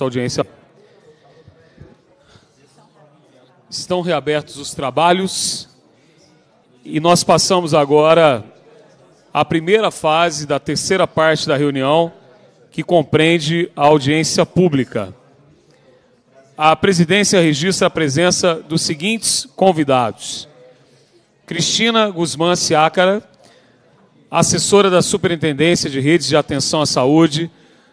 Sua audiência. Estão reabertos os trabalhos e nós passamos agora à primeira fase da terceira parte da reunião, que compreende a audiência pública. A presidência registra a presença dos seguintes convidados: Cristina Guzmán Siácara, assessora da Superintendência de Redes de Atenção à Saúde,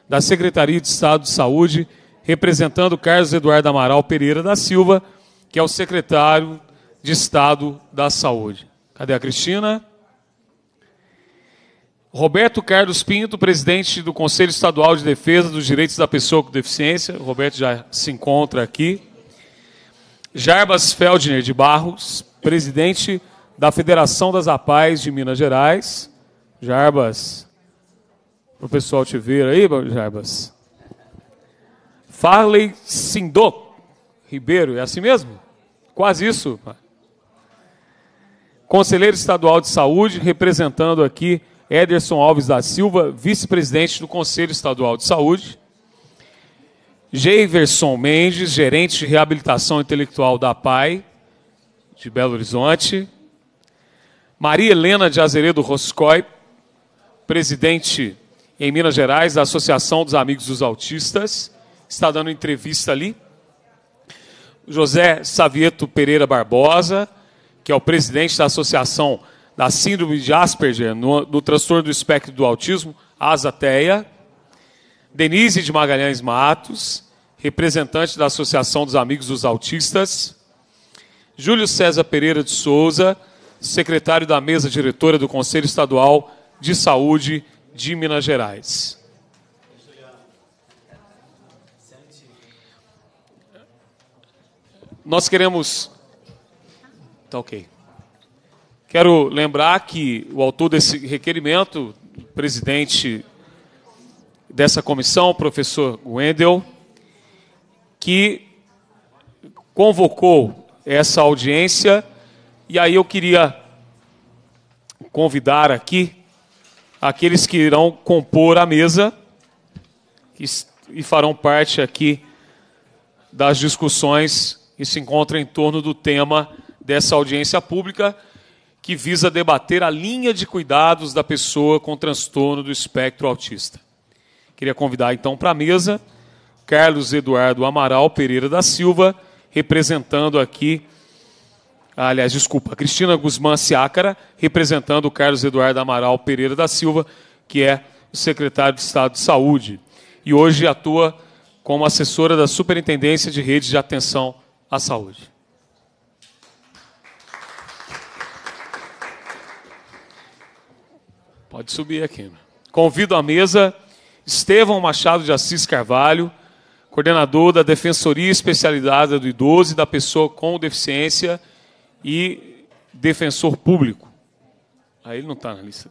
da Secretaria de Estado de Saúde representando Carlos Eduardo Amaral Pereira da Silva, que é o secretário de Estado da Saúde. Cadê a Cristina? Roberto Carlos Pinto, presidente do Conselho Estadual de Defesa dos Direitos da Pessoa com Deficiência. O Roberto já se encontra aqui. Jarbas Feldner de Barros, presidente da Federação das APAES de Minas Gerais. Jarbas, para o pessoal te ver aí, Jarbas. Farley Sindô Ribeiro, é assim mesmo? Quase isso. Conselheiro Estadual de Saúde, representando aqui Ederson Alves da Silva, vice-presidente do Conselho Estadual de Saúde. Jeiverson Mendes, gerente de reabilitação intelectual da PAI, de Belo Horizonte. Maria Helena de Azeredo Roscoe, presidente em Minas Gerais da Associação dos Amigos dos Autistas está dando entrevista ali. José Savieto Pereira Barbosa, que é o presidente da Associação da Síndrome de Asperger, no, do transtorno do espectro do autismo, ASATEA. Denise de Magalhães Matos, representante da Associação dos Amigos dos Autistas. Júlio César Pereira de Souza, secretário da mesa diretora do Conselho Estadual de Saúde de Minas Gerais. Nós queremos. Tá ok. Quero lembrar que o autor desse requerimento, presidente dessa comissão, professor Wendel, que convocou essa audiência, e aí eu queria convidar aqui aqueles que irão compor a mesa e farão parte aqui das discussões e se encontra em torno do tema dessa audiência pública, que visa debater a linha de cuidados da pessoa com transtorno do espectro autista. Queria convidar então para a mesa Carlos Eduardo Amaral Pereira da Silva, representando aqui, ah, aliás, desculpa, Cristina Guzmán Ciácara, representando o Carlos Eduardo Amaral Pereira da Silva, que é o secretário de Estado de Saúde e hoje atua como assessora da Superintendência de Redes de Atenção à saúde. Pode subir aqui. Né? Convido à mesa Estevão Machado de Assis Carvalho, coordenador da Defensoria Especializada do Idoso e da Pessoa com Deficiência e defensor público. Ah, ele não está na lista.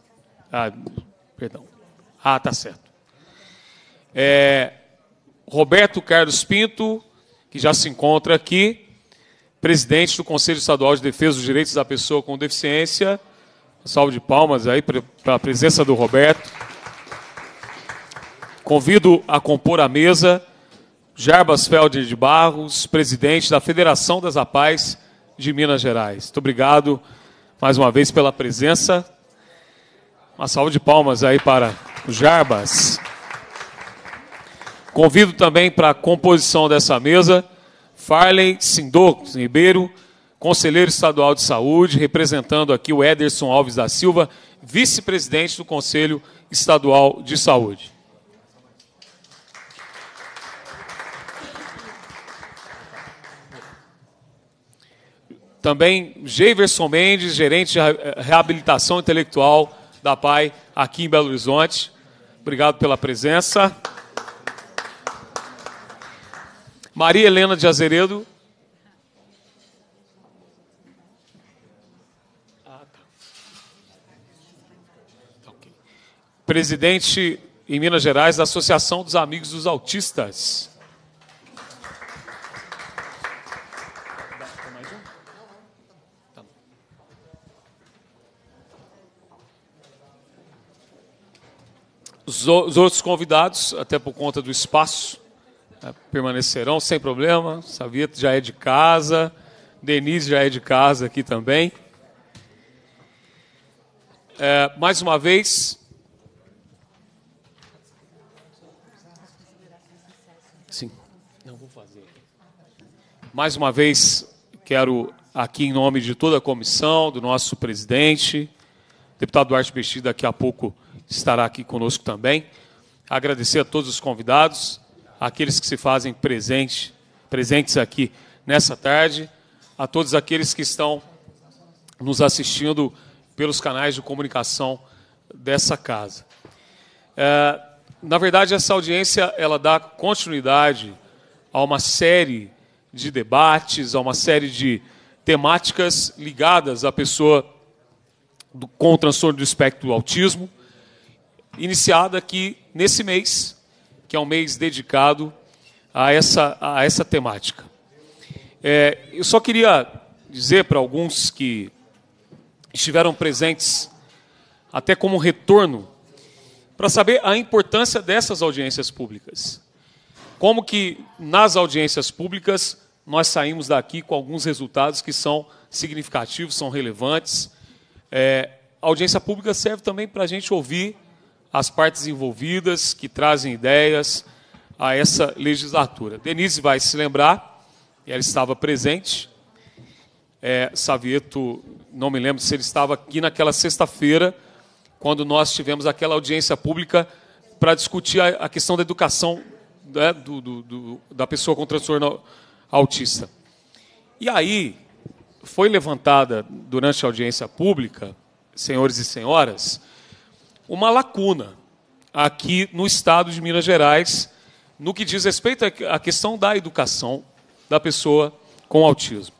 Ah, perdão. Ah, tá certo. É, Roberto Carlos Pinto, que já se encontra aqui, presidente do Conselho Estadual de Defesa dos Direitos da Pessoa com Deficiência. Uma salve de palmas aí para a presença do Roberto. Convido a compor a mesa Jarbas Feld de Barros, presidente da Federação das Apais de Minas Gerais. Muito obrigado mais uma vez pela presença. Uma salva de palmas aí para o Jarbas. Convido também para a composição dessa mesa Farley Sindoc Ribeiro, conselheiro estadual de saúde, representando aqui o Ederson Alves da Silva, vice-presidente do Conselho Estadual de Saúde. Também Jefferson Mendes, gerente de reabilitação intelectual da PAI aqui em Belo Horizonte. Obrigado pela presença. Maria Helena de Azeredo. Ah, tá. Tá Presidente em Minas Gerais da Associação dos Amigos dos Autistas. Os outros convidados, até por conta do espaço, é, permanecerão sem problema. Savito já é de casa, Denise já é de casa aqui também. É, mais uma vez. Sim, não vou fazer. Mais uma vez, quero aqui em nome de toda a comissão, do nosso presidente, deputado Duarte Besti, daqui a pouco estará aqui conosco também. Agradecer a todos os convidados aqueles que se fazem presente, presentes aqui nessa tarde, a todos aqueles que estão nos assistindo pelos canais de comunicação dessa casa. É, na verdade, essa audiência ela dá continuidade a uma série de debates, a uma série de temáticas ligadas à pessoa do, com transtorno do espectro do autismo, iniciada aqui nesse mês, que é um mês dedicado a essa, a essa temática. É, eu só queria dizer para alguns que estiveram presentes, até como retorno, para saber a importância dessas audiências públicas. Como que nas audiências públicas nós saímos daqui com alguns resultados que são significativos, são relevantes. É, a audiência pública serve também para a gente ouvir as partes envolvidas que trazem ideias a essa legislatura. Denise vai se lembrar, ela estava presente. É, Savieto, não me lembro se ele estava aqui naquela sexta-feira, quando nós tivemos aquela audiência pública para discutir a, a, questão da educação né, do, do, do, da pessoa com transtorno autista. E aí foi levantada durante a audiência pública, senhores e senhoras, uma lacuna aqui no estado de Minas Gerais no que diz respeito à questão da educação da pessoa com autismo.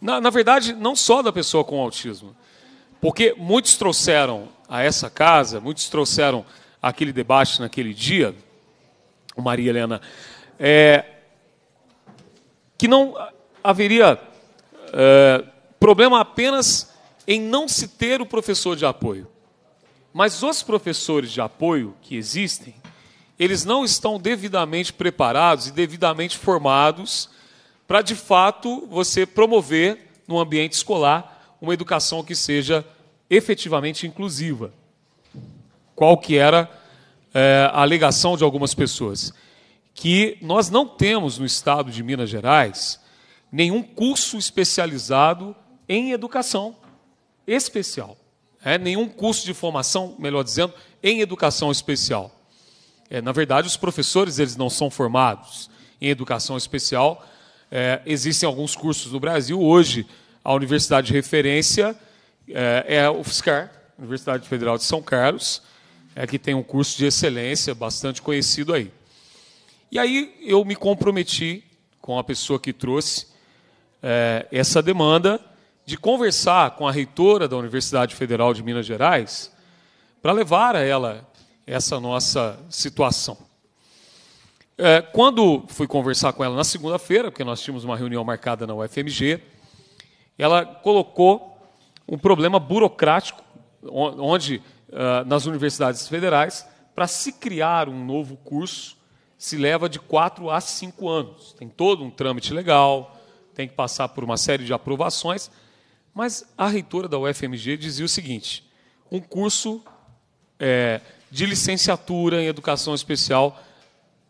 Na, na verdade, não só da pessoa com autismo, porque muitos trouxeram a essa casa, muitos trouxeram aquele debate naquele dia, Maria Helena, é, que não haveria é, problema apenas em não se ter o professor de apoio. Mas os professores de apoio que existem, eles não estão devidamente preparados e devidamente formados para, de fato, você promover no ambiente escolar uma educação que seja efetivamente inclusiva. Qual que era é, a alegação de algumas pessoas? Que nós não temos no estado de Minas Gerais nenhum curso especializado em educação especial é, nenhum curso de formação, melhor dizendo, em educação especial. É, na verdade, os professores eles não são formados em educação especial. É, existem alguns cursos no Brasil. Hoje, a universidade de referência é, é o FSCAR, Universidade Federal de São Carlos, é, que tem um curso de excelência bastante conhecido aí. E aí eu me comprometi com a pessoa que trouxe é, essa demanda de conversar com a reitora da Universidade Federal de Minas Gerais para levar a ela essa nossa situação. É, quando fui conversar com ela na segunda-feira, porque nós tínhamos uma reunião marcada na UFMG, ela colocou um problema burocrático, onde nas universidades federais, para se criar um novo curso, se leva de quatro a cinco anos. Tem todo um trâmite legal, tem que passar por uma série de aprovações, mas a reitora da UFMG dizia o seguinte: um curso é, de licenciatura em educação especial,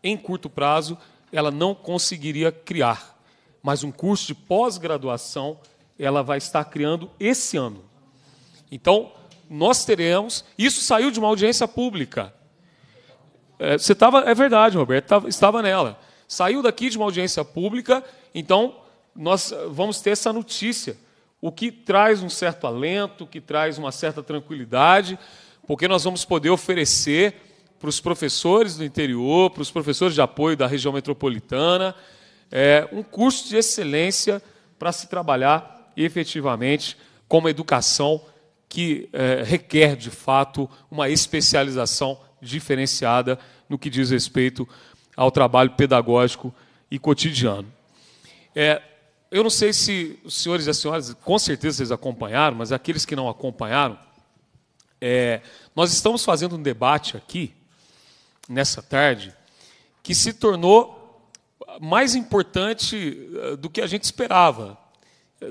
em curto prazo, ela não conseguiria criar. Mas um curso de pós-graduação, ela vai estar criando esse ano. Então, nós teremos. Isso saiu de uma audiência pública. É, você estava, é verdade, Roberto, tava, estava nela. Saiu daqui de uma audiência pública, então nós vamos ter essa notícia o que traz um certo alento, que traz uma certa tranquilidade, porque nós vamos poder oferecer para os professores do interior, para os professores de apoio da região metropolitana, é, um curso de excelência para se trabalhar efetivamente com uma educação que é, requer, de fato, uma especialização diferenciada no que diz respeito ao trabalho pedagógico e cotidiano. É, eu não sei se os senhores e as senhoras, com certeza vocês acompanharam, mas aqueles que não acompanharam, é, nós estamos fazendo um debate aqui, nessa tarde, que se tornou mais importante eh, do que a gente esperava.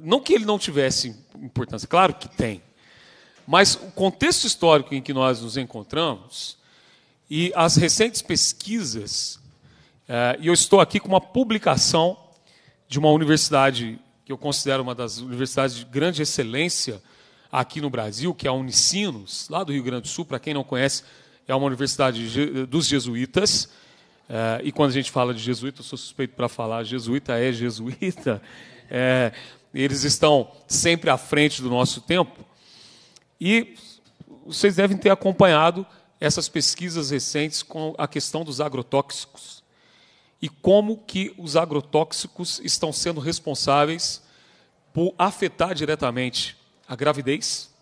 Não que ele não tivesse importância, claro que tem, mas o contexto histórico em que nós nos encontramos e as recentes pesquisas, eh, e eu estou aqui com uma publicação de uma universidade que eu considero uma das universidades de grande excelência aqui no Brasil, que é a Unicinos, lá do Rio Grande do Sul, para quem não conhece, é uma universidade eh, dos jesuítas. Eh, e quando a gente fala de jesuíta, eu sou suspeito para falar, jesuíta é jesuíta. É, eles estão sempre à frente do nosso tempo. E vocês devem ter acompanhado essas pesquisas recentes com a questão dos agrotóxicos e como que os agrotóxicos estão sendo responsáveis por afetar diretamente a gravidez.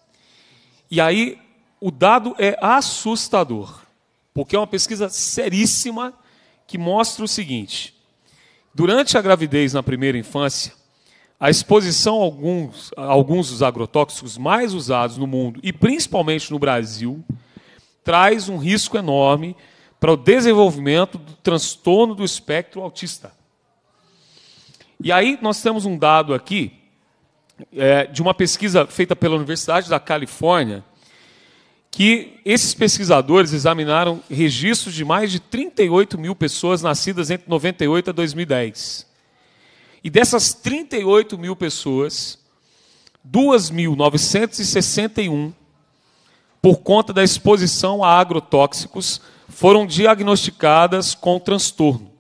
E aí o dado é assustador, porque é uma pesquisa seríssima que mostra o seguinte: durante a gravidez na primeira infância, a exposição a alguns, a alguns dos agrotóxicos mais usados no mundo, e principalmente no Brasil, traz um risco enorme para o desenvolvimento do transtorno do espectro autista. E aí nós temos um dado aqui é, de uma pesquisa feita pela Universidade da Califórnia, que esses pesquisadores examinaram registros de mais de 38 mil pessoas nascidas entre 98 a 2010. E dessas 38 mil pessoas, 2.961, por conta da exposição a agrotóxicos, foram diagnosticadas com transtorno,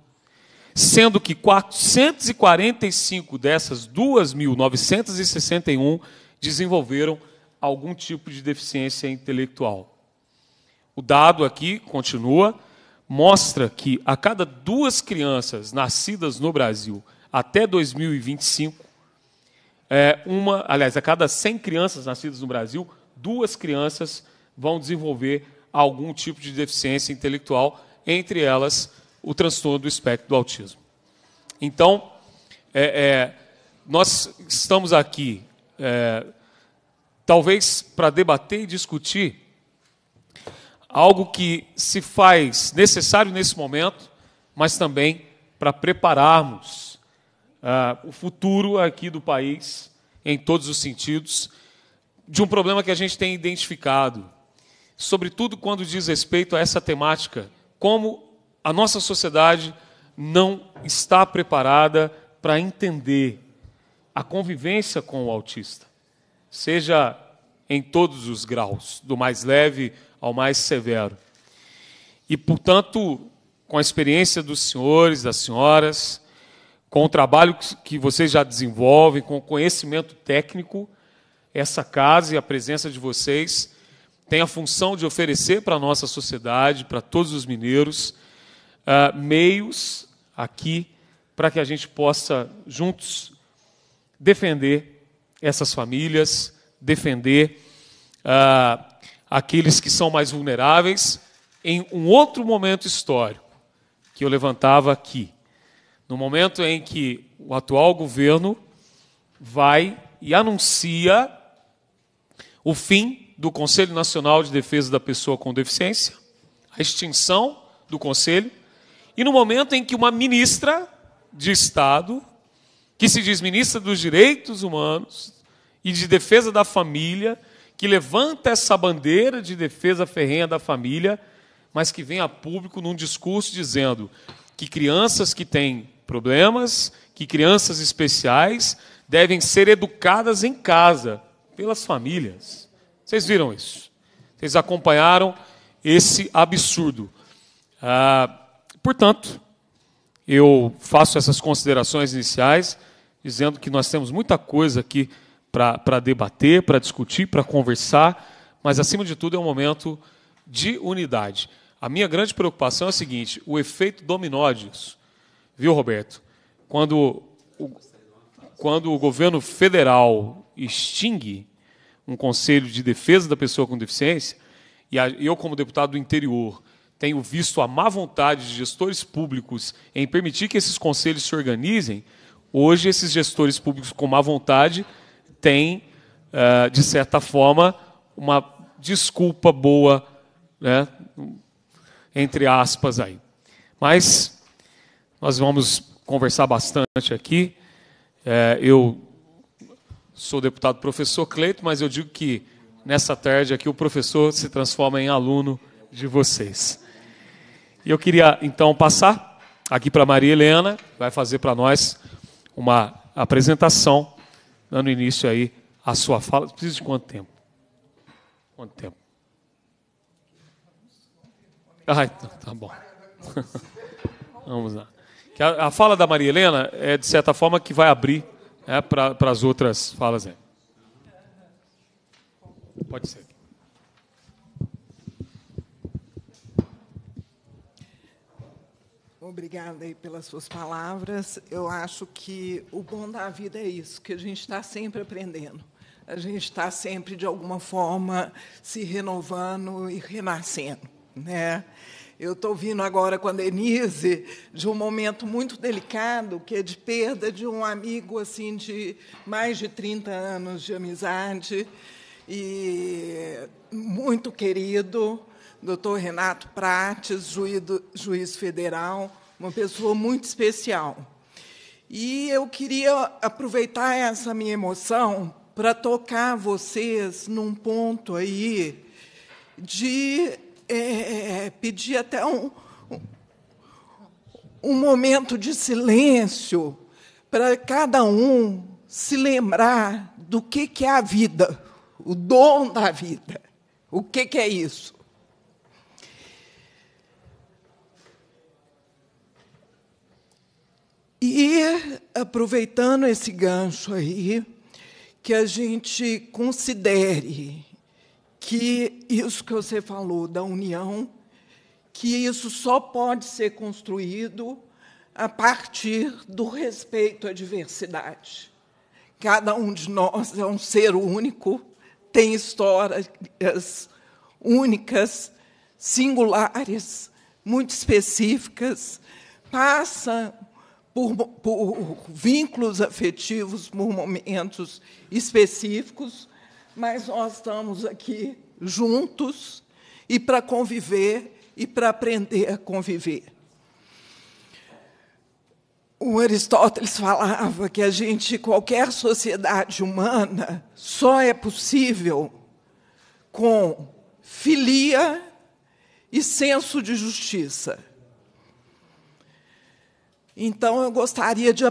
sendo que 445 dessas 2.961 desenvolveram algum tipo de deficiência intelectual. O dado aqui continua, mostra que a cada duas crianças nascidas no Brasil até 2025, é uma, aliás, a cada 100 crianças nascidas no Brasil, duas crianças vão desenvolver algum tipo de deficiência intelectual, entre elas o transtorno do espectro do autismo. Então, é, é, nós estamos aqui, é, talvez, para debater e discutir algo que se faz necessário nesse momento, mas também para prepararmos ah, o futuro aqui do país, em todos os sentidos, de um problema que a gente tem identificado sobretudo quando diz respeito a essa temática, como a nossa sociedade não está preparada para entender a convivência com o autista, seja em todos os graus, do mais leve ao mais severo. E, portanto, com a experiência dos senhores, das senhoras, com o trabalho que vocês já desenvolvem, com o conhecimento técnico, essa casa e a presença de vocês tem a função de oferecer para a nossa sociedade, para todos os mineiros, uh, meios aqui para que a gente possa juntos defender essas famílias, defender uh, aqueles que são mais vulneráveis em um outro momento histórico que eu levantava aqui. No momento em que o atual governo vai e anuncia o fim do Conselho Nacional de Defesa da Pessoa com Deficiência, a extinção do conselho, e no momento em que uma ministra de Estado, que se diz ministra dos Direitos Humanos e de Defesa da Família, que levanta essa bandeira de defesa ferrenha da família, mas que vem a público num discurso dizendo que crianças que têm problemas, que crianças especiais devem ser educadas em casa pelas famílias. Vocês viram isso? Vocês acompanharam esse absurdo. Ah, portanto, eu faço essas considerações iniciais, dizendo que nós temos muita coisa aqui para debater, para discutir, para conversar, mas, acima de tudo, é um momento de unidade. A minha grande preocupação é a seguinte: o efeito dominó disso. Viu, Roberto? Quando o, quando o governo federal extingue um conselho de defesa da pessoa com deficiência, e eu, como deputado do interior, tenho visto a má vontade de gestores públicos em permitir que esses conselhos se organizem, hoje esses gestores públicos com má vontade têm, eh, de certa forma, uma desculpa boa, né, entre aspas aí. Mas nós vamos conversar bastante aqui. Eh, eu Sou deputado professor Cleito, mas eu digo que nessa tarde aqui o professor se transforma em aluno de vocês. E eu queria então passar aqui para Maria Helena, que vai fazer para nós uma apresentação, dando início aí à sua fala. Precisa de quanto tempo? Quanto tempo? Ah, então, tá bom. Vamos lá. Que a fala da Maria Helena é, de certa forma, que vai abrir é, para as outras falas. É. Pode ser. Obrigada aí pelas suas palavras. Eu acho que o bom da vida é isso, que a gente está sempre aprendendo. A gente está sempre, de alguma forma, se renovando e renascendo. Né? Eu estou vindo agora com a Denise de um momento muito delicado, que é de perda de um amigo assim de mais de 30 anos de amizade e muito querido, doutor Renato Prates, juído, juiz federal, uma pessoa muito especial. E eu queria aproveitar essa minha emoção para tocar vocês num ponto aí de é, é, é, é, pedir até um, um momento de silêncio para cada um se lembrar do que, que é a vida, o dom da vida. O que, que é isso? E aproveitando esse gancho aí, que a gente considere que isso que você falou da união, que isso só pode ser construído a partir do respeito à diversidade. Cada um de nós é um ser único, tem histórias únicas, singulares, muito específicas, passa por, por vínculos afetivos, por momentos específicos, mas nós estamos aqui juntos e para conviver e para aprender a conviver. O Aristóteles falava que a gente, qualquer sociedade humana, só é possível com filia e senso de justiça. Então, eu gostaria de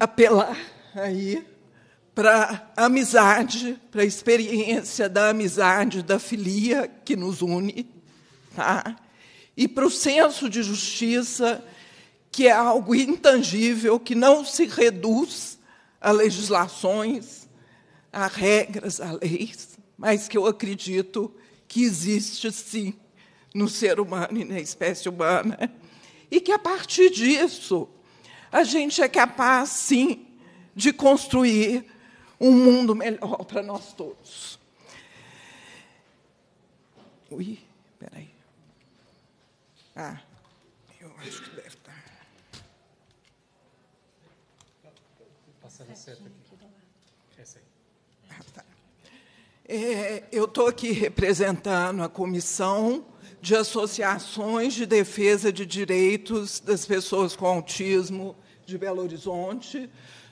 apelar aí para a amizade, para a experiência da amizade, da filia que nos une, tá? e para o senso de justiça, que é algo intangível, que não se reduz a legislações, a regras, a leis, mas que eu acredito que existe sim no ser humano e na espécie humana. E que a partir disso a gente é capaz sim de construir um mundo melhor para nós todos. Ui, peraí. Ah, eu acho que deve estar. Tá. Passando certo aqui. Essa aí. Ah, tá. É, eu estou aqui representando a Comissão de Associações de Defesa de Direitos das Pessoas com Autismo de Belo Horizonte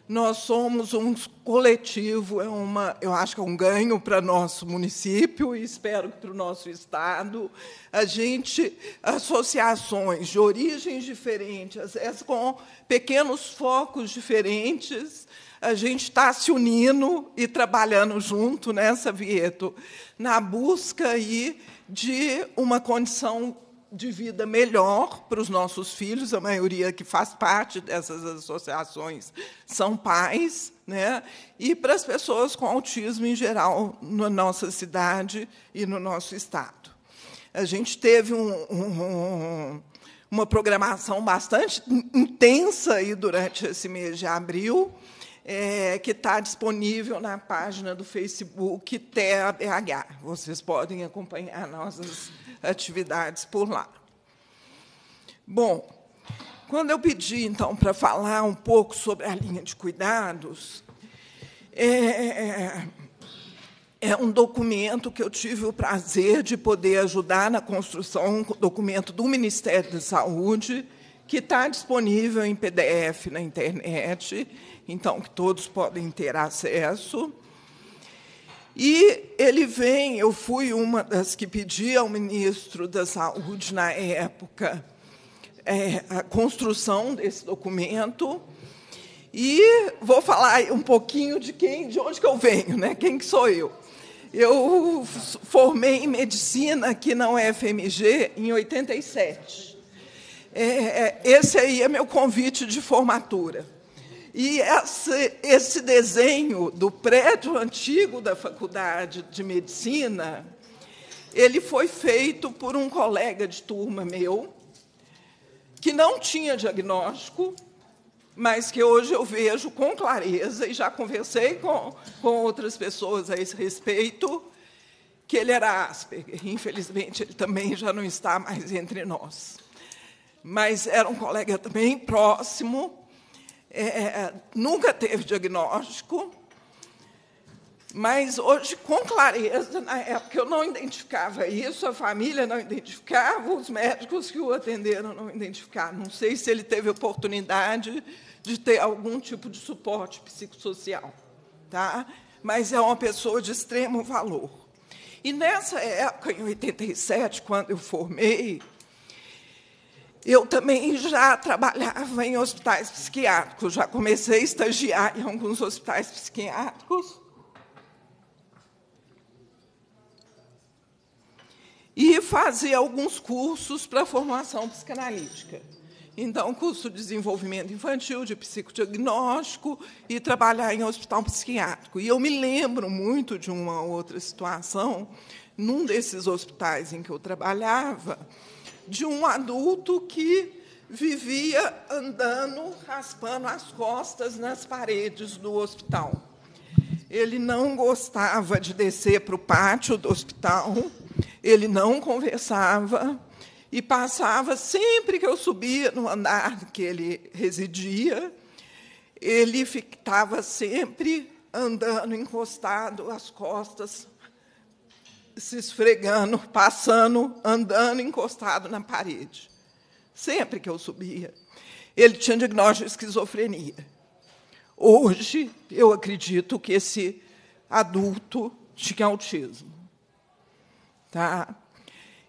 nós somos um coletivo, é uma, eu acho que é um ganho para nosso município e espero que para o nosso estado. A gente associações de origens diferentes, com pequenos focos diferentes, a gente está se unindo e trabalhando junto, né, Savieto, na busca aí de uma condição de vida melhor para os nossos filhos, a maioria que faz parte dessas associações são pais, né? e para as pessoas com autismo em geral na nossa cidade e no nosso estado. A gente teve um, um, uma programação bastante intensa aí durante esse mês de abril. É, que está disponível na página do Facebook TEABH. Vocês podem acompanhar nossas atividades por lá. Bom, quando eu pedi, então, para falar um pouco sobre a linha de cuidados, é, é, é um documento que eu tive o prazer de poder ajudar na construção, um documento do Ministério da Saúde, que está disponível em PDF na internet, então que todos podem ter acesso. E ele vem, eu fui uma das que pedi ao ministro da Saúde, na época, é, a construção desse documento. E vou falar um pouquinho de quem, de onde que eu venho, né? Quem que sou eu? Eu formei em medicina aqui na UFMG em 87. É, é, esse aí é meu convite de formatura. E esse desenho do prédio antigo da Faculdade de Medicina, ele foi feito por um colega de turma meu, que não tinha diagnóstico, mas que hoje eu vejo com clareza, e já conversei com, com outras pessoas a esse respeito, que ele era Asperger. Infelizmente, ele também já não está mais entre nós. Mas era um colega também próximo, é, é, é, nunca teve diagnóstico, mas hoje, com clareza, na né, época eu não identificava isso, a família não identificava, os médicos que o atenderam não identificaram. Não sei se ele teve oportunidade de ter algum tipo de suporte psicossocial, tá? mas é uma pessoa de extremo valor. E nessa época, em 87, quando eu formei, eu também já trabalhava em hospitais psiquiátricos, já comecei a estagiar em alguns hospitais psiquiátricos. E fazia alguns cursos para formação psicanalítica. Então, curso de desenvolvimento infantil, de psicodiagnóstico e trabalhar em hospital psiquiátrico. E eu me lembro muito de uma outra situação, num desses hospitais em que eu trabalhava, de um adulto que vivia andando, raspando as costas nas paredes do hospital. Ele não gostava de descer para o pátio do hospital, ele não conversava e passava sempre que eu subia no andar que ele residia, ele estava sempre andando encostado, às costas se esfregando, passando, andando encostado na parede. Sempre que eu subia, ele tinha diagnóstico de esquizofrenia. Hoje, eu acredito que esse adulto tinha autismo. Tá?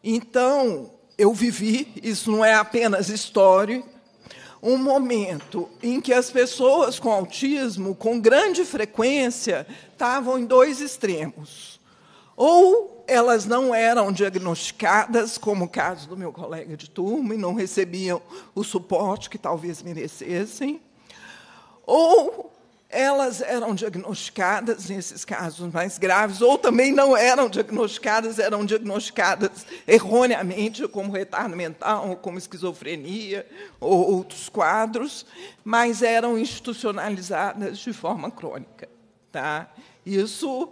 Então, eu vivi, isso não é apenas história, um momento em que as pessoas com autismo, com grande frequência, estavam em dois extremos ou elas não eram diagnosticadas, como o caso do meu colega de turma, e não recebiam o suporte que talvez merecessem, ou elas eram diagnosticadas, nesses casos mais graves, ou também não eram diagnosticadas, eram diagnosticadas erroneamente, como retardo mental, ou como esquizofrenia, ou outros quadros, mas eram institucionalizadas de forma crônica. Tá? Isso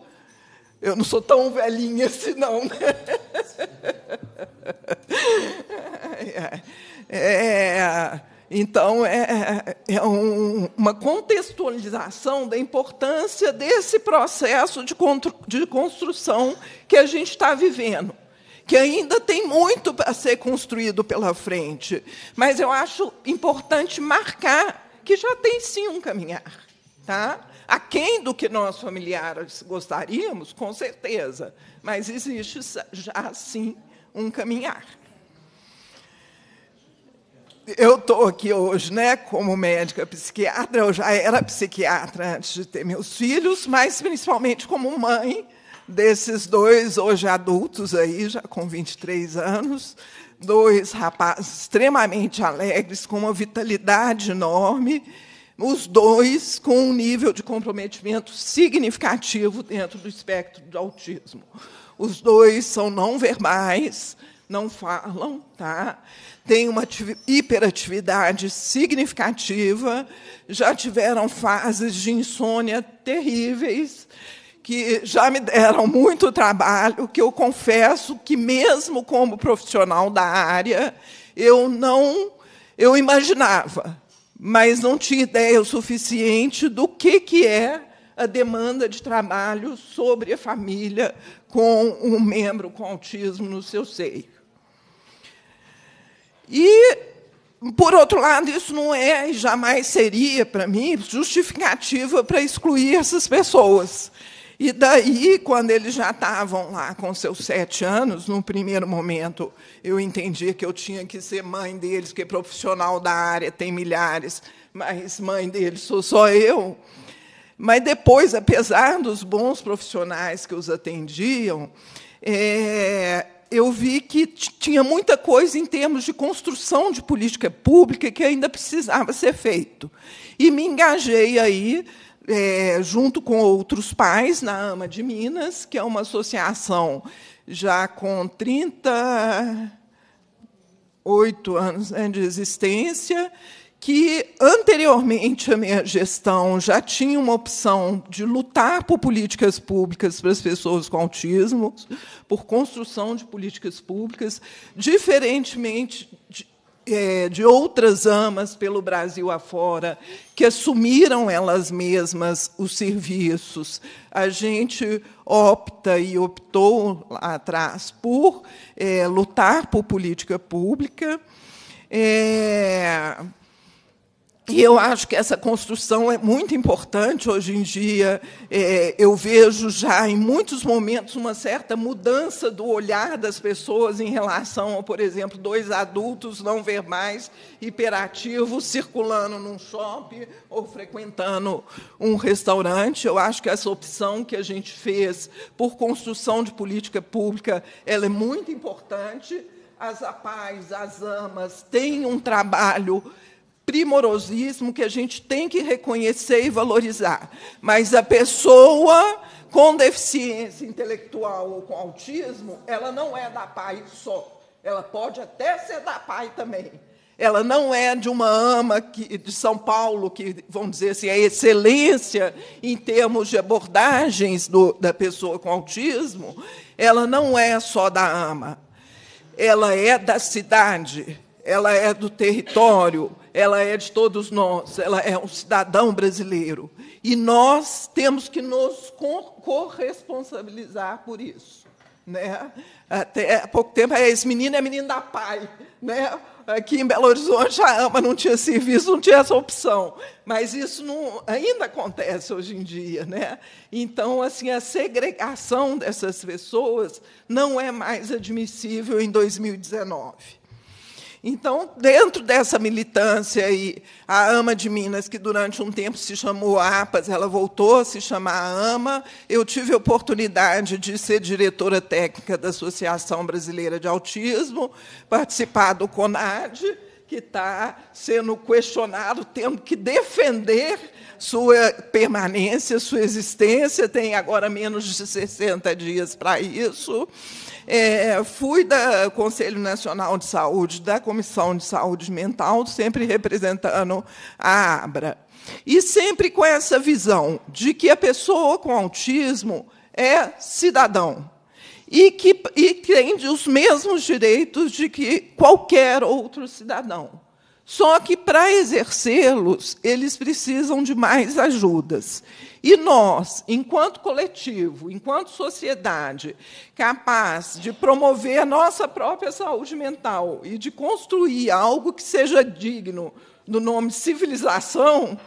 eu não sou tão velhinha assim, não. Né? É, então, é, é, é um, uma contextualização da importância desse processo de, de construção que a gente está vivendo, que ainda tem muito para ser construído pela frente, mas eu acho importante marcar que já tem sim um caminhar. Tá? aquém do que nós familiares gostaríamos, com certeza, mas existe já sim um caminhar. Eu estou aqui hoje né, como médica psiquiatra, eu já era psiquiatra antes de ter meus filhos, mas principalmente como mãe desses dois, hoje adultos aí, já com 23 anos, dois rapazes extremamente alegres, com uma vitalidade enorme, os dois com um nível de comprometimento significativo dentro do espectro do autismo. Os dois são não verbais, não falam, tá? Tem uma hiperatividade significativa, já tiveram fases de insônia terríveis, que já me deram muito trabalho, que eu confesso que mesmo como profissional da área, eu não eu imaginava mas não tinha ideia o suficiente do que, que é a demanda de trabalho sobre a família com um membro com autismo no seu seio. E, por outro lado, isso não é e jamais seria, para mim, justificativa para excluir essas pessoas. E daí, quando eles já estavam lá com seus sete anos, no primeiro momento eu entendi que eu tinha que ser mãe deles, porque é profissional da área tem milhares, mas mãe deles sou só eu. Mas depois, apesar dos bons profissionais que os atendiam, é, eu vi que tinha muita coisa em termos de construção de política pública que ainda precisava ser feito. E me engajei aí é, junto com outros pais, na AMA de Minas, que é uma associação já com 38 anos né, de existência, que anteriormente à minha gestão já tinha uma opção de lutar por políticas públicas para as pessoas com autismo, por construção de políticas públicas, diferentemente de, é, de outras amas pelo Brasil afora, que assumiram elas mesmas os serviços. A gente opta e optou lá atrás por é, lutar por política pública. É, e eu acho que essa construção é muito importante hoje em dia. É, eu vejo já em muitos momentos uma certa mudança do olhar das pessoas em relação a, por exemplo, dois adultos não verbais hiperativos circulando num shopping ou frequentando um restaurante. Eu acho que essa opção que a gente fez por construção de política pública ela é muito importante. As APAES, as AMAs têm um trabalho primorosismo que a gente tem que reconhecer e valorizar. Mas a pessoa com deficiência intelectual ou com autismo, ela não é da PAI só. Ela pode até ser da PAI também. Ela não é de uma ama que, de São Paulo, que, vamos dizer assim, é excelência em termos de abordagens do, da pessoa com autismo. Ela não é só da ama. Ela é da cidade, ela é do território, ela é de todos nós, ela é um cidadão brasileiro. E nós temos que nos corresponsabilizar por isso. Né? Até é, há pouco tempo, é, esse menino é menino da PAI. Né? Aqui em Belo Horizonte, a AMA não tinha serviço, não tinha essa opção. Mas isso não, ainda acontece hoje em dia. Né? Então, assim, a segregação dessas pessoas não é mais admissível em 2019. Então, dentro dessa militância, e a AMA de Minas, que durante um tempo se chamou APAS, ela voltou a se chamar AMA, eu tive a oportunidade de ser diretora técnica da Associação Brasileira de Autismo, participar do CONAD, que está sendo questionado, tendo que defender sua permanência, sua existência, tem agora menos de 60 dias para isso. É, fui do Conselho Nacional de Saúde, da Comissão de Saúde Mental, sempre representando a ABRA. E sempre com essa visão de que a pessoa com autismo é cidadão e que e tem os mesmos direitos de que qualquer outro cidadão. Só que para exercê-los, eles precisam de mais ajudas. E nós, enquanto coletivo, enquanto sociedade, capaz de promover a nossa própria saúde mental e de construir algo que seja digno do nome civilização,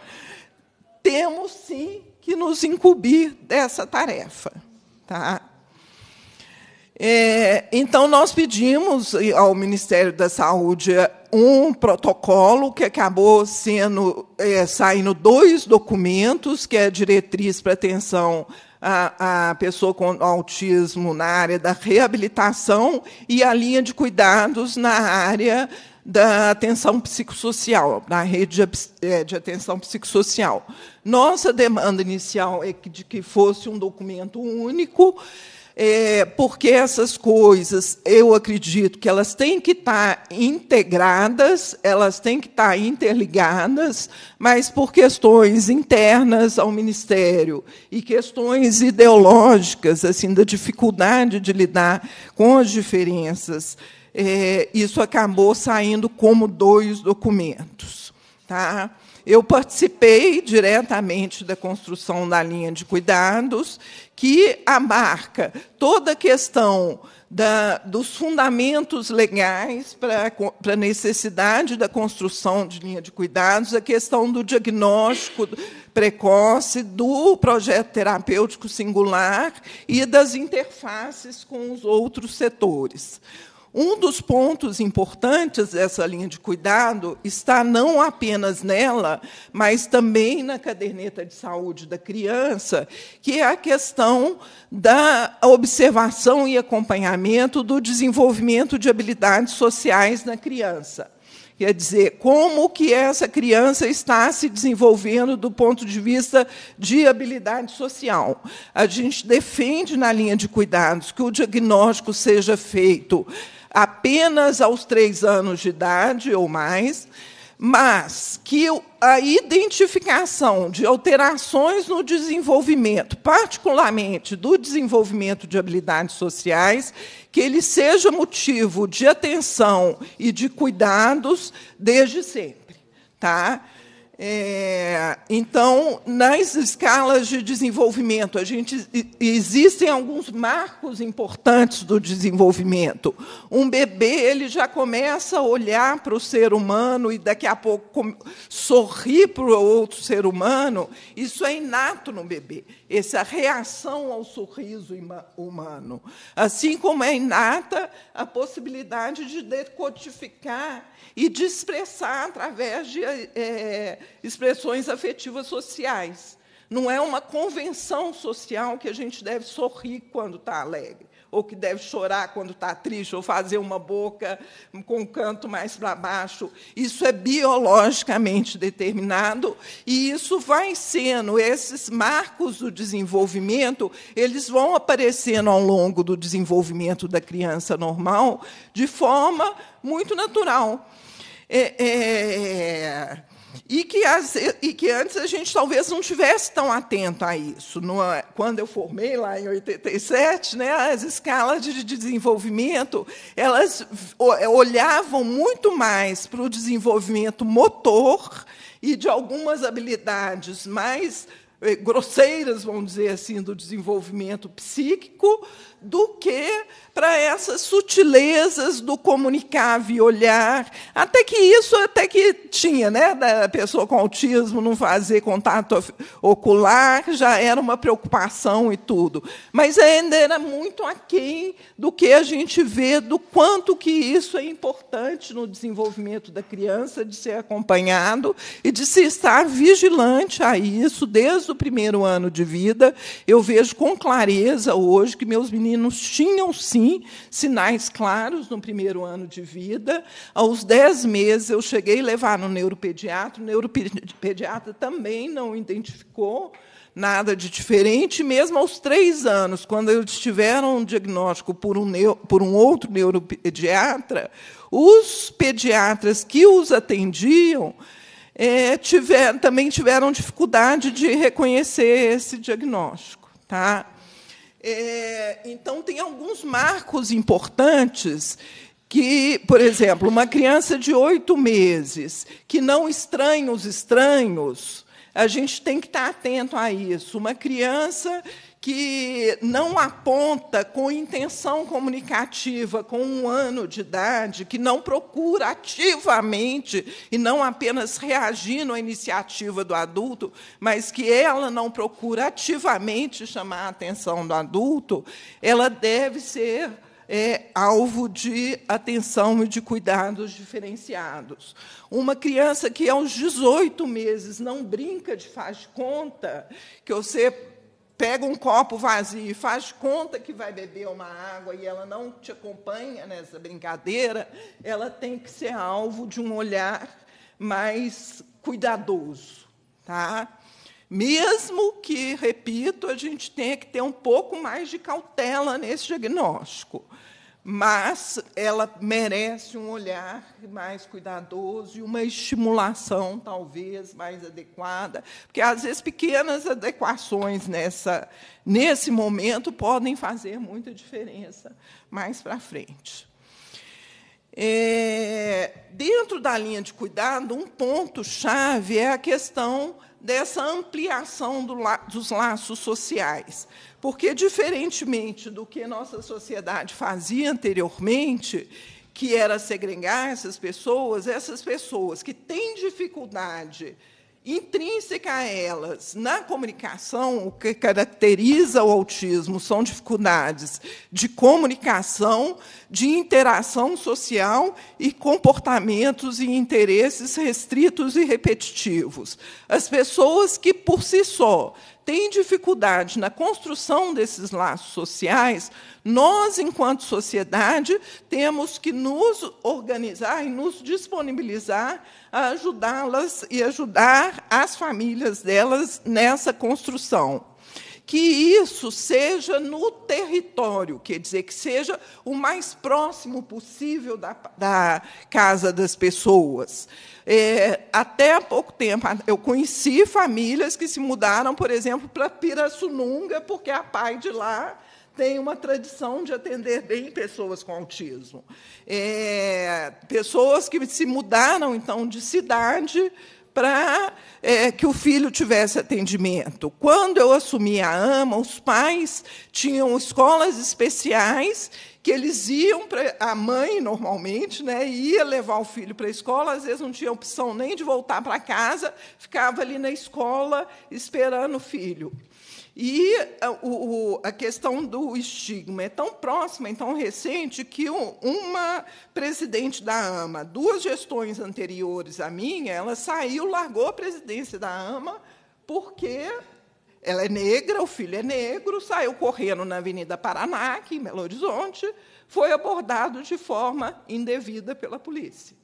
temos sim que nos incumbir dessa tarefa. Tá? É, então, nós pedimos ao Ministério da Saúde um protocolo que acabou sendo é, saindo dois documentos, que é a diretriz para atenção à, à pessoa com autismo na área da reabilitação e a linha de cuidados na área da atenção psicossocial, da rede de, é, de, atenção psicossocial. Nossa demanda inicial é de que fosse um documento único, é, porque essas coisas, eu acredito que elas têm que estar tá integradas, elas têm que estar tá interligadas, mas por questões internas ao Ministério e questões ideológicas, assim, da dificuldade de lidar com as diferenças, é, isso acabou saindo como dois documentos. Tá? eu participei diretamente da construção da linha de cuidados, que abarca toda a questão da, dos fundamentos legais para, para a necessidade da construção de linha de cuidados, a questão do diagnóstico precoce, do projeto terapêutico singular e das interfaces com os outros setores. Um dos pontos importantes dessa linha de cuidado está não apenas nela, mas também na caderneta de saúde da criança, que é a questão da observação e acompanhamento do desenvolvimento de habilidades sociais na criança. Quer dizer, como que essa criança está se desenvolvendo do ponto de vista de habilidade social. A gente defende na linha de cuidados que o diagnóstico seja feito apenas aos três anos de idade ou mais, mas que a identificação de alterações no desenvolvimento, particularmente do desenvolvimento de habilidades sociais, que ele seja motivo de atenção e de cuidados desde sempre. Tá? É, então, nas escalas de desenvolvimento, a gente, existem alguns marcos importantes do desenvolvimento. Um bebê ele já começa a olhar para o ser humano e daqui a pouco sorrir para o outro ser humano. Isso é inato no bebê essa reação ao sorriso humano, assim como é inata a possibilidade de decodificar e de expressar através de é, expressões afetivas sociais. Não é uma convenção social que a gente deve sorrir quando está alegre ou que deve chorar quando está triste, ou fazer uma boca com o canto mais para baixo. Isso é biologicamente determinado e isso vai sendo, esses marcos do desenvolvimento, eles vão aparecendo ao longo do desenvolvimento da criança normal de forma muito natural. É, é e que, as, e que antes a gente talvez não tivesse tão atento a isso. No, quando eu formei lá em 87, né, as escalas de desenvolvimento elas olhavam muito mais para o desenvolvimento motor e de algumas habilidades mais eh, grosseiras, vamos dizer assim, do desenvolvimento psíquico, do que para essas sutilezas do e olhar. Até que isso, até que tinha, né, da pessoa com autismo não fazer contato ocular, já era uma preocupação e tudo. Mas ainda era muito aquém do que a gente vê, do quanto que isso é importante no desenvolvimento da criança, de ser acompanhado e de se estar vigilante a isso desde o primeiro ano de vida. Eu vejo com clareza hoje que meus meninos meninos tinham, sim, sinais claros no primeiro ano de vida. Aos dez meses, eu cheguei a levar no neuropediatra. O neuropediatra também não identificou nada de diferente, mesmo aos três anos, quando eles tiveram um diagnóstico por um, por um outro neuropediatra, os pediatras que os atendiam é, tiver, também tiveram dificuldade de reconhecer esse diagnóstico. Tá? É, então, tem alguns marcos importantes que, por exemplo, uma criança de oito meses que não estranha os estranhos, a gente tem que estar atento a isso. Uma criança que não aponta com intenção comunicativa, com um ano de idade, que não procura ativamente e não apenas reagindo à iniciativa do adulto, mas que ela não procura ativamente chamar a atenção do adulto, ela deve ser é alvo de atenção e de cuidados diferenciados. Uma criança que aos 18 meses não brinca de faz conta, que você pega um copo vazio e faz conta que vai beber uma água e ela não te acompanha nessa brincadeira, ela tem que ser alvo de um olhar mais cuidadoso, tá? Mesmo que, repito, a gente tenha que ter um pouco mais de cautela nesse diagnóstico mas ela merece um olhar mais cuidadoso e uma estimulação talvez mais adequada, porque às vezes pequenas adequações nessa nesse momento podem fazer muita diferença mais para frente. É, dentro da linha de cuidado, um ponto chave é a questão dessa ampliação do la dos laços sociais. Porque, diferentemente do que nossa sociedade fazia anteriormente, que era segregar essas pessoas, essas pessoas que têm dificuldade intrínseca a elas. Na comunicação, o que caracteriza o autismo são dificuldades de comunicação, de interação social e comportamentos e interesses restritos e repetitivos. As pessoas que, por si só, tem dificuldade na construção desses laços sociais, nós, enquanto sociedade, temos que nos organizar e nos disponibilizar a ajudá-las e ajudar as famílias delas nessa construção que isso seja no território, quer dizer, que seja o mais próximo possível da, da casa das pessoas. É, até há pouco tempo, eu conheci famílias que se mudaram, por exemplo, para Pirassununga, porque a pai de lá tem uma tradição de atender bem pessoas com autismo. É, pessoas que se mudaram, então, de cidade para é, que o filho tivesse atendimento. Quando eu assumi a AMA, os pais tinham escolas especiais que eles iam para a mãe normalmente, né, ia levar o filho para a escola, às vezes não tinha opção nem de voltar para casa, ficava ali na escola esperando o filho. E é, o, o, a questão do estigma é tão próxima, é tão recente, que uma presidente da AMA, duas gestões anteriores à minha, ela saiu, largou a presidência da AMA, porque ela é negra, o filho é negro, saiu correndo na Avenida Paraná, aqui em Belo Horizonte, foi abordado de forma indevida pela polícia.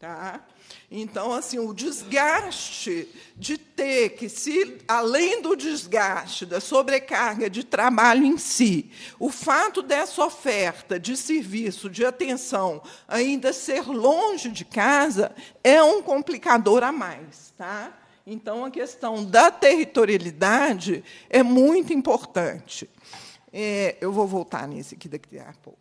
Tá? Então, assim, o desgaste de ter que se, além do desgaste da sobrecarga de trabalho em si, o fato dessa oferta de serviço, de atenção, ainda ser longe de casa, é um complicador a mais, tá? Então, a questão da territorialidade é muito importante. É, eu vou voltar nesse aqui daqui a pouco.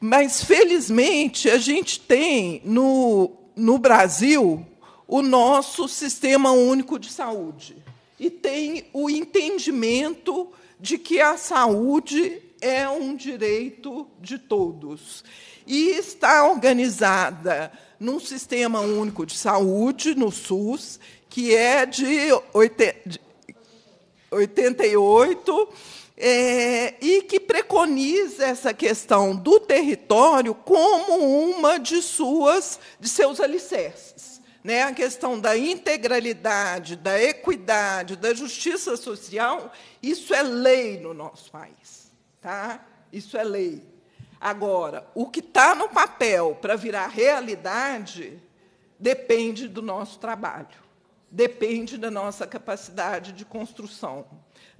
Mas, felizmente, a gente tem no no Brasil o nosso sistema único de saúde e tem o entendimento de que a saúde é um direito de todos. E está organizada num sistema único de saúde, no SUS, que é de 88 é, e que preconiza essa questão do território como uma de suas de seus alicerces, né? A questão da integralidade, da equidade, da justiça social, isso é lei no nosso país, tá? Isso é lei. Agora, o que está no papel para virar realidade depende do nosso trabalho, depende da nossa capacidade de construção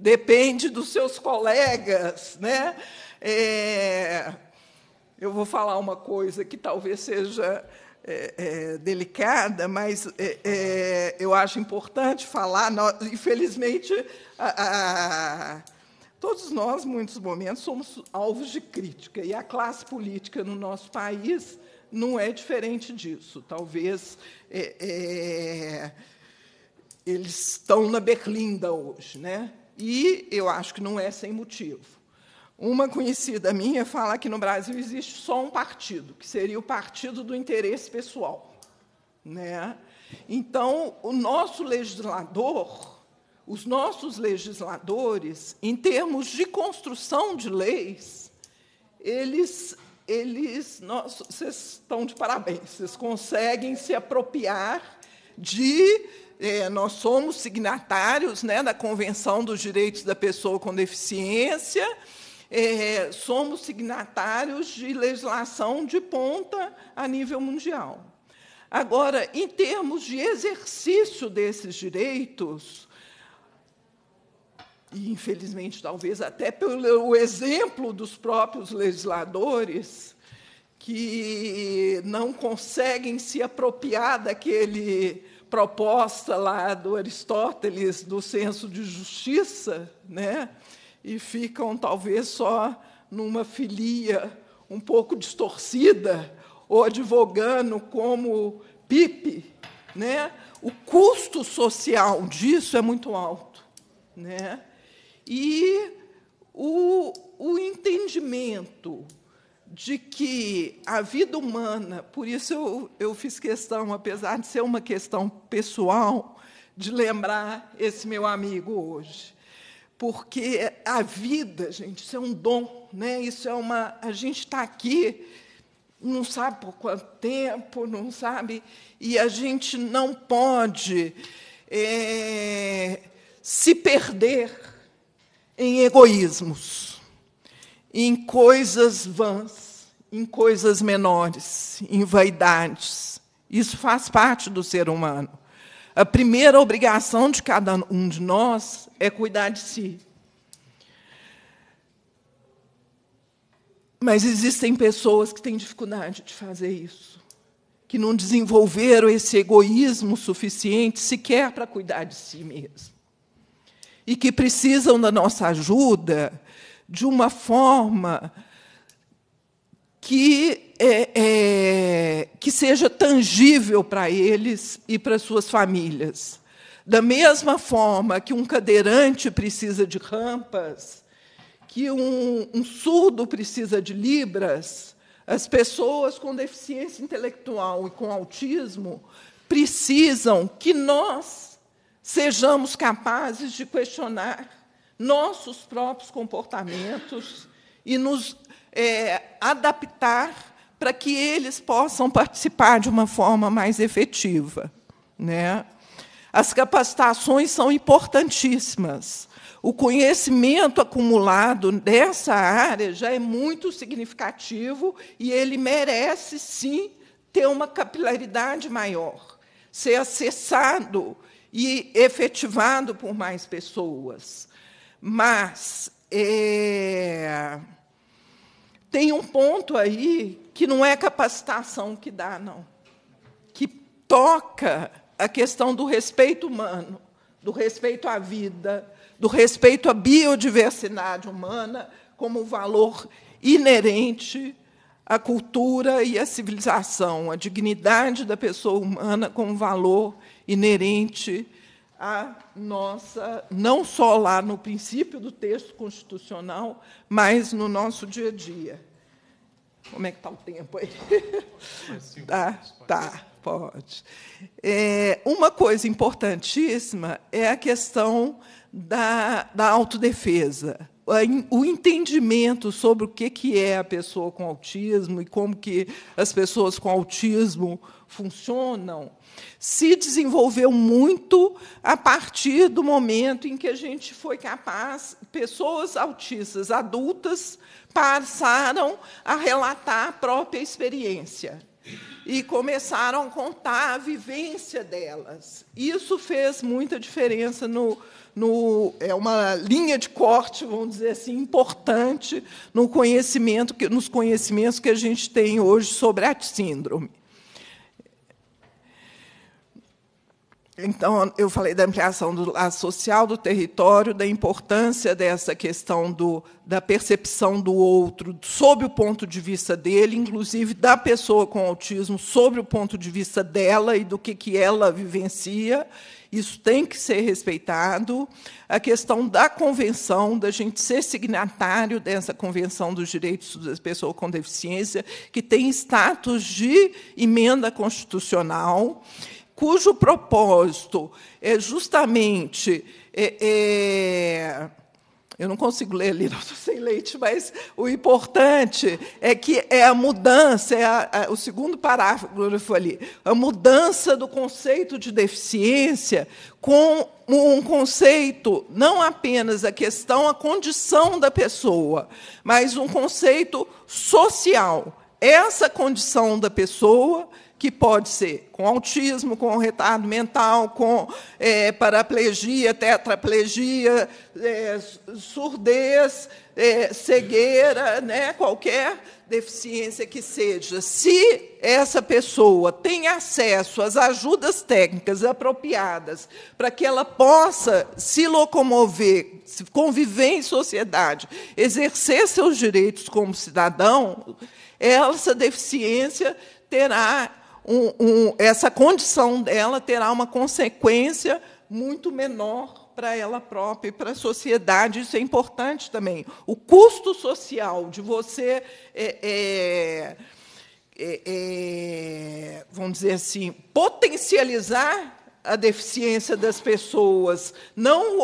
depende dos seus colegas, né? É, eu vou falar uma coisa que talvez seja é, é, delicada, mas é, é, eu acho importante falar. Nós, infelizmente, a, a, todos nós, em muitos momentos, somos alvos de crítica, e a classe política no nosso país não é diferente disso. Talvez é, eles estão na berlinda hoje, né? E eu acho que não é sem motivo. Uma conhecida minha fala que no Brasil existe só um partido, que seria o partido do interesse pessoal. Né? Então, o nosso legislador, os nossos legisladores, em termos de construção de leis, eles, eles vocês estão de parabéns, vocês conseguem se apropriar de é, nós somos signatários né, da Convenção dos Direitos da Pessoa com Deficiência, é, somos signatários de legislação de ponta a nível mundial. Agora, em termos de exercício desses direitos, e infelizmente, talvez até pelo exemplo dos próprios legisladores, que não conseguem se apropriar daquele proposta lá do Aristóteles do senso de justiça, né? e ficam talvez só numa filia um pouco distorcida, ou advogando como Pipe, né? o custo social disso é muito alto. Né? E o, o entendimento de que a vida humana, por isso eu, eu fiz questão, apesar de ser uma questão pessoal, de lembrar esse meu amigo hoje. Porque a vida, gente, isso é um dom, né? Isso é uma. A gente está aqui, não sabe por quanto tempo, não sabe. E a gente não pode é, se perder em egoísmos em coisas vãs, em coisas menores, em vaidades. Isso faz parte do ser humano. A primeira obrigação de cada um de nós é cuidar de si. Mas existem pessoas que têm dificuldade de fazer isso, que não desenvolveram esse egoísmo suficiente sequer para cuidar de si mesmo. E que precisam da nossa ajuda de uma forma que, é, é, que seja tangível para eles e para suas famílias. Da mesma forma que um cadeirante precisa de rampas, que um, um surdo precisa de libras, as pessoas com deficiência intelectual e com autismo precisam que nós sejamos capazes de questionar nossos próprios comportamentos e nos é, adaptar para que eles possam participar de uma forma mais efetiva. Né? As capacitações são importantíssimas. O conhecimento acumulado dessa área já é muito significativo e ele merece, sim, ter uma capilaridade maior, ser acessado e efetivado por mais pessoas. Mas é, tem um ponto aí que não é capacitação que dá, não. Que toca a questão do respeito humano, do respeito à vida, do respeito à biodiversidade humana como valor inerente à cultura e à civilização, a dignidade da pessoa humana como valor inerente a nossa, não só lá no princípio do texto constitucional, mas no nosso dia a dia. Como é que está o tempo aí? tá, pode. tá, pode. É, uma coisa importantíssima é a questão da, da autodefesa o entendimento sobre o que é a pessoa com autismo e como que as pessoas com autismo funcionam se desenvolveu muito a partir do momento em que a gente foi capaz, pessoas autistas adultas passaram a relatar a própria experiência e começaram a contar a vivência delas. Isso fez muita diferença no no, é uma linha de corte, vamos dizer assim, importante no conhecimento que, nos conhecimentos que a gente tem hoje sobre a síndrome. Então, eu falei da ampliação do laço social, do território, da importância dessa questão do, da percepção do outro sob o ponto de vista dele, inclusive da pessoa com autismo, sob o ponto de vista dela e do que, que ela vivencia, isso tem que ser respeitado. A questão da convenção, da gente ser signatário dessa convenção dos direitos das pessoas com deficiência, que tem status de emenda constitucional, cujo propósito é justamente é, é eu não consigo ler ali, não estou sem leite, mas o importante é que é a mudança, é a, a, o segundo parágrafo ali, a mudança do conceito de deficiência com um conceito, não apenas a questão, a condição da pessoa, mas um conceito social. Essa condição da pessoa que pode ser com autismo, com retardo mental, com é, paraplegia, tetraplegia, é, surdez, é, cegueira, né, qualquer deficiência que seja. Se essa pessoa tem acesso às ajudas técnicas apropriadas para que ela possa se locomover, conviver em sociedade, exercer seus direitos como cidadão, essa deficiência terá um, um, essa condição dela terá uma consequência muito menor para ela própria e para a sociedade. Isso é importante também. O custo social de você, é, é, é, é vamos dizer assim, potencializar a deficiência das pessoas, não,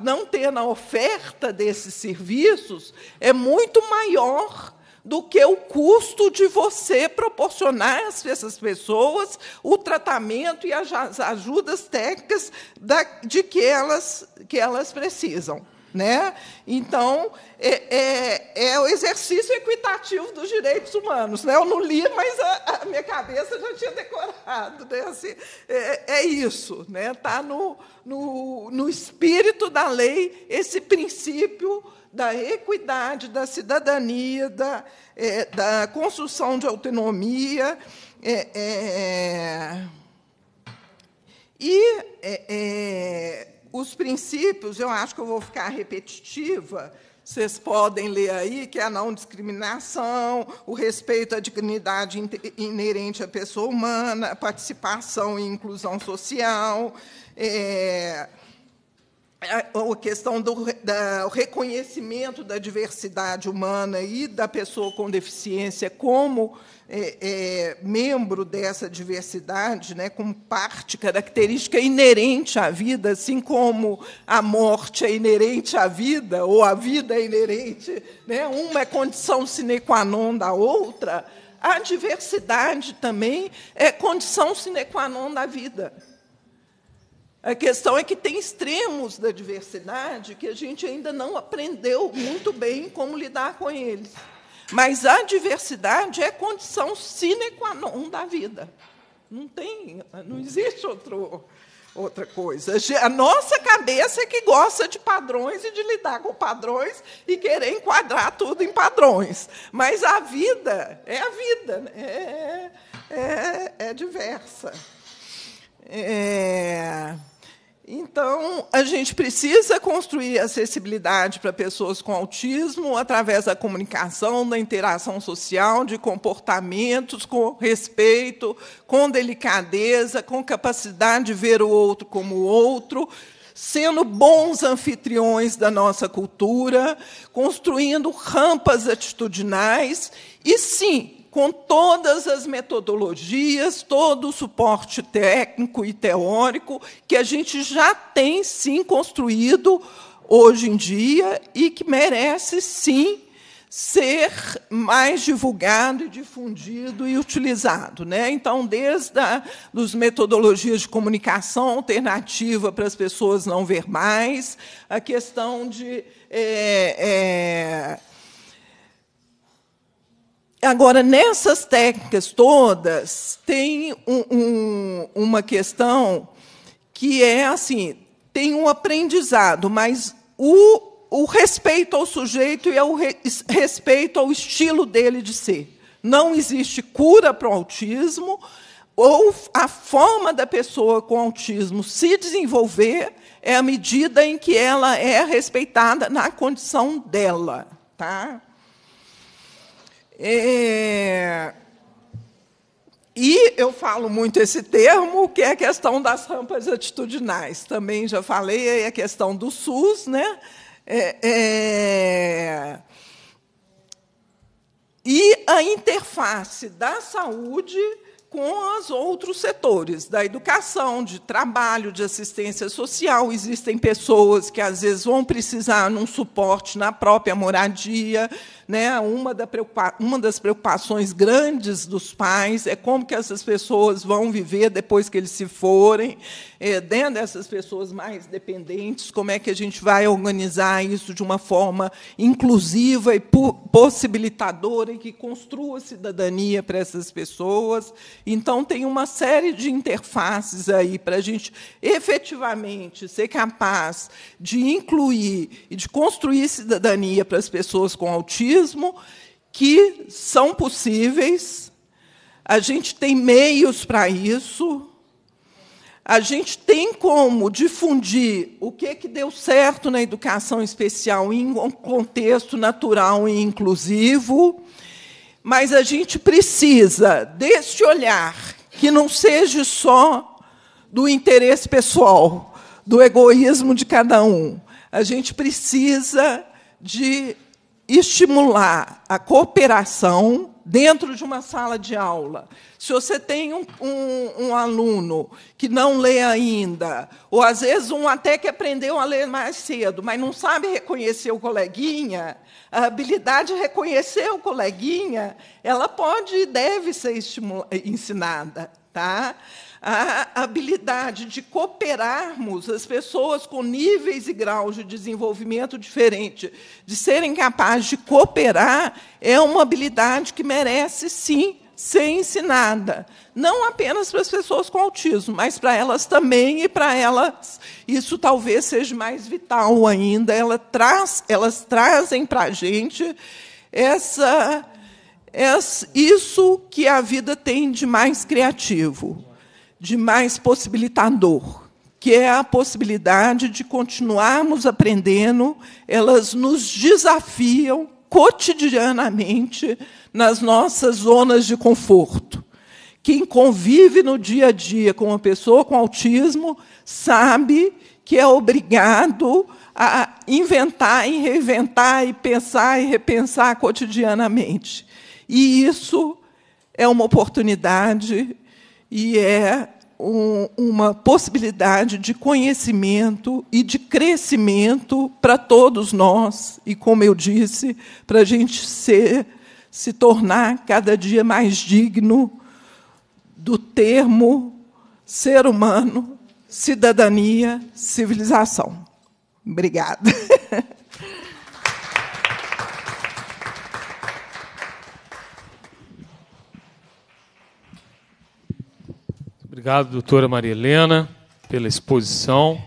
não ter na oferta desses serviços, é muito maior do que o custo de você proporcionar a essas pessoas o tratamento e as ajudas técnicas da, de que elas, que elas precisam. Né? Então, é, é, é, o exercício equitativo dos direitos humanos. Né? Eu não li, mas a, a minha cabeça já tinha decorado. Né? Assim, é, é, isso. Está né? Tá no, no, no espírito da lei esse princípio da equidade, da cidadania, da, é, da construção de autonomia. É, é, e é, é, os princípios, eu acho que eu vou ficar repetitiva, vocês podem ler aí, que é a não discriminação, o respeito à dignidade inerente à pessoa humana, participação e inclusão social. É, a é, questão do da, reconhecimento da diversidade humana e da pessoa com deficiência como é, é, membro dessa diversidade, né, como parte, característica inerente à vida, assim como a morte é inerente à vida, ou a vida é inerente, né, uma é condição sine qua non da outra, a diversidade também é condição sine qua non da vida. A questão é que tem extremos da diversidade que a gente ainda não aprendeu muito bem como lidar com eles. Mas a diversidade é condição sine qua non da vida. Não tem, não existe outro, outra coisa. A nossa cabeça é que gosta de padrões e de lidar com padrões e querer enquadrar tudo em padrões. Mas a vida é a vida, né? é, é, é diversa. É... Então, a gente precisa construir acessibilidade para pessoas com autismo através da comunicação, da interação social, de comportamentos com respeito, com delicadeza, com capacidade de ver o outro como o outro, sendo bons anfitriões da nossa cultura, construindo rampas atitudinais e, sim, com todas as metodologias, todo o suporte técnico e teórico que a gente já tem sim construído hoje em dia e que merece sim ser mais divulgado, difundido e utilizado, né? Então, desde a, dos metodologias de comunicação alternativa para as pessoas não ver mais, a questão de é, é, Agora, nessas técnicas todas, tem um, um, uma questão que é assim: tem um aprendizado, mas o, o respeito ao sujeito e o re, respeito ao estilo dele de ser. Não existe cura para o autismo, ou a forma da pessoa com autismo se desenvolver é a medida em que ela é respeitada na condição dela. Tá? É, é, é... E eu falo muito esse termo, que é a questão das rampas atitudinais. Também já falei aí é a questão do SUS, né? É, é... E a interface da saúde com os outros setores, da educação, de trabalho, de assistência social. Existem pessoas que, às vezes, vão precisar de um suporte na própria moradia, né? Uma, da uma das preocupações grandes dos pais é como que essas pessoas vão viver depois que eles se forem, é, dentro dessas pessoas mais dependentes, como é que a gente vai organizar isso de uma forma inclusiva e possibilitadora e que construa cidadania para essas pessoas. Então, tem uma série de interfaces aí para a gente efetivamente ser capaz de incluir e de construir cidadania para as pessoas com autismo que são possíveis, a gente tem meios para isso, a gente tem como difundir o que, que deu certo na educação especial em um contexto natural e inclusivo, mas a gente precisa deste olhar que não seja só do interesse pessoal, do egoísmo de cada um. A gente precisa de estimular a cooperação dentro de uma sala de aula. Se você tem um, um, um, aluno que não lê ainda, ou às vezes um até que aprendeu a ler mais cedo, mas não sabe reconhecer o coleguinha, a habilidade de reconhecer o coleguinha, ela pode e deve ser ensinada. Tá? a habilidade de cooperarmos as pessoas com níveis e graus de desenvolvimento diferente, de serem capazes de cooperar, é uma habilidade que merece, sim, ser ensinada, não apenas para as pessoas com autismo, mas para elas também e para elas isso talvez seja mais vital ainda. Ela traz, elas trazem para a gente essa, essa, isso que a vida tem de mais criativo de mais possibilitador, que é a possibilidade de continuarmos aprendendo, elas nos desafiam cotidianamente nas nossas zonas de conforto. Quem convive no dia a dia com uma pessoa com autismo sabe que é obrigado a inventar e reinventar e pensar e repensar cotidianamente. E isso é uma oportunidade e é um, uma possibilidade de conhecimento e de crescimento para todos nós, e, como eu disse, para a gente ser, se tornar cada dia mais digno do termo ser humano, cidadania, civilização. Obrigada. Obrigado, doutora Maria Helena, pela exposição,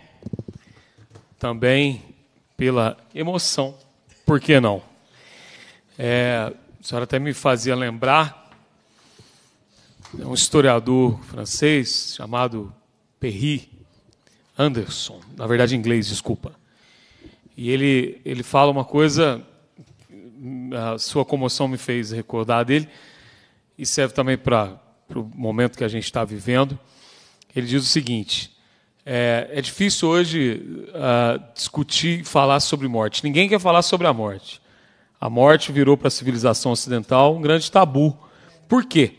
também pela emoção, por que não? É, a senhora até me fazia lembrar é um historiador francês chamado Perry Anderson, na verdade inglês, desculpa. E ele, ele fala uma coisa, a sua comoção me fez recordar dele, e serve também para para o momento que a gente está vivendo. Ele diz o seguinte: é, é difícil hoje uh, discutir e falar sobre morte. Ninguém quer falar sobre a morte. A morte virou para a civilização ocidental um grande tabu. Por quê?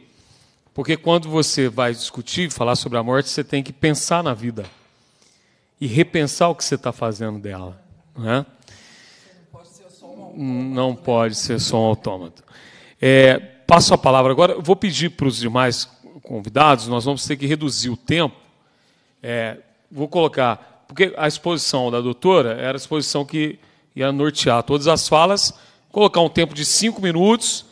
Porque quando você vai discutir, e falar sobre a morte, você tem que pensar na vida e repensar o que você está fazendo dela. Né? Não pode ser só um autômato. Não né? pode ser só um autômato. É, passo a palavra agora. Vou pedir para os demais convidados, nós vamos ter que reduzir o tempo. É, vou colocar, porque a exposição da doutora era a exposição que ia nortear todas as falas, colocar um tempo de cinco minutos.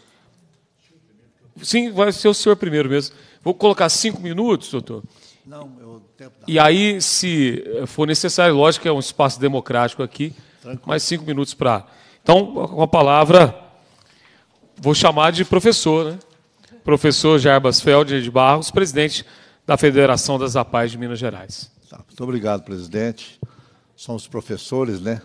Sim, vai ser o senhor primeiro mesmo. Vou colocar cinco minutos, doutor. Não, eu, tempo tá E aí, se for necessário, lógico que é um espaço democrático aqui, Tranquilo. mais cinco minutos para. Então, com a palavra, vou chamar de professor, né? Professor Jarbas Felder de Barros, presidente da Federação das APAES de Minas Gerais. Tá, muito obrigado, presidente. Somos professores, né?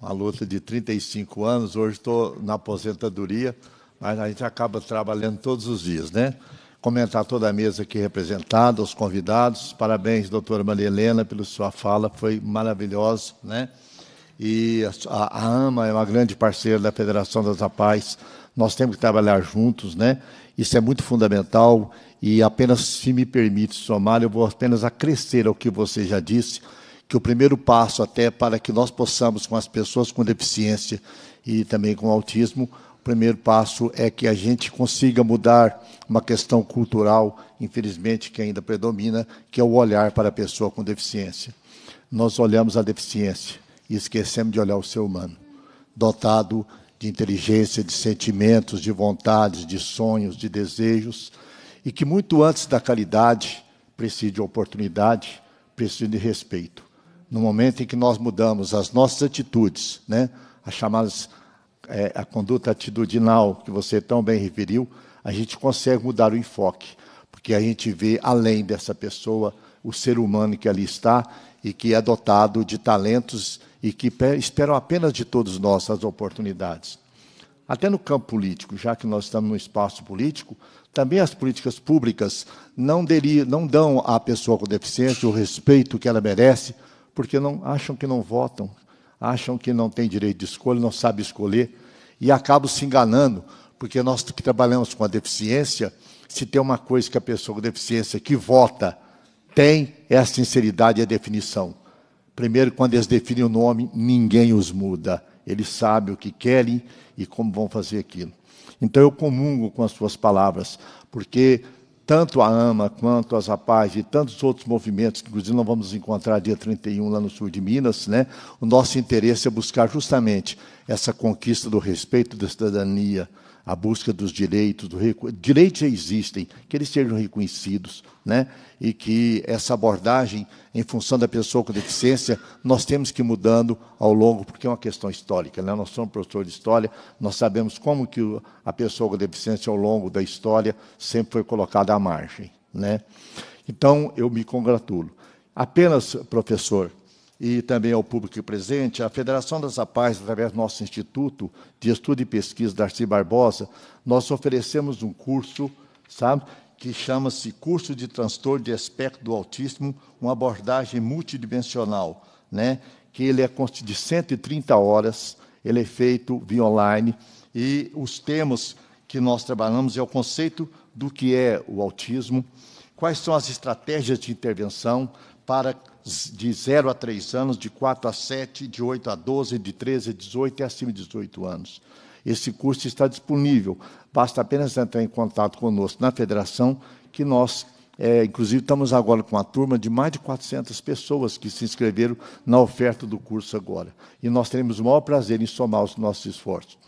Uma luta de 35 anos. Hoje estou na aposentadoria, mas a gente acaba trabalhando todos os dias, né? Comentar toda a mesa aqui representada, os convidados. Parabéns, doutora Maria Helena, pela sua fala, foi maravilhosa, né? E a, a AMA é uma grande parceira da Federação das APAES nós temos que trabalhar juntos, né? Isso é muito fundamental e apenas se me permite somar, eu vou apenas acrescer ao que você já disse, que o primeiro passo até para que nós possamos com as pessoas com deficiência e também com autismo, o primeiro passo é que a gente consiga mudar uma questão cultural, infelizmente que ainda predomina, que é o olhar para a pessoa com deficiência. Nós olhamos a deficiência e esquecemos de olhar o ser humano, dotado de inteligência, de sentimentos, de vontades, de sonhos, de desejos, e que muito antes da caridade precisa de oportunidade, precisa de respeito. No momento em que nós mudamos as nossas atitudes, né, as chamadas é, a conduta atitudinal que você tão bem referiu, a gente consegue mudar o enfoque, porque a gente vê além dessa pessoa o ser humano que ali está e que é dotado de talentos e que esperam apenas de todos nós as oportunidades. Até no campo político, já que nós estamos no espaço político, também as políticas públicas não, não dão à pessoa com deficiência o respeito que ela merece, porque não acham que não votam, acham que não tem direito de escolha, não sabe escolher, e acabam se enganando, porque nós que trabalhamos com a deficiência, se tem uma coisa que a pessoa com deficiência que vota tem essa é sinceridade e a definição. Primeiro, quando eles definem o nome, ninguém os muda. Eles sabem o que querem e como vão fazer aquilo. Então eu comungo com as suas palavras, porque tanto a AMA quanto as rapazes e tantos outros movimentos, que inclusive nós vamos encontrar dia 31 lá no sul de Minas, né? o nosso interesse é buscar justamente essa conquista do respeito da cidadania, a busca dos direitos, do direitos já existem, que eles sejam reconhecidos, né? E que essa abordagem em função da pessoa com deficiência nós temos que ir mudando ao longo, porque é uma questão histórica, né? Nós somos professores de história, nós sabemos como que a pessoa com deficiência ao longo da história sempre foi colocada à margem, né? Então eu me congratulo. Apenas professor, e também ao público presente, a Federação das APAES, através do nosso Instituto de Estudo e Pesquisa Darcy Barbosa, nós oferecemos um curso, sabe, que chama-se Curso de Transtorno de Espectro do Autismo, uma abordagem multidimensional, né, que ele é de 130 horas, ele é feito via online, e os temas que nós trabalhamos é o conceito do que é o autismo, quais são as estratégias de intervenção para de 0 a 3 anos, de 4 a 7, de 8 a 12, de 13 a 18 e acima de 18 anos. Esse curso está disponível. Basta apenas entrar em contato conosco na federação, que nós, é, inclusive, estamos agora com a turma de mais de 400 pessoas que se inscreveram na oferta do curso agora. E nós teremos o maior prazer em somar os nossos esforços.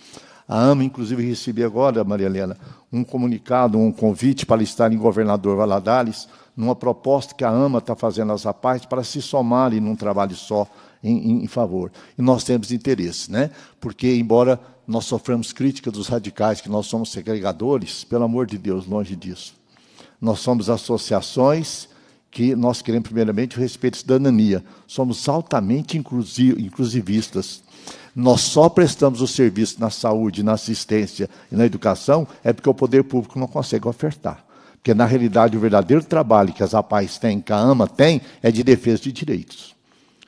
A AMA, inclusive, recebi agora, Maria Helena, um comunicado, um convite para estar em Governador Valadares, numa proposta que a AMA está fazendo essa parte para se somarem num trabalho só em, em, em, favor. E nós temos interesse, né? porque, embora nós soframos crítica dos radicais, que nós somos segregadores, pelo amor de Deus, longe disso. Nós somos associações que nós queremos, primeiramente, o respeito à cidadania. Somos altamente inclusivistas. Nós só prestamos o serviço na saúde, na assistência e na educação é porque o poder público não consegue ofertar. Porque, na realidade, o verdadeiro trabalho que as APAES têm, que a AMA tem, é de defesa de direitos.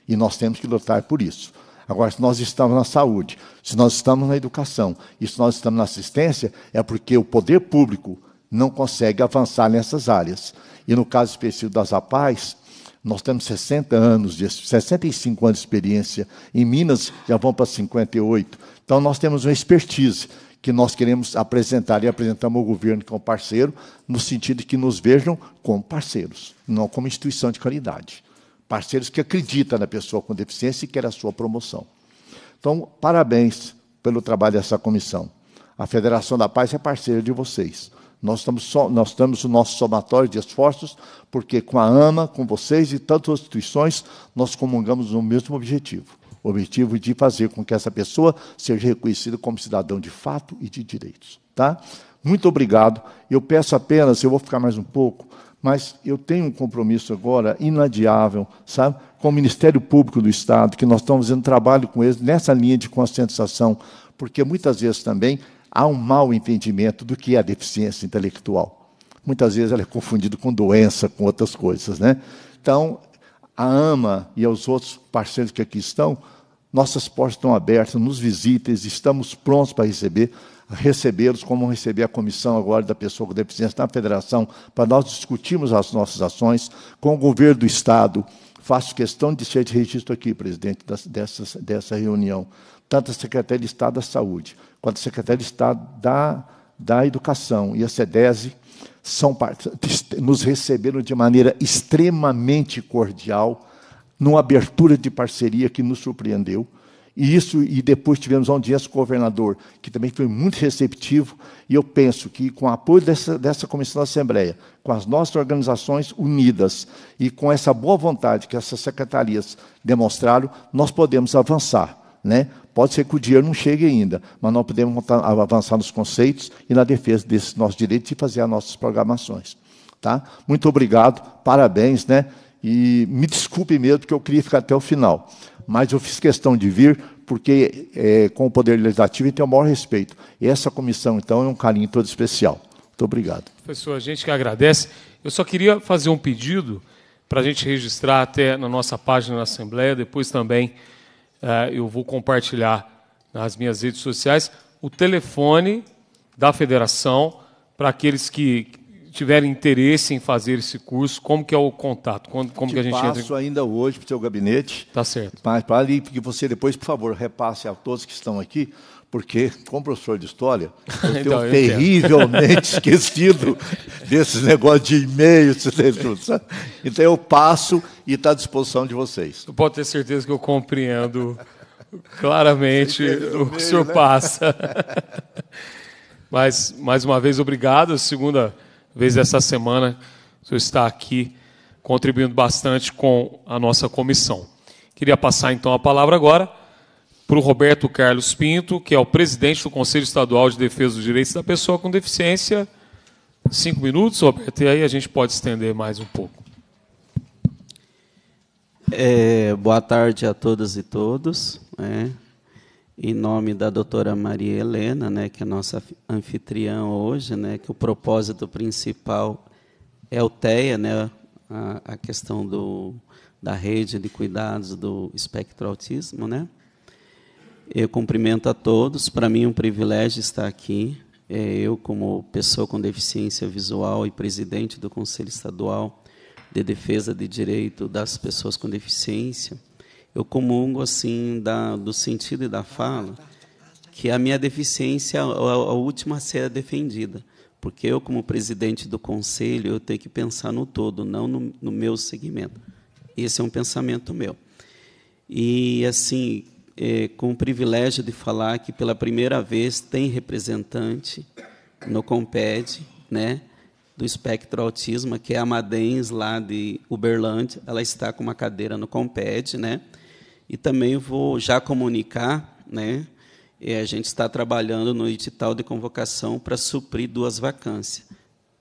E nós temos que lutar por isso. Agora, se nós estamos na saúde, se nós estamos na educação e se nós estamos na assistência, é porque o poder público não consegue avançar nessas áreas. E no caso específico das APAES, nós temos 60 anos, de, 65 anos de experiência. Em Minas, já vão para 58. Então, nós temos uma expertise que nós queremos apresentar e apresentamos ao governo como parceiro, no sentido de que nos vejam como parceiros, não como instituição de caridade. Parceiros que acreditam na pessoa com deficiência e querem a sua promoção. Então, parabéns pelo trabalho dessa comissão. A Federação da Paz é parceira de vocês. Nós estamos, so, nós estamos o nosso somatório de esforços, porque com a AMA, com vocês e tantas instituições, nós comungamos no mesmo objetivo o objetivo de fazer com que essa pessoa seja reconhecida como cidadão de fato e de direitos. Tá? Muito obrigado. Eu peço apenas, eu vou ficar mais um pouco, mas eu tenho um compromisso agora inadiável, sabe, com o Ministério Público do Estado, que nós estamos fazendo trabalho com eles nessa linha de conscientização, porque muitas vezes também há um mau entendimento do que é a deficiência intelectual. Muitas vezes ela é confundida com doença, com outras coisas, né? Então, a AMA e aos outros parceiros que aqui estão, nossas portas estão abertas, nos visitem, estamos prontos para receber, recebê-los, como receber a comissão agora da pessoa com deficiência na federação, para nós discutirmos as nossas ações com o governo do Estado. Faço questão de ser de registro aqui, presidente, dessa, dessa reunião, tanto a Secretaria de Estado da Saúde, quanto a Secretaria de Estado da, da Educação e a CEDESI são, nos receberam de maneira extremamente cordial, numa abertura de parceria que nos surpreendeu. E isso e depois tivemos audiência com o governador, que também foi muito receptivo, e eu penso que com o apoio dessa, dessa comissão da Assembleia, com as nossas organizações unidas e com essa boa vontade que essas secretarias demonstraram, nós podemos avançar, né? Pode ser que o dinheiro não chegue ainda, mas nós podemos avançar nos conceitos e na defesa desses nossos direitos e fazer as nossas programações, tá? Muito obrigado, parabéns, né? E me desculpe mesmo, porque eu queria ficar até o final. Mas eu fiz questão de vir, porque é, com o Poder Legislativo eu tenho o maior respeito. E essa comissão, então, é um carinho todo especial. Muito obrigado. Professor, a gente que agradece. Eu só queria fazer um pedido para a gente registrar até na nossa página na Assembleia, depois também é, eu vou compartilhar nas minhas redes sociais o telefone da federação para aqueles que tiverem interesse em fazer esse curso, como que é o contato? Como, como que a gente passo entra? ainda hoje para o seu gabinete. Tá certo. Mas para e que você depois, por favor, repasse a todos que estão aqui, porque, como professor de história, eu então, tenho eu terrivelmente esquecido desses negócios de e-mails. Então, eu passo e está à disposição de vocês. Você pode ter certeza que eu compreendo claramente o que o senhor né? passa. Mas, mais uma vez, obrigado. Segunda vez essa semana o senhor está aqui contribuindo bastante com a nossa comissão. Queria passar então a palavra agora para o Roberto Carlos Pinto, que é o presidente do Conselho Estadual de Defesa dos Direitos da Pessoa com Deficiência. Cinco minutos, Roberto, e aí a gente pode estender mais um pouco. É, boa tarde a todas e todos. Né? em nome da doutora Maria Helena, né, que é nossa anfitriã hoje, né, que o propósito principal é o TEA, né, a, a questão do, da rede de cuidados do espectro autismo. Né. Eu cumprimento a todos, para mim é um privilégio estar aqui. É, eu, como pessoa com deficiência visual e presidente do Conselho Estadual de Defesa de Direito das Pessoas com Deficiência, eu comungo assim da, do sentido e da fala que a minha deficiência é a, a última a ser defendida, porque eu como presidente do conselho eu tenho que pensar no todo, não no, no meu segmento. Esse é um pensamento meu. E assim, é, com o privilégio de falar que pela primeira vez tem representante no Comped, né? do espectro autismo, que é a Madens lá de Uberlândia, ela está com uma cadeira no Comped, né? E também vou já comunicar, né? a gente está trabalhando no edital de convocação para suprir duas vacâncias,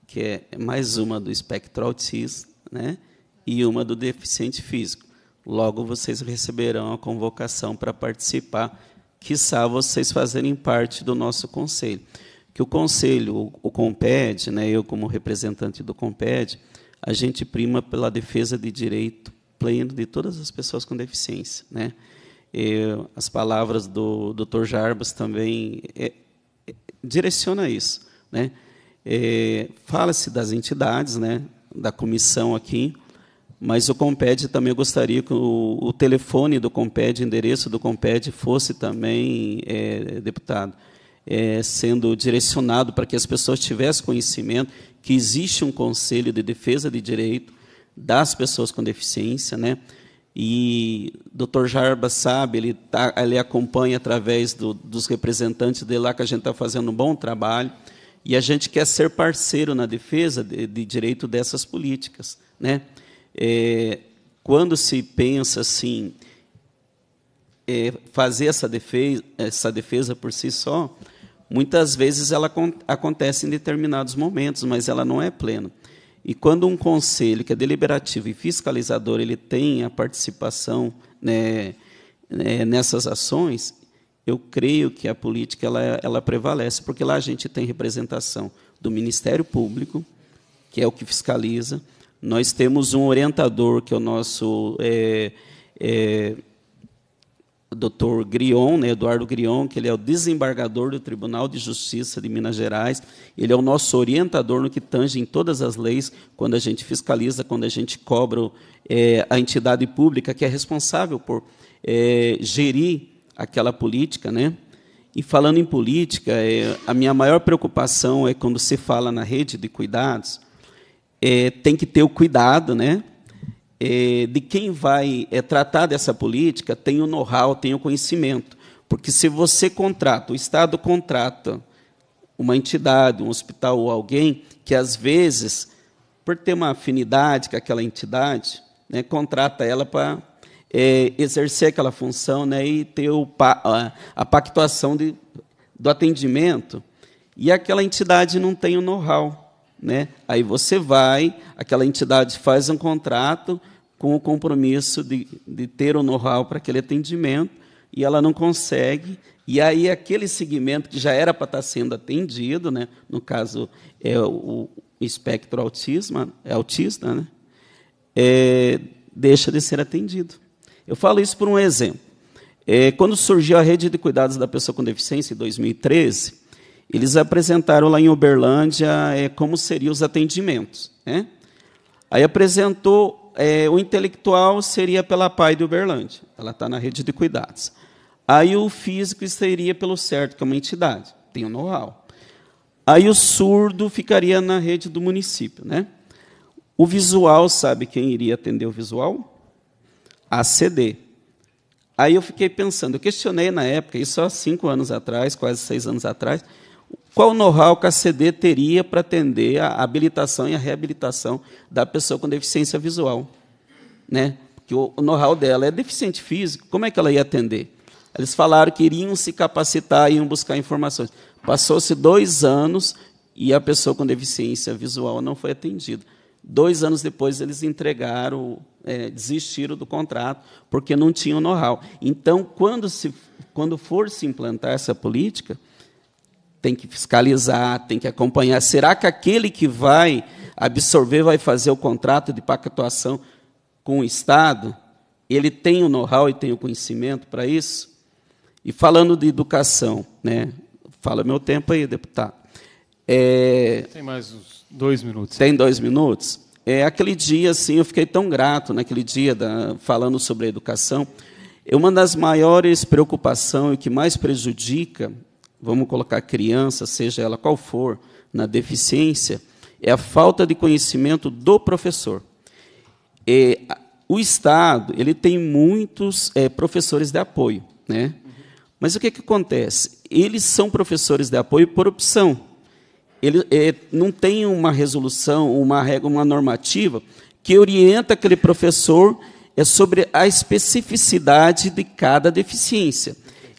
que é mais uma do espectro autista, né? E uma do deficiente físico. Logo vocês receberão a convocação para participar, quiçá vocês fazerem parte do nosso conselho. Que o conselho, o COMPED, né, eu como representante do COMPED, a gente prima pela defesa de direito pleno de todas as pessoas com deficiência. Né? as palavras do Dr. Jarbas também é, é, direciona isso. Né? É, Fala-se das entidades, né? da comissão aqui, mas o Comped também gostaria que o, o telefone do Comped, endereço do Comped, fosse também, é, deputado, é, sendo direcionado para que as pessoas tivessem conhecimento que existe um Conselho de Defesa de Direito, das pessoas com deficiência, né? E o Dr. Jarba sabe, ele, tá, ele acompanha através do, dos representantes dele lá que a gente está fazendo um bom trabalho. E a gente quer ser parceiro na defesa de, de direito dessas políticas. Né? É, quando se pensa assim, é, fazer essa defesa, essa defesa por si só, muitas vezes ela acontece em determinados momentos, mas ela não é plena. E quando um conselho que é deliberativo e fiscalizador ele tem a participação né, né, nessas ações, eu creio que a política ela, ela prevalece, porque lá a gente tem representação do Ministério Público, que é o que fiscaliza. Nós temos um orientador, que é o nosso é, é, doutor Grion, né, Eduardo Grion, que ele é o desembargador do Tribunal de Justiça de Minas Gerais, ele é o nosso orientador no que tange em todas as leis, quando a gente fiscaliza, quando a gente cobra é, a entidade pública que é responsável por é, gerir aquela política, né? E falando em política, é, a minha maior preocupação é quando se fala na rede de cuidados, é, tem que ter o cuidado, né? É, de quem vai é, tratar dessa política tem o know-how, tem o conhecimento. Porque se você contrata, o Estado contrata uma entidade, um hospital ou alguém que, às vezes, por ter uma afinidade com aquela entidade, né, contrata ela para é, exercer aquela função né, e ter o, a, a, pactuação de, do atendimento, e aquela entidade não tem o know-how. Né? Aí você vai, aquela entidade faz um contrato com o compromisso de, de ter o know-how para aquele atendimento e ela não consegue. E aí aquele segmento que já era para estar sendo atendido, né? no caso é o, espectro autismo, é autista, né? É, deixa de ser atendido. Eu falo isso por um exemplo. É, quando surgiu a rede de cuidados da pessoa com deficiência em 2013, eles apresentaram lá em Uberlândia é, como seriam os atendimentos. Né? Aí apresentou é, o intelectual seria pela PAI de Uberlândia, ela está na rede de cuidados. Aí o físico seria pelo certo, que é uma entidade, tem o um know-how. Aí o surdo ficaria na rede do município. Né? O visual, sabe quem iria atender o visual? A CD. Aí eu fiquei pensando, eu questionei na época, isso há cinco anos atrás, quase seis anos atrás, qual know-how que a CD teria para atender a habilitação e a reabilitação da pessoa com deficiência visual? Né? Porque o know-how dela é deficiente físico, como é que ela ia atender? Eles falaram que iriam se capacitar, iriam buscar informações. Passou-se dois anos e a pessoa com deficiência visual não foi atendida. Dois anos depois, eles entregaram, é, desistiram do contrato, porque não tinham know-how. Então, quando, se, quando for se implantar essa política, tem que fiscalizar, tem que acompanhar. Será que aquele que vai absorver vai fazer o contrato de pactuação com o Estado? Ele tem o know-how e tem o conhecimento para isso? E falando de educação, né? fala meu tempo aí, deputado. É, tem mais uns dois minutos. Tem dois minutos? É, aquele dia, assim, eu fiquei tão grato naquele dia, da, falando sobre a educação. É uma das maiores preocupações, o que mais prejudica vamos colocar criança, seja ela qual for, na deficiência, é a falta de conhecimento do professor. o Estado ele tem muitos é, professores de apoio, né? Mas o que, que acontece? Eles são professores de apoio por opção. Ele é, não tem uma resolução, uma regra, uma normativa que orienta aquele professor é sobre a especificidade de cada deficiência.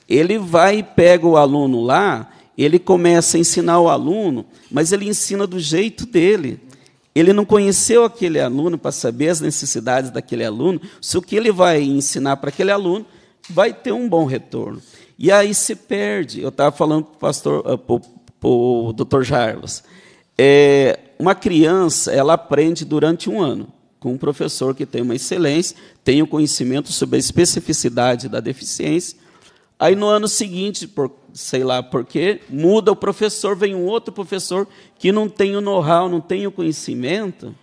Ele vai e pega o aluno lá, ele começa a ensinar o aluno, mas ele ensina do jeito dele. Ele não conheceu aquele aluno para saber as necessidades daquele aluno, se o que ele vai ensinar para aquele aluno vai ter um bom retorno. E aí se perde. Eu estava falando para o pastor, eh, para o doutor Jarvis. É, uma criança, ela aprende durante um ano com um professor que tem uma excelência, tem o um conhecimento sobre a especificidade da deficiência, Aí no ano seguinte, por, sei lá porquê, muda o professor, vem um outro professor que não tem o know-how, não tem o conhecimento,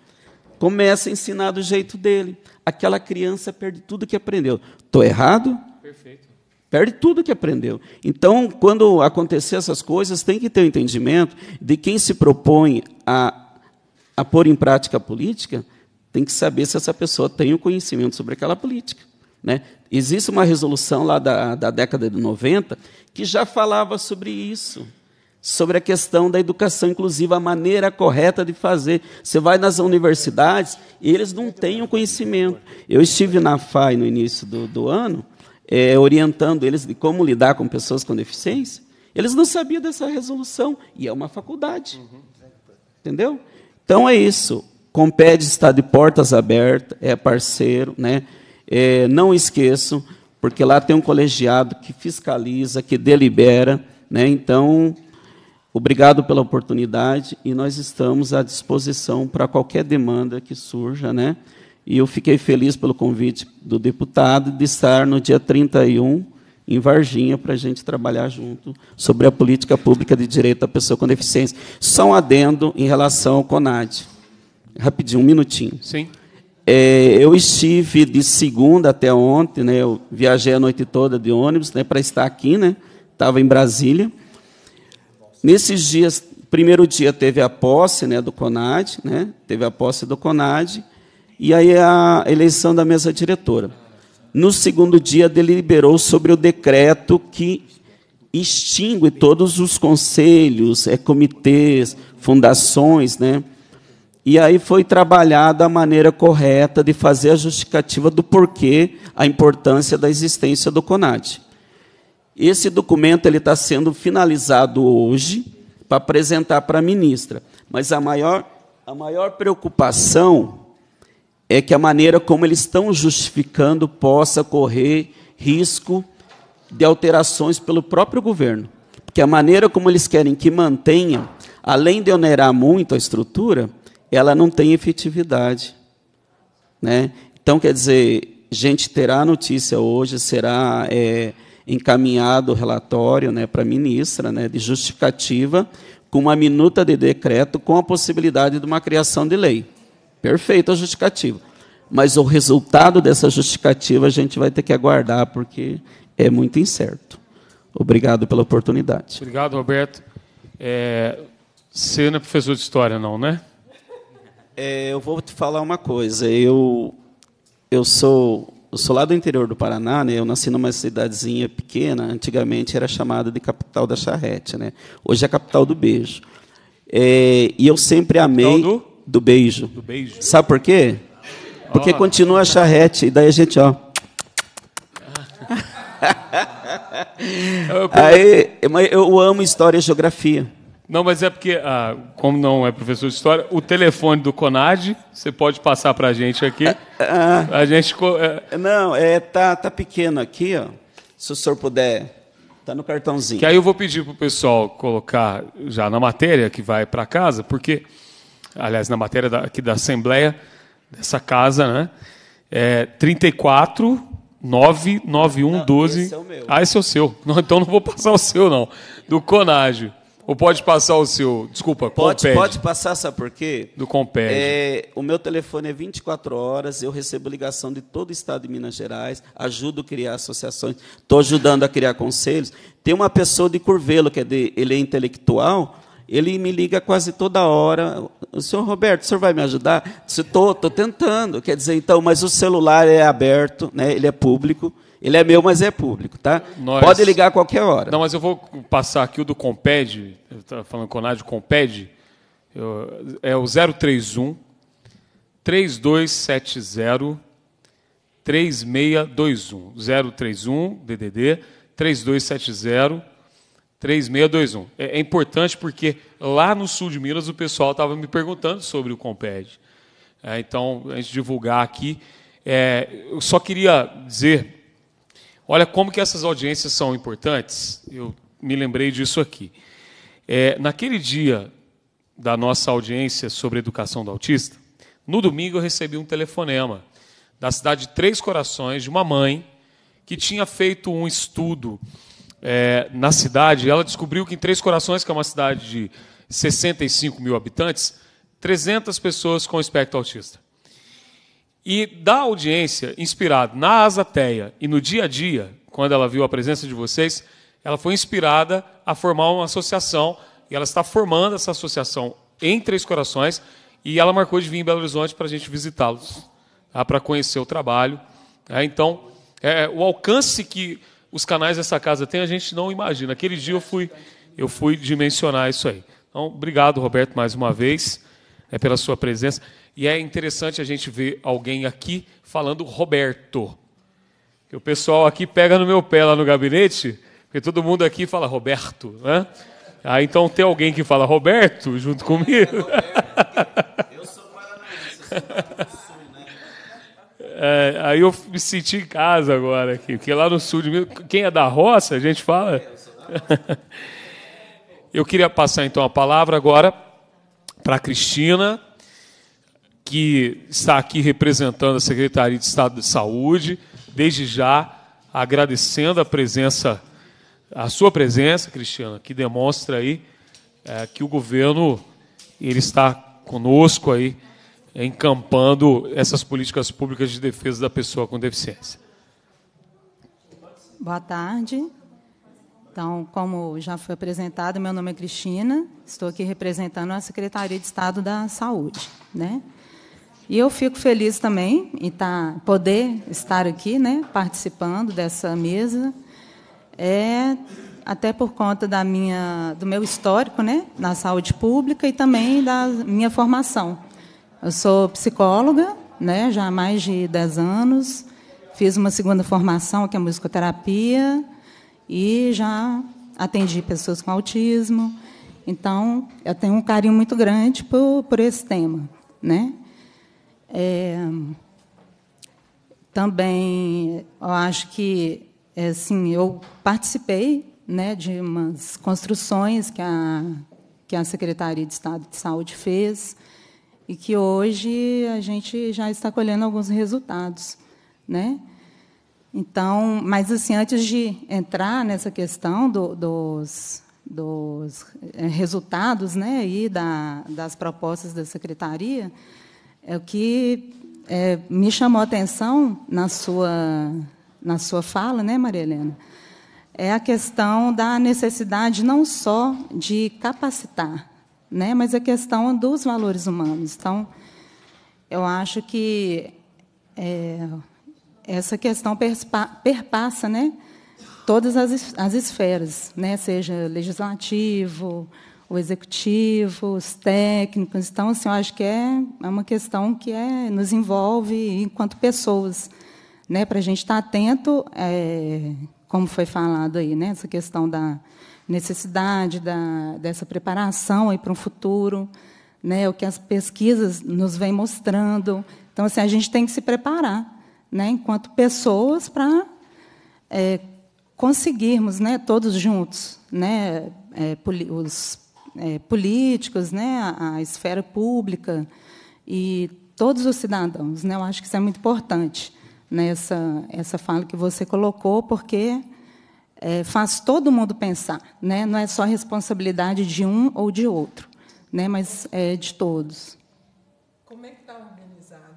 começa a ensinar do jeito dele. Aquela criança perde tudo que aprendeu. Estou errado? Perfeito. Perde tudo que aprendeu. Então, quando acontecer essas coisas, tem que ter o um entendimento de quem se propõe a, a pôr em prática a política, tem que saber se essa pessoa tem o conhecimento sobre aquela política. Né? Existe uma resolução lá da, da década de 90 que já falava sobre isso, sobre a questão da educação inclusiva, a maneira correta de fazer. Você vai nas universidades e eles não têm o conhecimento. Eu estive na FAI no início do, do ano, é, orientando eles de como lidar com pessoas com deficiência. Eles não sabiam dessa resolução, e é uma faculdade. Entendeu? Então é isso. Compede está de portas abertas, é parceiro, né? É, não esqueçam, porque lá tem um colegiado que fiscaliza, que delibera. Né? Então, obrigado pela oportunidade e nós estamos à disposição para qualquer demanda que surja. Né? E eu fiquei feliz pelo convite do deputado de estar no dia 31 em Varginha para a gente trabalhar junto sobre a política pública de direito à pessoa com deficiência. Só um adendo em relação ao CONAD. Rapidinho, um minutinho. Sim. É, eu estive de segunda até ontem, né? Eu viajei a noite toda de ônibus, né? Para estar aqui, né? Estava em Brasília. Nesses dias, primeiro dia teve a posse, né? Do Conad, né? Teve a posse do Conad e aí a eleição da mesa diretora. No segundo dia deliberou sobre o decreto que extingue todos os conselhos, é, comitês, fundações, né? E aí foi trabalhada a maneira correta de fazer a justificativa do porquê a importância da existência do CONAD. Esse documento ele está sendo finalizado hoje para apresentar para a ministra. Mas a maior, a maior preocupação é que a maneira como eles estão justificando possa correr risco de alterações pelo próprio governo. Porque a maneira como eles querem que mantenha, além de onerar muito a estrutura, ela não tem efetividade. Né? Então, quer dizer, a gente terá notícia hoje, será é, encaminhado o relatório né, para a ministra né, de justificativa com uma minuta de decreto com a possibilidade de uma criação de lei. Perfeito a justificativa. Mas o resultado dessa justificativa a gente vai ter que aguardar, porque é muito incerto. Obrigado pela oportunidade. Obrigado, Roberto. É, você não é professor de história, não, né? É, eu vou te falar uma coisa. Eu, eu sou eu sou lá do interior do Paraná, né? Eu nasci numa cidadezinha pequena, antigamente era chamada de capital da charrete, né? Hoje é a capital do beijo. É, e eu sempre amei do? do? beijo. Do beijo. Sabe por quê? Porque oh. continua a charrete e daí a gente, ó. Aí, eu amo história e geografia. Não, mas é porque, ah, como não é professor de história, o telefone do Conad, você pode passar para a gente aqui. Ah, ah. a gente. É. Não, é, tá, tá pequeno aqui, ó. Se o senhor puder. Tá no cartãozinho. Que aí eu vou pedir para o pessoal colocar já na matéria que vai para casa, porque, aliás, na matéria da, aqui da Assembleia, dessa casa, né? É 34 não, Esse é o meu. Ah, esse é o seu. Não, então não vou passar o seu, não. Do Conágio. Ou pode passar o seu. Desculpa, pode, Pode passar, sabe por quê? Do compete. É, o meu telefone é 24 horas, eu recebo ligação de todo o estado de Minas Gerais, ajudo a criar associações, estou ajudando a criar conselhos. Tem uma pessoa de Curvelo, que é de, ele é intelectual, ele me liga quase toda hora. O senhor Roberto, o senhor vai me ajudar? Estou tô, tô tentando. Quer dizer, então, mas o celular é aberto, né? ele é público. Ele é meu, mas é público, tá? Nós... Pode ligar a qualquer hora. Não, mas eu vou passar aqui o do Comped, eu estava falando com o Nádio Comped, eu, é o 031 3270 3621. 031 DDD 3270 3621. É, é importante porque lá no sul de Minas o pessoal estava me perguntando sobre o Comped. É, então, a gente divulgar aqui. É, eu só queria dizer Olha como que essas audiências são importantes. Eu me lembrei disso aqui. É, naquele dia da nossa audiência sobre educação do autista, no domingo eu recebi um telefonema da cidade de Três Corações, de uma mãe que tinha feito um estudo é, na cidade. Ela descobriu que em Três Corações, que é uma cidade de 65 mil habitantes, 300 pessoas com espectro autista. E da audiência, inspirado na Asa Teia e no dia a dia, quando ela viu a presença de vocês, ela foi inspirada a formar uma associação e ela está formando essa associação em Três Corações e ela marcou de vir em Belo Horizonte para a gente visitá-los, tá? para conhecer o trabalho. Tá? Então, é, é, o alcance que os canais dessa casa têm, a gente não imagina. Aquele dia eu fui, eu fui dimensionar isso aí. Então, obrigado, Roberto, mais uma vez, é, pela sua presença. E é interessante a gente ver alguém aqui falando Roberto. Que o pessoal aqui pega no meu pé lá no gabinete, porque todo mundo aqui fala Roberto, né? Ah, então tem alguém que fala Roberto junto comigo. Eu sou né? é, aí eu me senti em casa agora aqui, porque lá no sul de Minas, quem é da roça, a gente fala. É, eu queria passar então a palavra agora para a Cristina que está aqui representando a Secretaria de Estado de Saúde, desde já agradecendo a presença, a sua presença, Cristiana, que demonstra aí é, que o governo ele está conosco aí encampando essas políticas públicas de defesa da pessoa com deficiência. Boa tarde. Então, como já foi apresentado, meu nome é Cristina, estou aqui representando a Secretaria de Estado da Saúde, né? E eu fico feliz também em tá, poder estar aqui, né, participando dessa mesa, é, até por conta da minha, do meu histórico né, na saúde pública e também da minha formação. Eu sou psicóloga né, já há mais de 10 anos, fiz uma segunda formação, que é musicoterapia, e já atendi pessoas com autismo. Então, eu tenho um carinho muito grande por, por esse tema. Né? É, também, eu acho que, assim, eu participei né, de umas construções que a, que a Secretaria de Estado de Saúde fez e que hoje a gente já está colhendo alguns resultados, né? Então, mas assim, antes de entrar nessa questão do, dos, dos é, resultados, né, e da, das propostas da secretaria, é o que é, me chamou a atenção na sua, na sua fala, né, Maria Helena? É a questão da necessidade não só de capacitar, né, mas a questão dos valores humanos. Então, eu acho que é, essa questão perpassa né, todas as, as esferas, né, seja legislativo, o executivo, os técnicos. Então, assim, eu acho que é, é uma questão que é, nos envolve enquanto pessoas, né? Para a gente estar tá atento, é, como foi falado aí, né? Essa questão da necessidade da, dessa preparação aí para um futuro, né? O que as pesquisas nos vêm mostrando. Então, assim, a gente tem que se preparar, né? Enquanto pessoas para é, conseguirmos, né? Todos juntos, né? É, os é, políticos, né, a, a, esfera pública e todos os cidadãos. Né, eu acho que isso é muito importante nessa né, essa fala que você colocou, porque é, faz todo mundo pensar, né, não é só responsabilidade de um ou de outro, né, mas é de todos. Como é que está organizado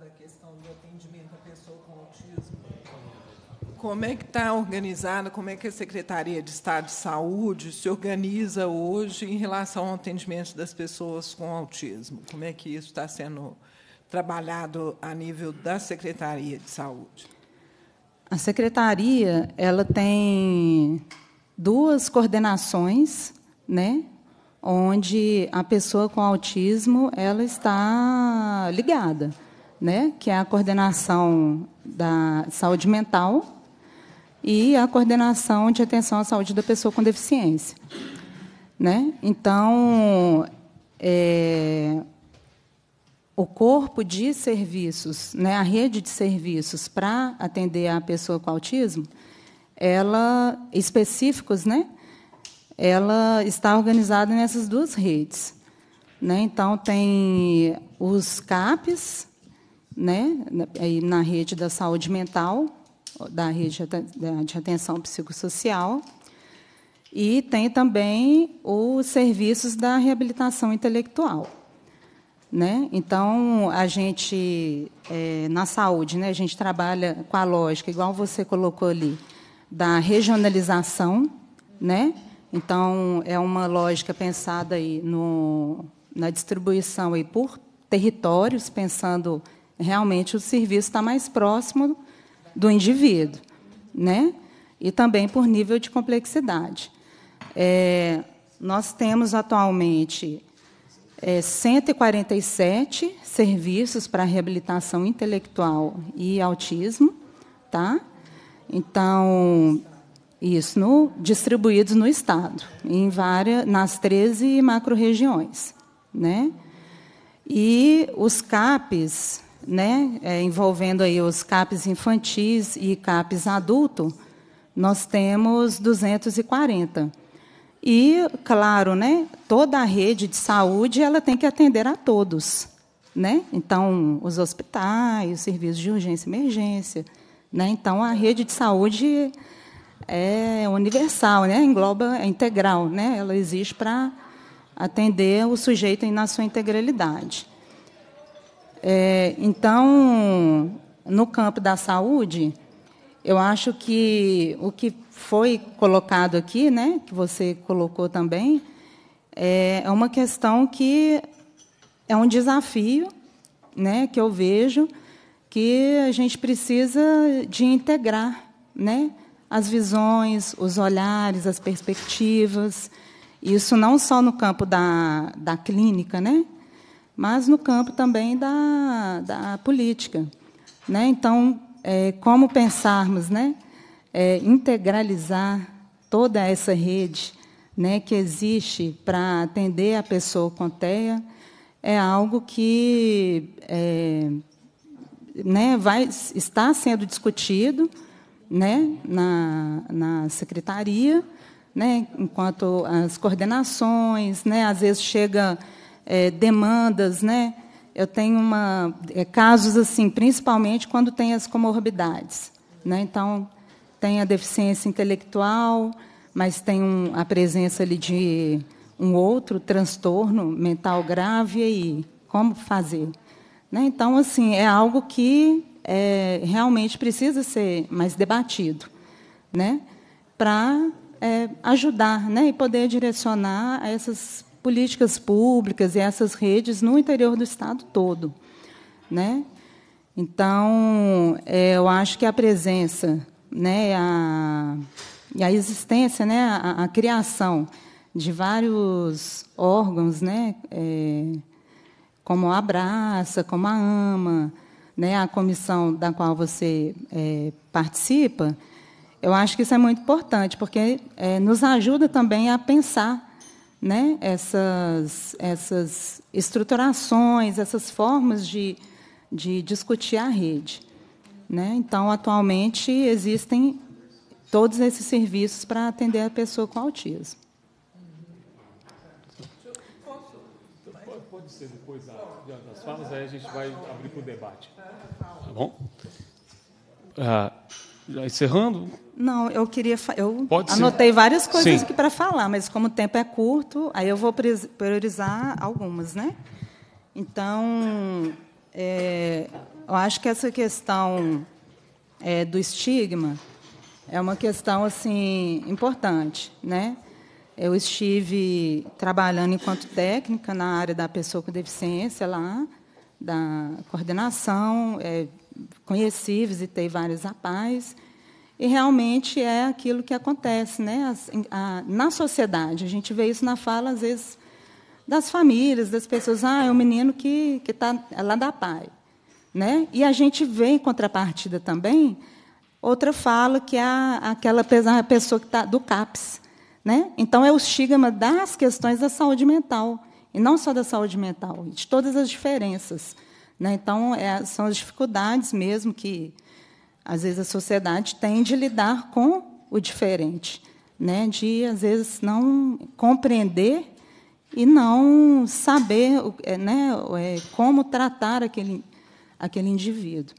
Como é que está organizada, como é que a Secretaria de Estado de Saúde se organiza hoje em relação ao atendimento das pessoas com autismo? Como é que isso está sendo trabalhado a nível da Secretaria de Saúde? A Secretaria ela tem duas coordenações, né, onde a pessoa com autismo ela está ligada, né, que é a coordenação da saúde mental e a coordenação de atenção à saúde da pessoa com deficiência. Né? Então, é, o corpo de serviços, né, a rede de serviços para atender a pessoa com autismo, ela específicos, né, ela está organizada nessas duas redes. Né? Então, tem os CAPs, né, aí na rede da saúde mental, da rede de atenção psicossocial. E tem também os serviços da reabilitação intelectual. Né? Então, a gente, é, na saúde, né, a gente trabalha com a lógica, igual você colocou ali, da regionalização. Né? Então, é uma lógica pensada aí no, na distribuição aí por territórios, pensando realmente o serviço está mais próximo do indivíduo, né? E também por nível de complexidade. É, nós temos atualmente é, 147 serviços para reabilitação intelectual e autismo, tá? Então, isso no, distribuídos no estado, em várias, nas 13 macro-regiões, né? E os CAPs né, é, envolvendo aí os CAPs infantis e CAPs adulto, nós temos 240. E, claro, né, toda a rede de saúde ela tem que atender a todos. Né? Então, os hospitais, os serviços de urgência e emergência. Né? Então, a rede de saúde é universal, né? engloba, é integral. Né? Ela existe para atender o sujeito na sua integralidade. É, então, no campo da saúde, eu acho que o que foi colocado aqui, né, que você colocou também, é, é uma questão que é um desafio, né, que eu vejo que a gente precisa de integrar, né, as visões, os olhares, as perspectivas. Isso não só no campo da, da clínica, né, mas no campo também da, da política. Né? Então, é, como pensarmos, né? É, integralizar toda essa rede né, que existe para atender a pessoa com TEA é algo que é, né, vai, está sendo discutido né, na, na secretaria, né, enquanto as coordenações, né, às vezes chega é, demandas, né? Eu tenho uma, é, casos assim, principalmente quando tem as comorbidades, né? Então tem a deficiência intelectual, mas tem um, a presença ali de um outro transtorno mental grave e aí, como fazer? Né? Então assim é algo que é, realmente precisa ser mais debatido, né? Para é, ajudar, né? E poder direcionar essas políticas públicas e essas redes no interior do Estado todo. Né? Então, é, eu acho que a presença né, a, e a existência, né, a, a criação de vários órgãos, né, é, como a Abraça, como a AMA, né, a comissão da qual você é, participa, eu acho que isso é muito importante, porque é, nos ajuda também a pensar né, essas, essas estruturações, essas formas de, de discutir a rede. Né? Então, atualmente, existem todos esses serviços para atender a pessoa com autismo. Pode ser depois das falas, aí a gente vai abrir para o debate. Tá bom? Ah, já encerrando, não, eu queria. Eu Pode anotei ser. várias coisas Sim. aqui para falar, mas como o tempo é curto, aí eu vou priorizar algumas, né? Então, é, eu acho que essa questão é, do estigma é uma questão assim importante, né? Eu estive trabalhando enquanto técnica na área da pessoa com deficiência lá, da coordenação, é, conheci, visitei várias rapazes. E realmente é aquilo que acontece né? a, na sociedade. A gente vê isso na fala, às vezes, das famílias, das pessoas. Ah, é um menino que está que tá é lá da pai. Né? E a gente vê, em contrapartida também, outra fala que é aquela pessoa que está do CAPS. Né? Então, é o estigma das questões da saúde mental, e não só da saúde mental, de todas as diferenças. Né? Então, é, são as dificuldades mesmo que às vezes a sociedade tem de lidar com o diferente, né? de, às vezes, não compreender e não saber é, né, é, como tratar aquele, aquele indivíduo.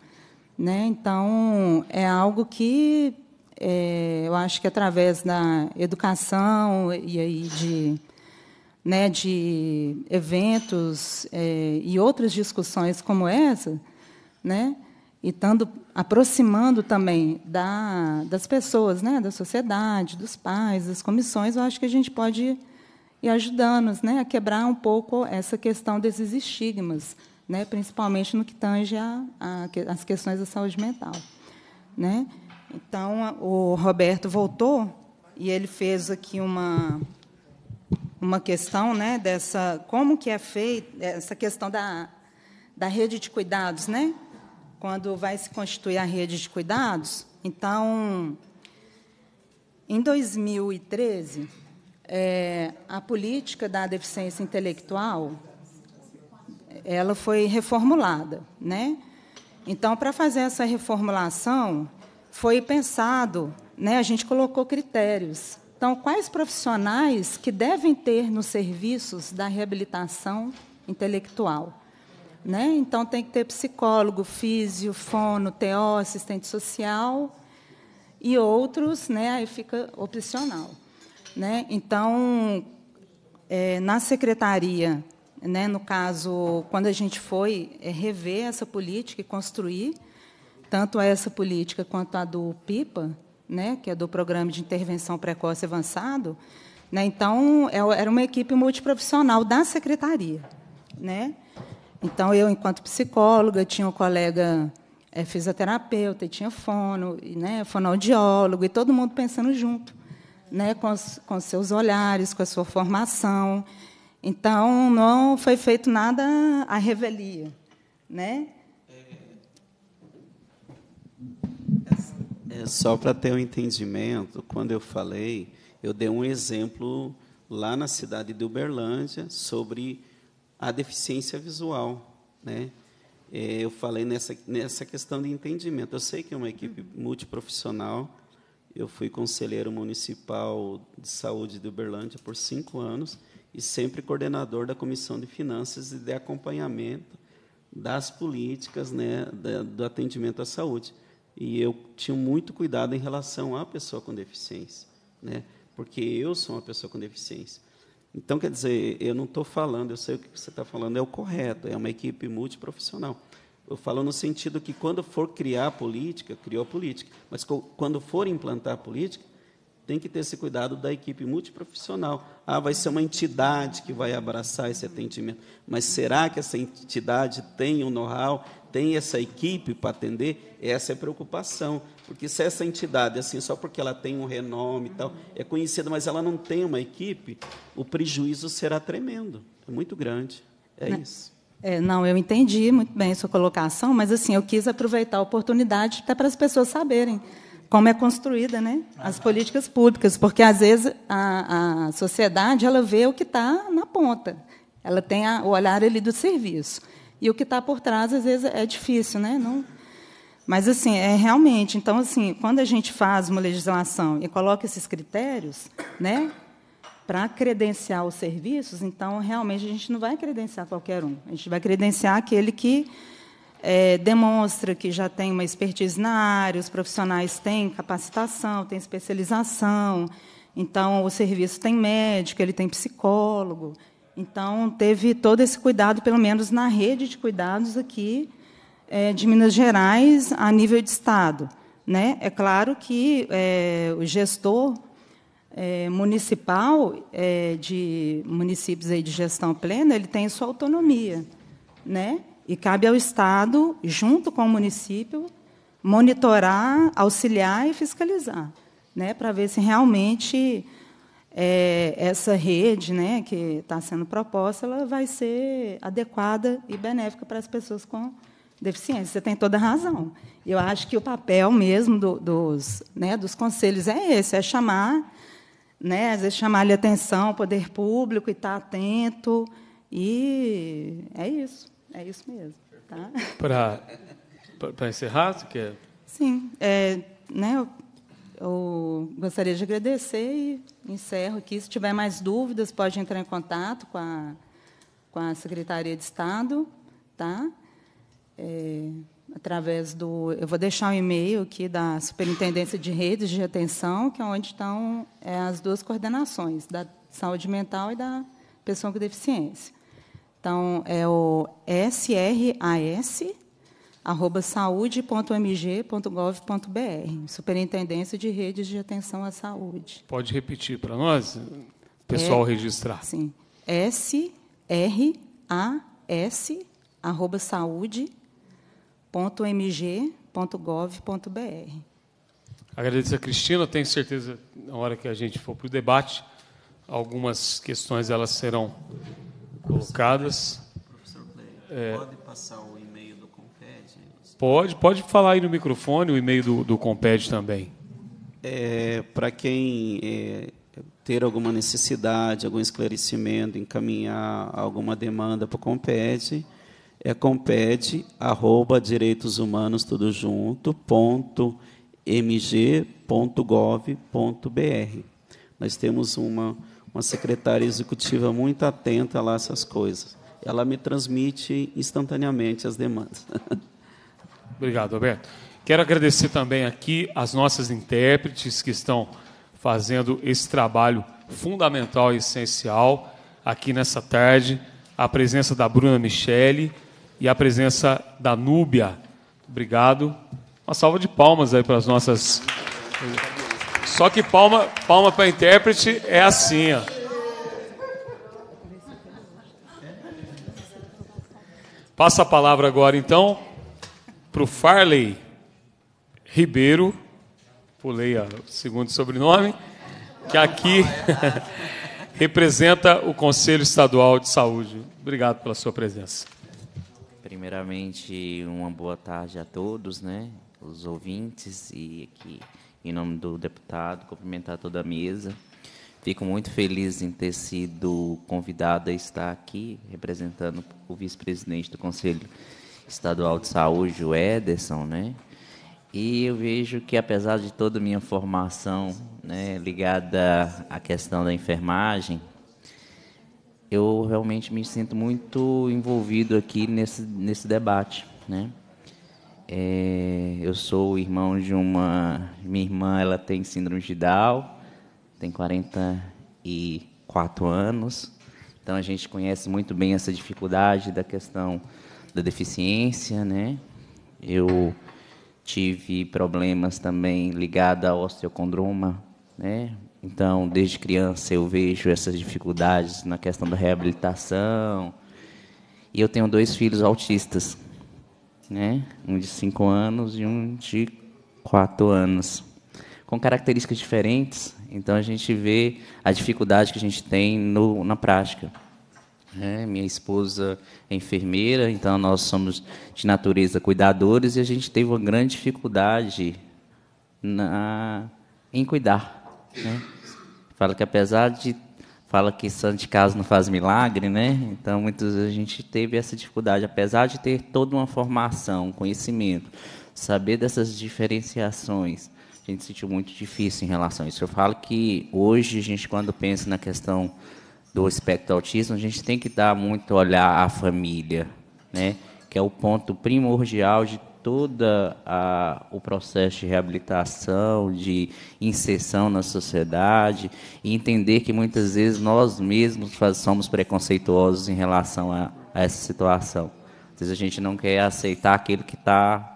Né? Então, é algo que é, eu acho que através da educação e aí de, né, de eventos é, e outras discussões como essa, né, e estando aproximando também da, das pessoas, né, da sociedade, dos pais, das comissões, eu acho que a gente pode ir ajudando né, a quebrar um pouco essa questão desses estigmas, né, principalmente no que tange a, a, as questões da saúde mental. Né? Então, o Roberto voltou e ele fez aqui uma, uma questão né, dessa como que é feita essa questão da, da rede de cuidados, né? quando vai se constituir a rede de cuidados. Então, em 2013, é, a política da deficiência intelectual ela foi reformulada, né? Então, para fazer essa reformulação, foi pensado, né? A gente colocou critérios. Então, quais profissionais que devem ter nos serviços da reabilitação intelectual? Né? Então, tem que ter psicólogo, físio, fono, TO, assistente social e outros, né? aí fica opcional. Né? Então, é, na secretaria, né, no caso, quando a gente foi é, rever essa política e construir tanto essa política quanto a do PIPA, né, que é do Programa de Intervenção Precoce Avançado, né, então, é era uma equipe multiprofissional da secretaria. Né? Então, eu, enquanto psicóloga, tinha um colega é, fisioterapeuta, e tinha fono, e, né, fonoaudiólogo, e todo mundo pensando junto, né, com, os, com seus olhares, com a sua formação. Então, não foi feito nada à revelia. Né? É, é só para ter um entendimento, quando eu falei, eu dei um exemplo lá na cidade de Uberlândia sobre a deficiência visual. Né? É, eu falei nessa, nessa questão de entendimento. Eu sei que é uma equipe multiprofissional. Eu fui conselheiro municipal de saúde de Uberlândia por cinco anos e sempre coordenador da comissão de finanças e de acompanhamento das políticas né, da, do atendimento à saúde. E eu tinha muito cuidado em relação à pessoa com deficiência, né, porque eu sou uma pessoa com deficiência. Então, quer dizer, eu não estou falando, eu sei o que você está falando, é o correto, é uma equipe multiprofissional. Eu falo no sentido que, quando for criar política, criou a política, mas quando for implantar a política, tem que ter esse cuidado da equipe multiprofissional. Ah, vai ser uma entidade que vai abraçar esse atendimento, mas será que essa entidade tem o um know-how, tem essa equipe para atender? Essa é a preocupação. Porque se essa entidade, assim, só porque ela tem um renome e tal, é conhecida, mas ela não tem uma equipe, o prejuízo será tremendo, é muito grande. É não, né? isso. É, não, eu entendi muito bem a sua colocação, mas assim, eu quis aproveitar a oportunidade até para as pessoas saberem como é construída né, as políticas públicas, porque às vezes a, a sociedade ela vê o que está na ponta, ela tem a, o olhar ali do serviço. E o que está por trás, às vezes, é difícil, né? Não, mas, assim, é realmente. Então, assim, quando a gente faz uma legislação e coloca esses critérios, né? Para credenciar os serviços, então realmente a gente não vai credenciar qualquer um. A gente vai credenciar aquele que é, demonstra que já tem uma expertise na área, os profissionais têm capacitação, têm especialização, então o serviço tem médico, ele tem psicólogo. Então teve todo esse cuidado, pelo menos na rede de cuidados aqui, é, de Minas Gerais a nível de Estado. Né? É claro que é, o gestor é, municipal é, de municípios aí de gestão plena ele tem sua autonomia, né? E cabe ao Estado, junto com o município, monitorar, auxiliar e fiscalizar, né? Para ver se realmente é, essa rede né, que está sendo proposta ela vai ser adequada e benéfica para as pessoas com Deficiência, Você tem toda a razão. Eu acho que o papel mesmo do, dos, né, dos conselhos é esse, é chamar, né, às vezes chamar-lhe atenção, o poder público, e estar tá atento. E é isso, é isso mesmo. Tá? Para encerrar, você quer? Sim. É, né, eu, eu gostaria de agradecer e encerro aqui. Se tiver mais dúvidas, pode entrar em contato com a, com a Secretaria de Estado. Tá? é, através do. Eu vou deixar o um e-mail aqui da Superintendência de Redes de Atenção, que é onde estão é, as duas coordenações, da saúde mental e da pessoa com deficiência. Então, é o sras@saude.mg.gov.br Superintendência de Redes de Atenção à Saúde. Pode repetir para nós, pessoal é, registrar. Sim. S R A S arroba www.mg.gov.br. Agradeço a Cristina. Tenho certeza, na hora que a gente for para o debate, algumas questões elas serão colocadas. Professor Play, é, pode passar o e-mail do Comped? Pode, pode falar aí no microfone o e-mail do, do Comped também. É, para quem é, ter alguma necessidade, algum esclarecimento, encaminhar alguma demanda para o Comped, é compete arroba direitos humanos tudo junto ponto nós temos uma uma secretária executiva muito atenta a essas coisas ela me transmite instantaneamente as demandas obrigado Roberto quero agradecer também aqui as nossas intérpretes que estão fazendo esse trabalho fundamental e essencial aqui nessa tarde a presença da Bruna Michele e a presença da Núbia. Obrigado. Uma salva de palmas aí para as nossas. Só que palma palma para intérprete é assim, ó. Passa a palavra agora então para o Farley Ribeiro, pulei o segundo sobrenome, que aqui representa o Conselho Estadual de Saúde. Obrigado pela sua presença. Primeiramente, uma boa tarde a todos, né? Os ouvintes e aqui em nome do deputado cumprimentar toda a mesa. Fico muito feliz em ter sido convidada a estar aqui representando o vice-presidente do Conselho Estadual de Saúde, o Ederson, né? E eu vejo que apesar de toda a minha formação, né, ligada à questão da enfermagem, eu realmente me sinto muito envolvido aqui nesse, nesse debate, né? É, eu sou irmão de uma... Minha irmã, ela tem síndrome de Down, tem 44 anos, então a gente conhece muito bem essa dificuldade da questão da deficiência, né? Eu tive problemas também ligados ao osteocondroma, né? Então, desde criança eu vejo essas dificuldades na questão da reabilitação. E eu tenho dois filhos autistas, né? Um de 5 anos e um de 4 anos, com características diferentes. Então a gente vê a dificuldade que a gente tem no, na prática. É, minha esposa é enfermeira, então nós somos de natureza cuidadores e a gente teve uma grande dificuldade na, em cuidar né? Fala que apesar de fala que santo de casa não faz milagre, né? Então muitas vezes a gente teve essa dificuldade, apesar de ter toda uma formação, conhecimento, saber dessas diferenciações, a gente sentiu muito difícil em relação a isso. Eu falo que hoje a gente quando pensa na questão do espectro autismo, a gente tem que dar muito olhar à família, né? Que é o ponto primordial de todo o processo de reabilitação, de inserção na sociedade, e entender que muitas vezes nós mesmos faz, somos preconceituosos em relação a, a essa situação. Às vezes a gente não quer aceitar aquilo que está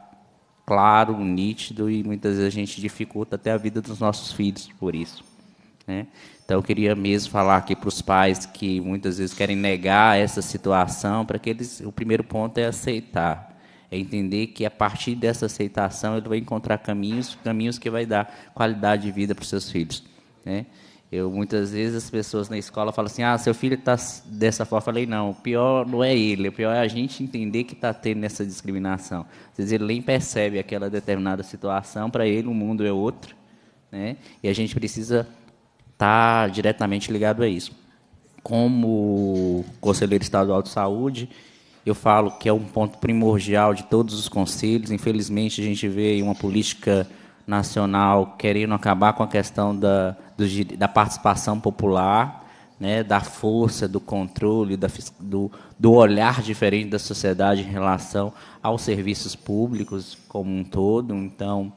claro, nítido, e muitas vezes a gente dificulta até a vida dos nossos filhos por isso. Né? Então, eu queria mesmo falar aqui para os pais que muitas vezes querem negar essa situação, para que eles, o primeiro ponto é aceitar. É entender que a partir dessa aceitação ele vai encontrar caminhos, caminhos que vai dar qualidade de vida para os seus filhos. Né? Eu muitas vezes as pessoas na escola falam assim: "Ah, seu filho está dessa forma". Eu falei: "Não, o pior não é ele, o pior é a gente entender que está tendo essa discriminação. Às vezes ele nem percebe aquela determinada situação, para ele o mundo é outro, né? E a gente precisa estar tá diretamente ligado a isso. Como conselheiro estadual de saúde, eu falo que é um ponto primordial de todos os conselhos. Infelizmente, a gente vê uma política nacional querendo acabar com a questão da, do, da participação popular, né, da força, do controle, da, do, do olhar diferente da sociedade em relação aos serviços públicos como um todo. Então,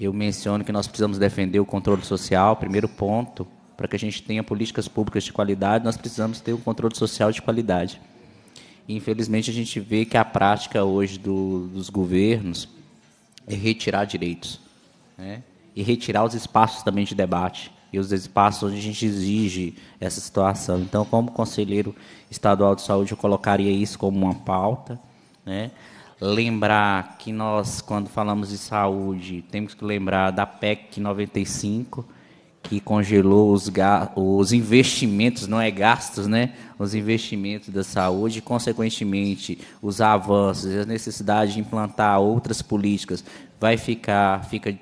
eu menciono que nós precisamos defender o controle social, primeiro ponto. Para que a gente tenha políticas públicas de qualidade, nós precisamos ter um controle social de qualidade. Infelizmente, a gente vê que a prática hoje do, dos governos é retirar direitos né? e retirar os espaços também de debate e os espaços onde a gente exige essa situação. Então, como conselheiro estadual de saúde, eu colocaria isso como uma pauta. Né? Lembrar que nós, quando falamos de saúde, temos que lembrar da PEC 95, que congelou os, os investimentos, não é gastos, né? Os investimentos da saúde, consequentemente, os avanços, e a necessidade de implantar outras políticas vai ficar fica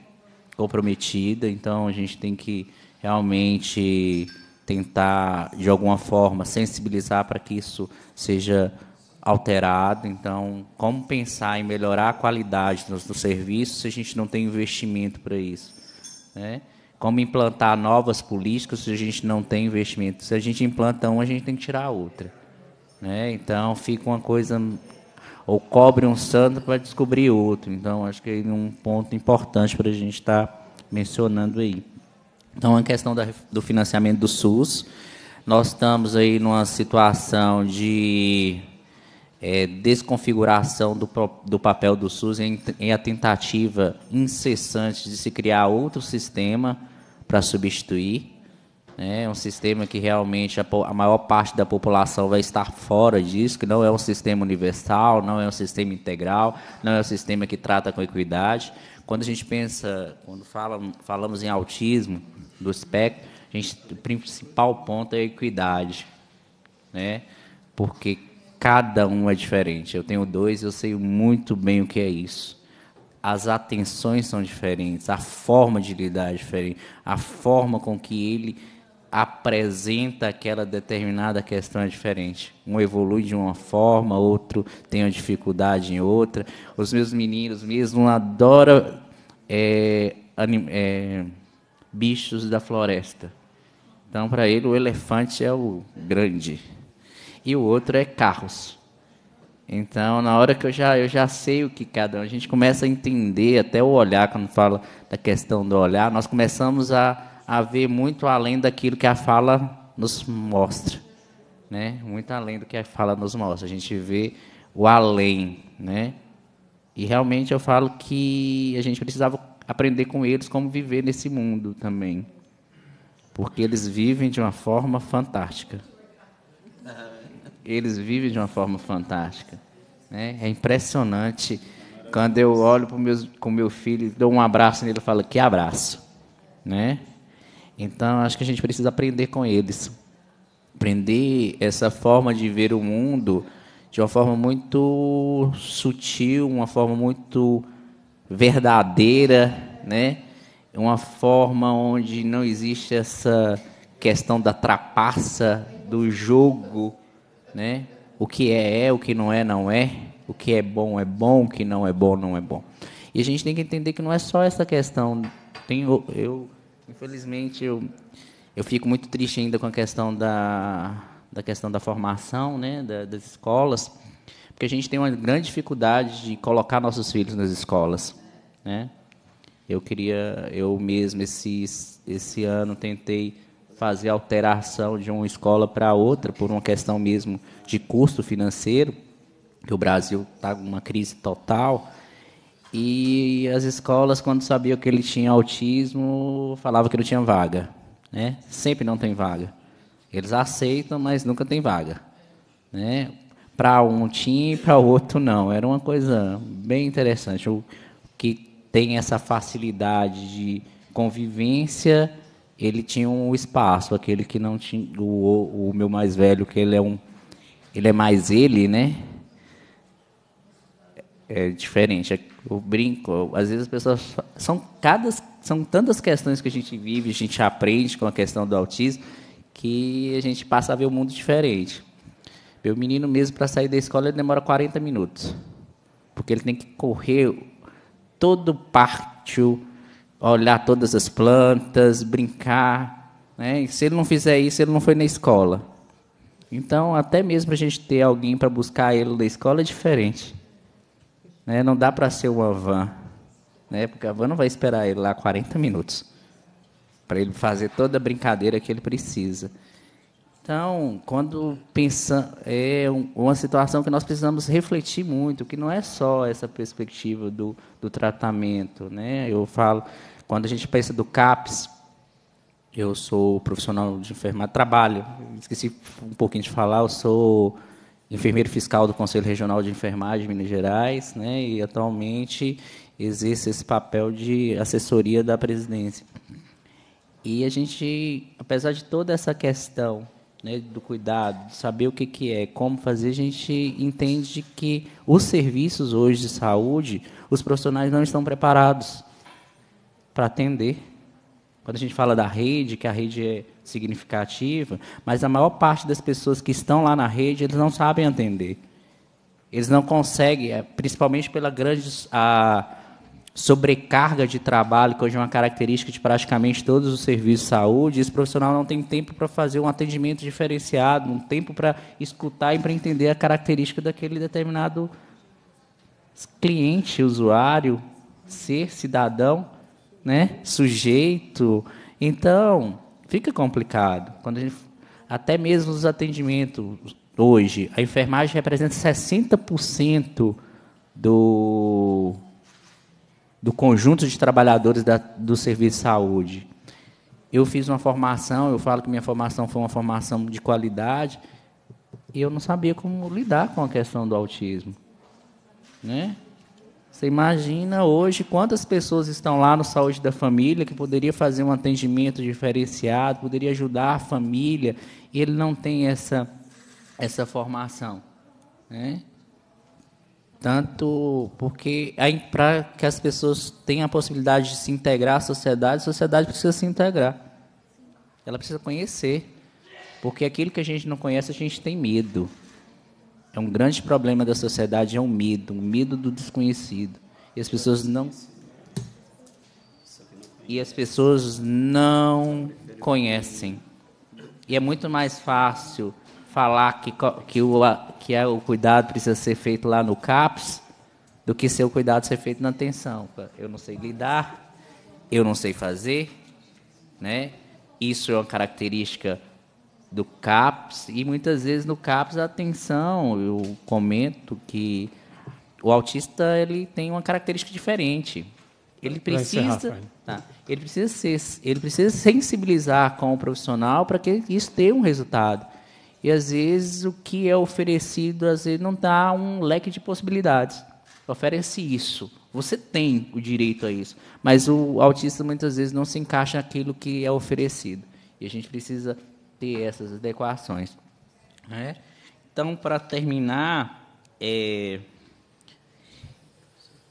comprometida. Então, a gente tem que realmente tentar, de alguma forma, sensibilizar para que isso seja alterado. Então, como pensar em melhorar a qualidade do, dos serviços se a gente não tem investimento para isso? Né? Como implantar novas políticas se a gente não tem investimento? Se a gente implanta uma, a gente tem que tirar outra. Né? Então, fica uma coisa. Ou cobre um santo para descobrir outro. Então, acho que é um ponto importante para a gente estar tá mencionando aí. Então, a questão da, do financiamento do SUS. Nós estamos aí numa situação de é, desconfiguração do, do papel do SUS em, em a tentativa incessante de se criar outro sistema para substituir. Né? um sistema que realmente a, a, maior parte da população vai estar fora disso, que não é um sistema universal, não é um sistema integral, não é um sistema que trata com equidade. Quando a gente pensa, quando fala, falamos em autismo do espectro, a gente, o principal ponto é a equidade, né? Porque cada um é diferente. Eu tenho dois, eu sei muito bem o que é isso. As atenções são diferentes, a forma de lidar é diferente, a forma com que ele apresenta aquela determinada questão é diferente. Um evolui de uma forma, outro tem uma dificuldade em outra. Os meus meninos mesmo adoram é, anim, é, bichos da floresta. Então, para ele, o elefante é o grande e o outro é carros. Então, na hora que eu já, eu já sei o que cada um, a gente começa a entender até o olhar, quando fala da questão do olhar, nós começamos a, a ver muito além daquilo que a fala nos mostra. Né? Muito além do que a fala nos mostra. A gente vê o além. Né? E realmente eu falo que a gente precisava aprender com eles como viver nesse mundo também. Porque eles vivem de uma forma fantástica eles vivem de uma forma fantástica. Né? É impressionante quando eu olho pro o com meu filho, dou um abraço nele e falo, que abraço. Né? Então, acho que a gente precisa aprender com eles. Aprender essa forma de ver o mundo de uma forma muito sutil, uma forma muito verdadeira, né? uma forma onde não existe essa questão da trapaça, do jogo, né? O que é é, o que não é não é, o que é bom é bom, o que não é bom não é bom. E a gente tem que entender que não é só essa questão. Tem, eu, eu infelizmente eu, eu fico muito triste ainda com a questão da, da questão da formação, né, da, das escolas, porque a gente tem uma grande dificuldade de colocar nossos filhos nas escolas, né? Eu queria, eu mesmo esse esse ano tentei fazer alteração de uma escola para outra por uma questão mesmo de custo financeiro, que o Brasil está com uma crise total. E as escolas, quando sabiam que ele tinha autismo, falavam que não tinha vaga. Né? Sempre não tem vaga. Eles aceitam, mas nunca tem vaga. Né? Para um tinha e para o outro não. Era uma coisa bem interessante. O que tem essa facilidade de convivência ele tinha um espaço, aquele que não tinha. O, o meu mais velho, que ele é um. Ele é mais ele, né? É diferente. É, eu brinco. Às vezes as pessoas. São, cada, são tantas questões que a gente vive, a gente aprende com a questão do autismo, que a gente passa a ver o um mundo diferente. Meu menino, mesmo para sair da escola, ele demora 40 minutos. Porque ele tem que correr todo o pátio olhar todas as plantas, brincar. Né? E se ele não fizer isso, ele não foi na escola. Então, até mesmo a gente ter alguém para buscar ele na escola é diferente. Né? Não dá para ser uma van, né? porque a van não vai esperar ele lá 40 minutos para ele fazer toda a brincadeira que ele precisa. Então, quando pensa é uma situação que nós precisamos refletir muito, que não é só essa perspectiva do, do tratamento, né? Eu falo quando a gente pensa do CAPS, eu sou profissional de enfermagem, trabalho, esqueci um pouquinho de falar, eu sou enfermeiro fiscal do Conselho Regional de Enfermagem de Minas Gerais, né? E atualmente exerço esse papel de assessoria da presidência. E a gente, apesar de toda essa questão né, do cuidado, de saber o que, que é, como fazer, a gente entende que os serviços hoje de saúde, os profissionais não estão preparados para atender. Quando a gente fala da rede, que a rede é significativa, mas a maior parte das pessoas que estão lá na rede, eles não sabem atender. Eles não conseguem, é, principalmente pela grande a, sobrecarga de trabalho, que hoje é uma característica de praticamente todos os serviços de saúde, esse profissional não tem tempo para fazer um atendimento diferenciado, um tempo para escutar e para entender a característica daquele determinado cliente, usuário, ser cidadão, né? sujeito. Então, fica complicado. Quando gente, até mesmo os atendimentos hoje, a enfermagem representa 60% do do conjunto de trabalhadores da, do serviço de saúde. Eu fiz uma formação, eu falo que minha formação foi uma formação de qualidade, e eu não sabia como lidar com a questão do autismo. Né? Você imagina hoje quantas pessoas estão lá no Saúde da Família que poderia fazer um atendimento diferenciado, poderia ajudar a família, e ele não tem essa, essa formação. Né? tanto porque para que as pessoas tenham a possibilidade de se integrar à sociedade, a sociedade precisa se integrar. Ela precisa conhecer, porque aquilo que a gente não conhece, a gente tem medo. É um grande problema da sociedade, é um medo, um medo do desconhecido. E as pessoas não e as pessoas não conhecem. E é muito mais fácil falar que, que, o, que é, o cuidado precisa ser feito lá no CAPS do que ser o cuidado ser feito na atenção. Eu não sei lidar, eu não sei fazer, né? Isso é uma característica do CAPS e muitas vezes no CAPS a atenção, eu comento que o autista ele tem uma característica diferente. Ele precisa, tá, ele precisa ser, ele precisa sensibilizar com o profissional para que isso tenha um resultado. E às vezes o que é oferecido, às vezes não dá um leque de possibilidades. Oferece isso. Você tem o direito a isso. Mas o autista muitas vezes não se encaixa naquilo que é oferecido. E a gente precisa ter essas adequações. Né? Então, para terminar, é,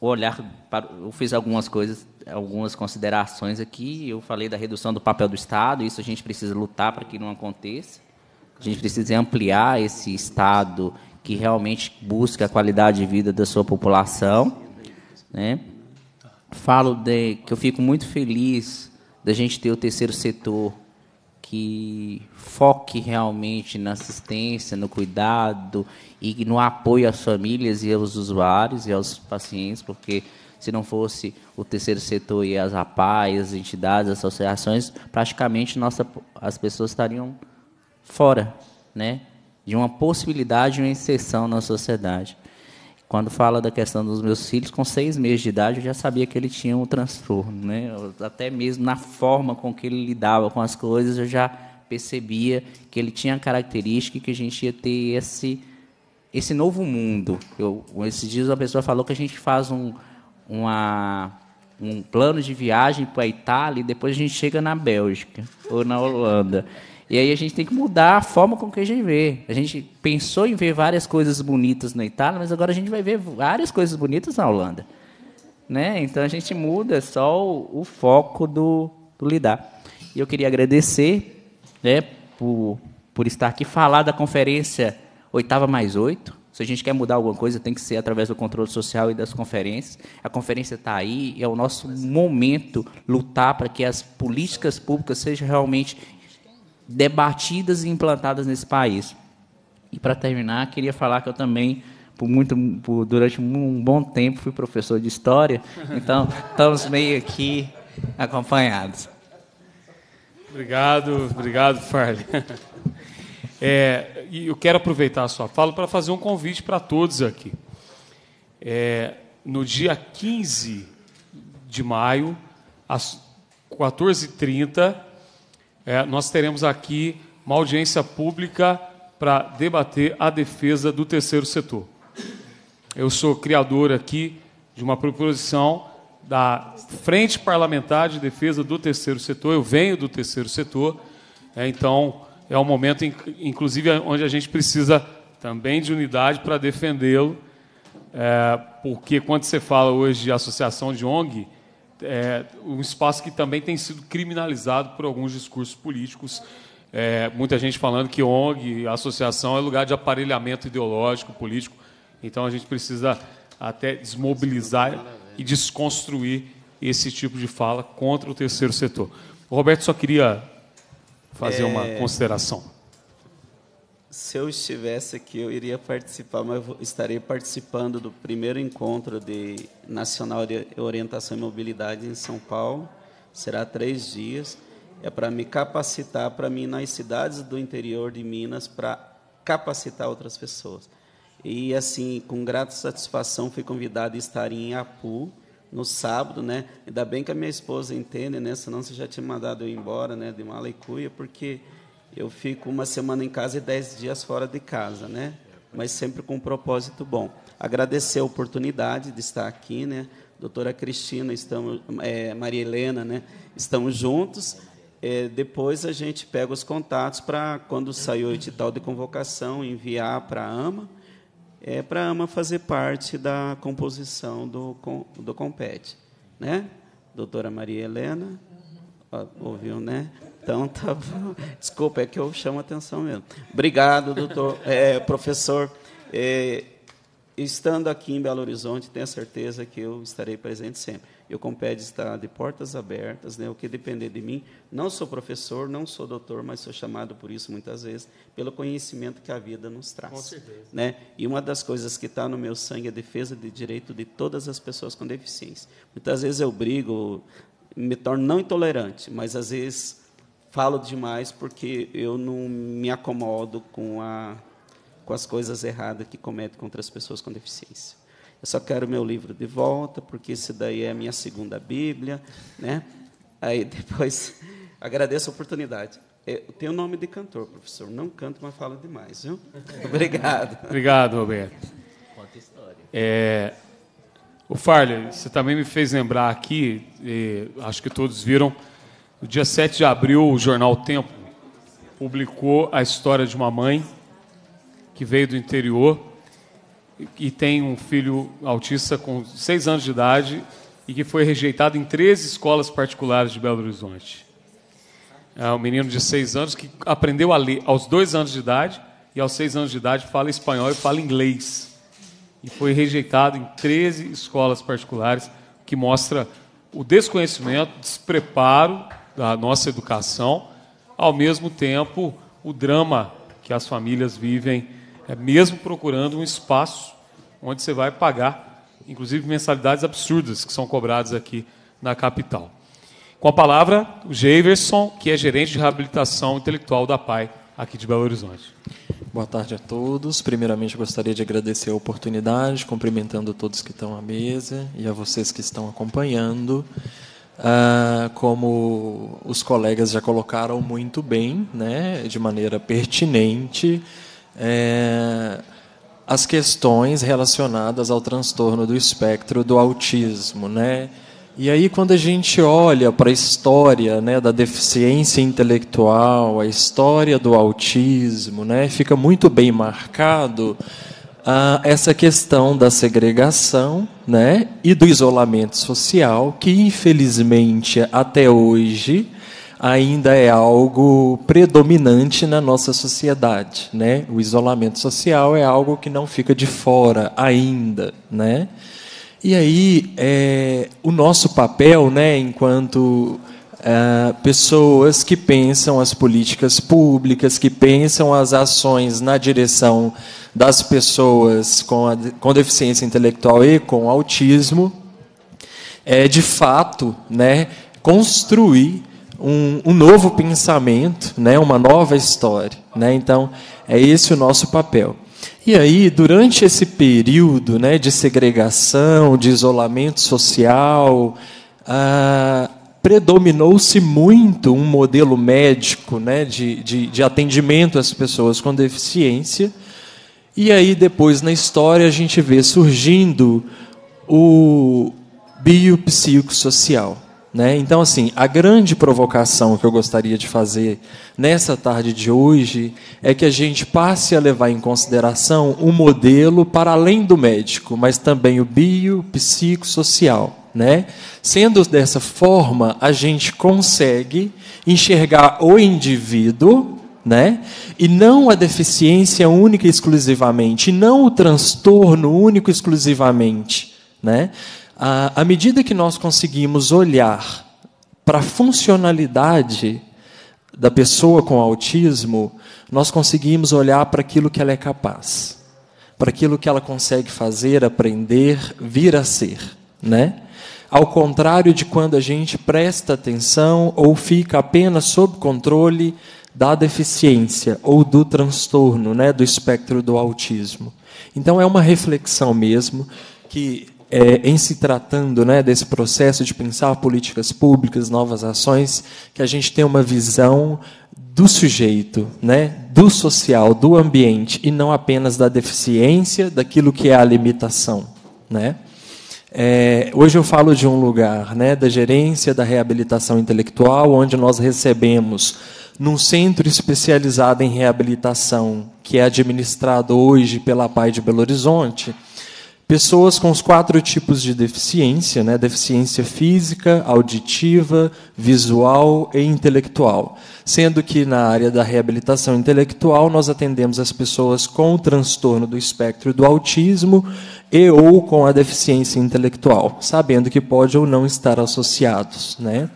olhar para, eu fiz algumas coisas, algumas considerações aqui. Eu falei da redução do papel do Estado, isso a gente precisa lutar para que não aconteça. A gente precisa ampliar esse Estado que realmente busca a qualidade de vida da sua população. Né? Falo de, que eu fico muito feliz da gente ter o terceiro setor que foque realmente na assistência, no cuidado e no apoio às famílias e aos usuários e aos pacientes, porque se não fosse o terceiro setor e as APAs, as entidades, as associações, praticamente nossa, as pessoas estariam fora, né? De uma possibilidade de uma inserção na sociedade. Quando fala da questão dos meus filhos, com seis meses de idade, eu já sabia que ele tinha um transtorno, né? Até mesmo na forma com que ele lidava com as coisas, eu já percebia que ele tinha a característica que a gente ia ter esse esse novo mundo. Eu, esses dias uma pessoa falou que a gente faz um, uma, um plano de viagem para a Itália e depois a gente chega na Bélgica ou na Holanda. E aí a gente tem que mudar a forma com que a gente vê. A gente pensou em ver várias coisas bonitas na Itália, mas agora a gente vai ver várias coisas bonitas na Holanda. Né? Então a gente muda só o, o foco do, do, lidar. E eu queria agradecer né, por, por estar aqui, falar da conferência Oitava mais Oito. Se a gente quer mudar alguma coisa, tem que ser através do controle social e das conferências. A conferência está aí, é o nosso momento lutar para que as políticas públicas sejam realmente debatidas e implantadas nesse país. E para terminar, queria falar que eu também por muito por, durante um bom tempo fui professor de história, então estamos meio aqui acompanhados. Obrigado, obrigado, Farley. É, e eu quero aproveitar a sua fala para fazer um convite para todos aqui. É, no dia 15 de maio, às 14h30, é, nós teremos aqui uma audiência pública para debater a defesa do terceiro setor. Eu sou criador aqui de uma proposição da Frente Parlamentar de Defesa do Terceiro Setor, eu venho do terceiro setor, é, então é um momento, inclusive, onde a gente precisa também de unidade para defendê-lo, é, porque quando você fala hoje de associação de ONG, é, um espaço que também tem sido criminalizado por alguns discursos políticos. É, muita gente falando que ONG, associação, é lugar de aparelhamento ideológico, político. Então a gente precisa até desmobilizar e desconstruir esse tipo de fala contra o terceiro setor. O Roberto só queria fazer é... uma consideração se eu estivesse aqui, eu iria participar, mas estarei participando do primeiro encontro de Nacional de Orientação e Mobilidade em São Paulo. Será três dias. É para me capacitar para mim nas cidades do interior de Minas para capacitar outras pessoas. E assim, com grata satisfação, fui convidado a estar em Apu no sábado, né? Ainda bem que a minha esposa entende, né? Senão você já tinha mandado eu embora, né? De mala e cuia, porque eu fico uma semana em casa e dez dias fora de casa, né? Mas sempre com um propósito bom. Agradecer a oportunidade de estar aqui, né? Doutora Cristina, estamos, é, Maria Helena, né? Estamos juntos. É, depois a gente pega os contatos para, quando sair o edital de convocação, enviar para a AMA, é, para a AMA fazer parte da composição do, do Compete. Né? Doutora Maria Helena, ouviu, né? Então, tá bom. desculpa, é que eu chamo a atenção mesmo. Obrigado, doutor, é, professor. É, estando aqui em Belo Horizonte, tenho certeza que eu estarei presente sempre. Eu o Comped de portas abertas, né? o que depender de mim. Não sou professor, não sou doutor, mas sou chamado por isso muitas vezes, pelo conhecimento que a vida nos traz. Com certeza. Né? E uma das coisas que está no meu sangue é a defesa de direito de todas as pessoas com deficiência. Muitas vezes eu brigo, me torno não intolerante, mas às vezes falo demais porque eu não me acomodo com, a, com as coisas erradas que cometo contra as pessoas com deficiência. Eu só quero meu livro de volta, porque esse daí é a minha segunda Bíblia. Né? Aí depois, agradeço a oportunidade. É, tem o nome de cantor, professor. Não canto, mas falo demais, viu? Obrigado. Obrigado, Roberto. Conta história. É, o Farley, você também me fez lembrar aqui, acho que todos viram, no dia 7 de abril, o jornal Tempo publicou a história de uma mãe que veio do interior e tem um filho autista com 6 anos de idade e que foi rejeitado em 13 escolas particulares de Belo Horizonte. É um menino de 6 anos que aprendeu a ler aos 2 anos de idade e aos 6 anos de idade fala espanhol e fala inglês. E foi rejeitado em 13 escolas particulares, que mostra o desconhecimento, despreparo da nossa educação, ao mesmo tempo o drama que as famílias vivem, é mesmo procurando um espaço onde você vai pagar, inclusive mensalidades absurdas que são cobradas aqui na capital. Com a palavra, o Jefferson, que é gerente de reabilitação intelectual da PAI aqui de Belo Horizonte. Boa tarde a todos. Primeiramente, gostaria de agradecer a oportunidade, cumprimentando todos que estão à mesa e a vocês que estão acompanhando. Uh, como os colegas já colocaram muito bem, né, de maneira pertinente, é, as questões relacionadas ao transtorno do espectro do autismo. Né? E aí, quando a gente olha para a história né, da deficiência intelectual, a história do autismo, né, fica muito bem marcado essa questão da segregação né, e do isolamento social, que infelizmente até hoje ainda é algo predominante na nossa sociedade. Né? O isolamento social é algo que não fica de fora ainda. Né? E aí, é, o nosso papel né, enquanto. Uh, pessoas que pensam as políticas públicas, que pensam as ações na direção das pessoas com, a, com deficiência intelectual e com autismo é, de fato, né, construir um, um, novo pensamento, né, uma nova história. Né? Então, é esse o nosso papel. E aí, durante esse período né, de segregação, de isolamento social, ah, predominou-se muito um modelo médico né, de, de, de atendimento às pessoas com deficiência e aí depois na história a gente vê surgindo o biopsicossocial. Né? Então, assim, a grande provocação que eu gostaria de fazer nessa tarde de hoje é que a gente passe a levar em consideração um modelo para além do médico, mas também o biopsicossocial. Né? Sendo dessa forma, a gente consegue enxergar o indivíduo né? E não a deficiência única e exclusivamente, e não o transtorno único e exclusivamente, né? À, medida que nós conseguimos olhar para a funcionalidade da pessoa com autismo, nós conseguimos olhar para aquilo que ela é capaz, para aquilo que ela consegue fazer, aprender, vir a ser, né? Ao contrário de quando a gente presta atenção ou fica apenas sob controle da deficiência ou do transtorno, né, do espectro do autismo. Então é uma reflexão mesmo que é, em se tratando né, desse processo de pensar políticas públicas, novas ações, que a gente tem uma visão do sujeito, né, do social, do ambiente, e não apenas da deficiência, daquilo que é a limitação. Né? É, hoje eu falo de um lugar, né, da gerência da reabilitação intelectual, onde nós recebemos num centro especializado em reabilitação, que é administrado hoje pela PAI de Belo Horizonte, pessoas com os quatro tipos de deficiência, né? deficiência física, auditiva, visual e intelectual. Sendo que na área da reabilitação intelectual nós atendemos as pessoas com o transtorno do espectro do autismo e ou com a deficiência intelectual, sabendo que pode ou não estar associados, né?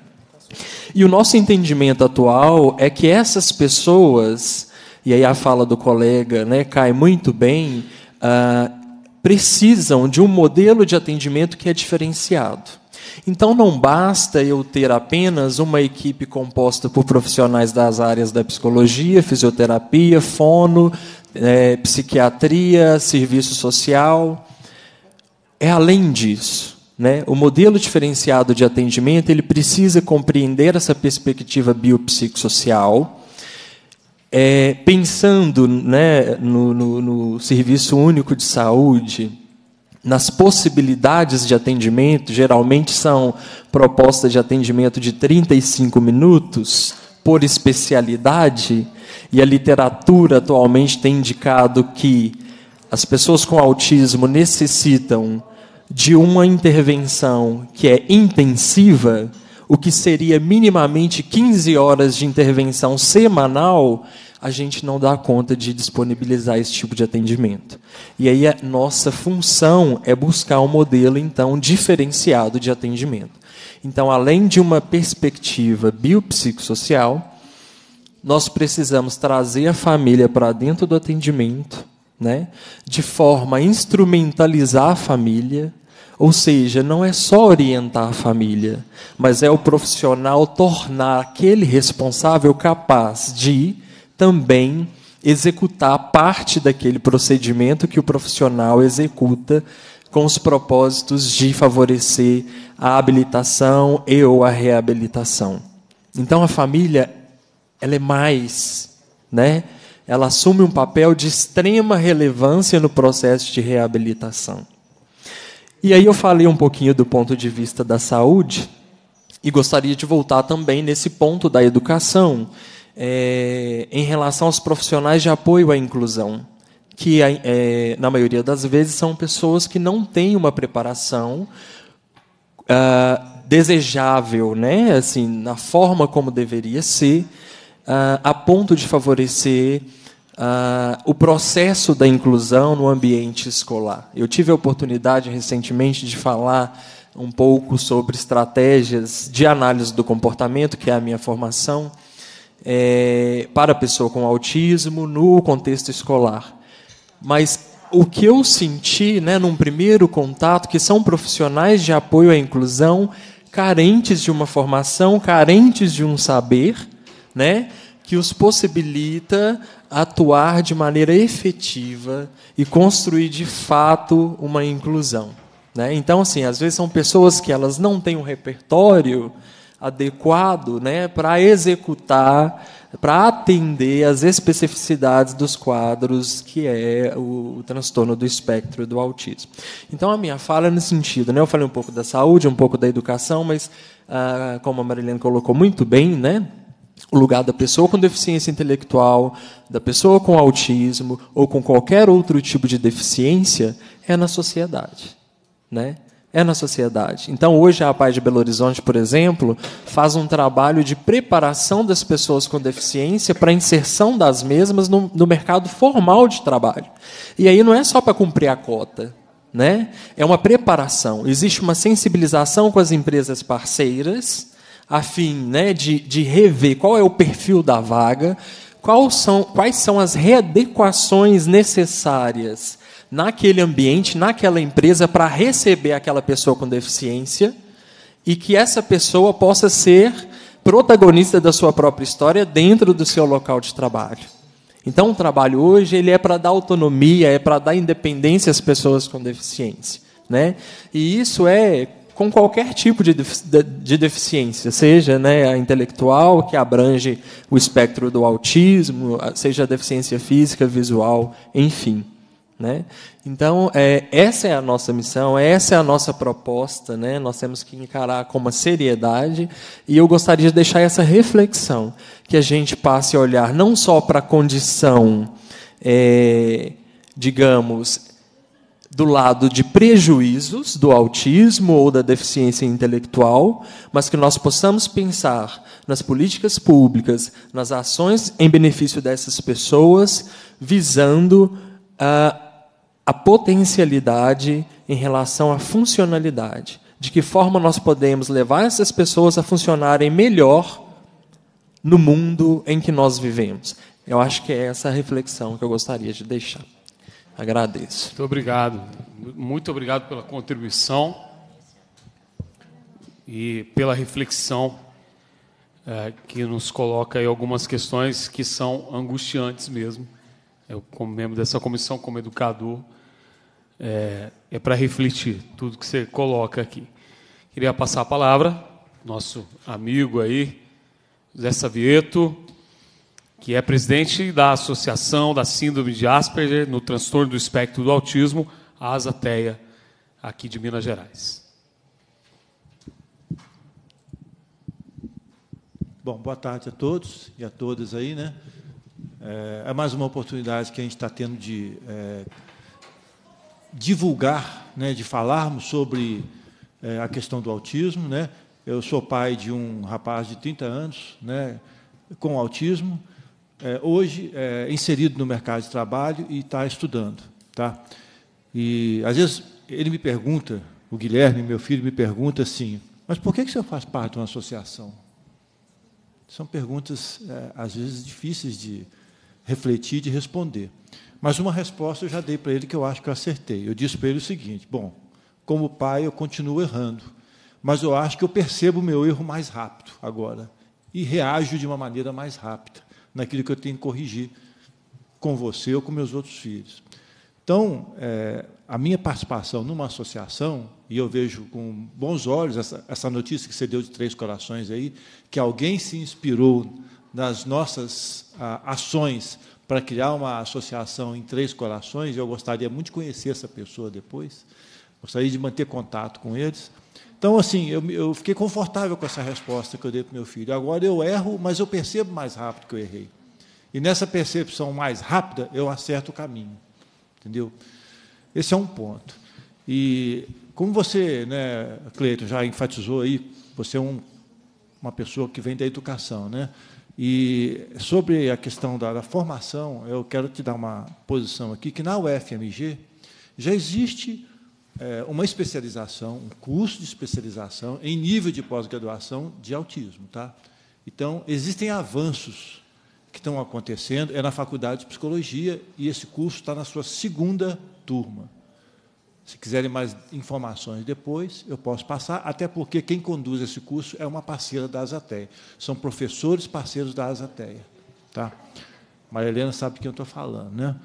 E o nosso entendimento atual é que essas pessoas, e aí a fala do colega né, cai muito bem, ah, precisam de um modelo de atendimento que é diferenciado. Então não basta eu ter apenas uma equipe composta por profissionais das áreas da psicologia, fisioterapia, fono, é, psiquiatria, serviço social. É além disso. Né? O modelo diferenciado de atendimento ele precisa compreender essa perspectiva biopsicossocial, é, pensando né, no, no, no serviço único de saúde, nas possibilidades de atendimento, geralmente são propostas de atendimento de 35 minutos por especialidade, e a literatura atualmente tem indicado que as pessoas com autismo necessitam de uma intervenção que é intensiva, o que seria minimamente 15 horas de intervenção semanal, a gente não dá conta de disponibilizar esse tipo de atendimento. E aí a nossa função é buscar um modelo então diferenciado de atendimento. Então, além de uma perspectiva biopsicossocial, nós precisamos trazer a família para dentro do atendimento, né? De forma a instrumentalizar a família, ou seja, não é só orientar a família, mas é o profissional tornar aquele responsável capaz de também executar parte daquele procedimento que o profissional executa com os propósitos de favorecer a habilitação e ou a reabilitação. Então a família ela é mais, né? Ela assume um papel de extrema relevância no processo de reabilitação. E aí eu falei um pouquinho do ponto de vista da saúde e gostaria de voltar também nesse ponto da educação é, em relação aos profissionais de apoio à inclusão, que é, na maioria das vezes são pessoas que não têm uma preparação uh, desejável, né? Assim, na forma como deveria ser, uh, a ponto de favorecer uh, o processo da inclusão no ambiente escolar. Eu tive a oportunidade recentemente de falar um pouco sobre estratégias de análise do comportamento, que é a minha formação, é, para a pessoa com autismo no contexto escolar. Mas o que eu senti, né, num primeiro contato, que são profissionais de apoio à inclusão carentes de uma formação, carentes de um saber, né? que os possibilita atuar de maneira efetiva e construir de fato uma inclusão. Né? Então, assim, às vezes são pessoas que elas não têm um repertório adequado né, para executar, para atender às especificidades dos quadros que é o, o, transtorno do espectro do autismo. Então, a minha fala é nesse sentido. Né? Eu falei um pouco da saúde, um pouco da educação, mas, ah, como a Marilene colocou muito bem, né? o lugar da pessoa com deficiência intelectual, da pessoa com autismo ou com qualquer outro tipo de deficiência é na sociedade, né? É na sociedade. Então, hoje a Paz de Belo Horizonte, por exemplo, faz um trabalho de preparação das pessoas com deficiência para a inserção das mesmas no, no mercado formal de trabalho. E aí não é só para cumprir a cota, né? É uma preparação. Existe uma sensibilização com as empresas parceiras a fim né, de, de rever qual é o perfil da vaga, quais são, quais são as readequações necessárias naquele ambiente, naquela empresa, para receber aquela pessoa com deficiência e que essa pessoa possa ser protagonista da sua própria história dentro do seu local de trabalho. Então, o trabalho hoje ele é para dar autonomia, é para dar independência às pessoas com deficiência. Né? E isso é com qualquer tipo de, de deficiência, seja né, a intelectual, que abrange o espectro do autismo, seja a deficiência física, visual, enfim. Né? Então, é, essa é a nossa missão, essa é a nossa proposta, né? nós temos que encarar com uma seriedade, e eu gostaria de deixar essa reflexão, que a gente passe a olhar não só para a condição, é, digamos, do lado de prejuízos do autismo ou da deficiência intelectual, mas que nós possamos pensar nas políticas públicas, nas ações em benefício dessas pessoas, visando a, ah, a potencialidade em relação à funcionalidade. De que forma nós podemos levar essas pessoas a funcionarem melhor no mundo em que nós vivemos? Eu acho que é essa a reflexão que eu gostaria de deixar. Agradeço. Muito obrigado. Muito obrigado pela contribuição e pela reflexão é, que nos coloca aí algumas questões que são angustiantes mesmo. Eu, como membro dessa comissão, como educador, é, é para refletir tudo que você coloca aqui. Queria passar a palavra nosso amigo aí, Zé Savieto, que é presidente da Associação da Síndrome de Asperger no transtorno do espectro do autismo, a Asateia, aqui de Minas Gerais. Bom, boa tarde a todos e a todas aí, né? É, é mais uma oportunidade que a gente está tendo de é, divulgar, né, de falarmos sobre é, a questão do autismo, né? Eu sou pai de um rapaz de 30 anos, né, com autismo, é, hoje é, inserido no mercado de trabalho e está estudando. Tá? E, às vezes, ele me pergunta, o Guilherme, meu filho, me pergunta assim, mas por que, que você faz parte de uma associação? São perguntas, é, às vezes, difíceis de refletir, de responder. Mas uma resposta eu já dei para ele que eu acho que eu acertei. Eu disse para ele o seguinte, bom, como pai eu continuo errando, mas eu acho que eu percebo o meu erro mais rápido agora e reajo de uma maneira mais rápida naquilo que eu tenho que corrigir com você ou com meus outros filhos. Então, é, a minha participação numa associação, e eu vejo com bons olhos essa, essa notícia que você deu de Três Corações aí, que alguém se inspirou nas nossas ah, ações para criar uma associação em Três Corações, eu gostaria muito de conhecer essa pessoa depois, gostaria de manter contato com eles. Então, assim, eu, eu fiquei confortável com essa resposta que eu dei para o meu filho. Agora eu erro, mas eu percebo mais rápido que eu errei. E nessa percepção mais rápida, eu acerto o caminho. Entendeu? Esse é um ponto. E como você, né, Cleito, já enfatizou aí, você é um, uma pessoa que vem da educação, né? E sobre a questão da, da, formação, eu quero te dar uma posição aqui que na UFMG já existe é, uma especialização, um curso de especialização em nível de pós-graduação de autismo. Tá? Então, existem avanços que estão acontecendo, é na Faculdade de Psicologia, e esse curso está na sua segunda turma. Se quiserem mais informações depois, eu posso passar, até porque quem conduz esse curso é uma parceira da Asateia. São professores parceiros da Asateia. Tá? Maria Helena sabe de quem eu estou falando. Né?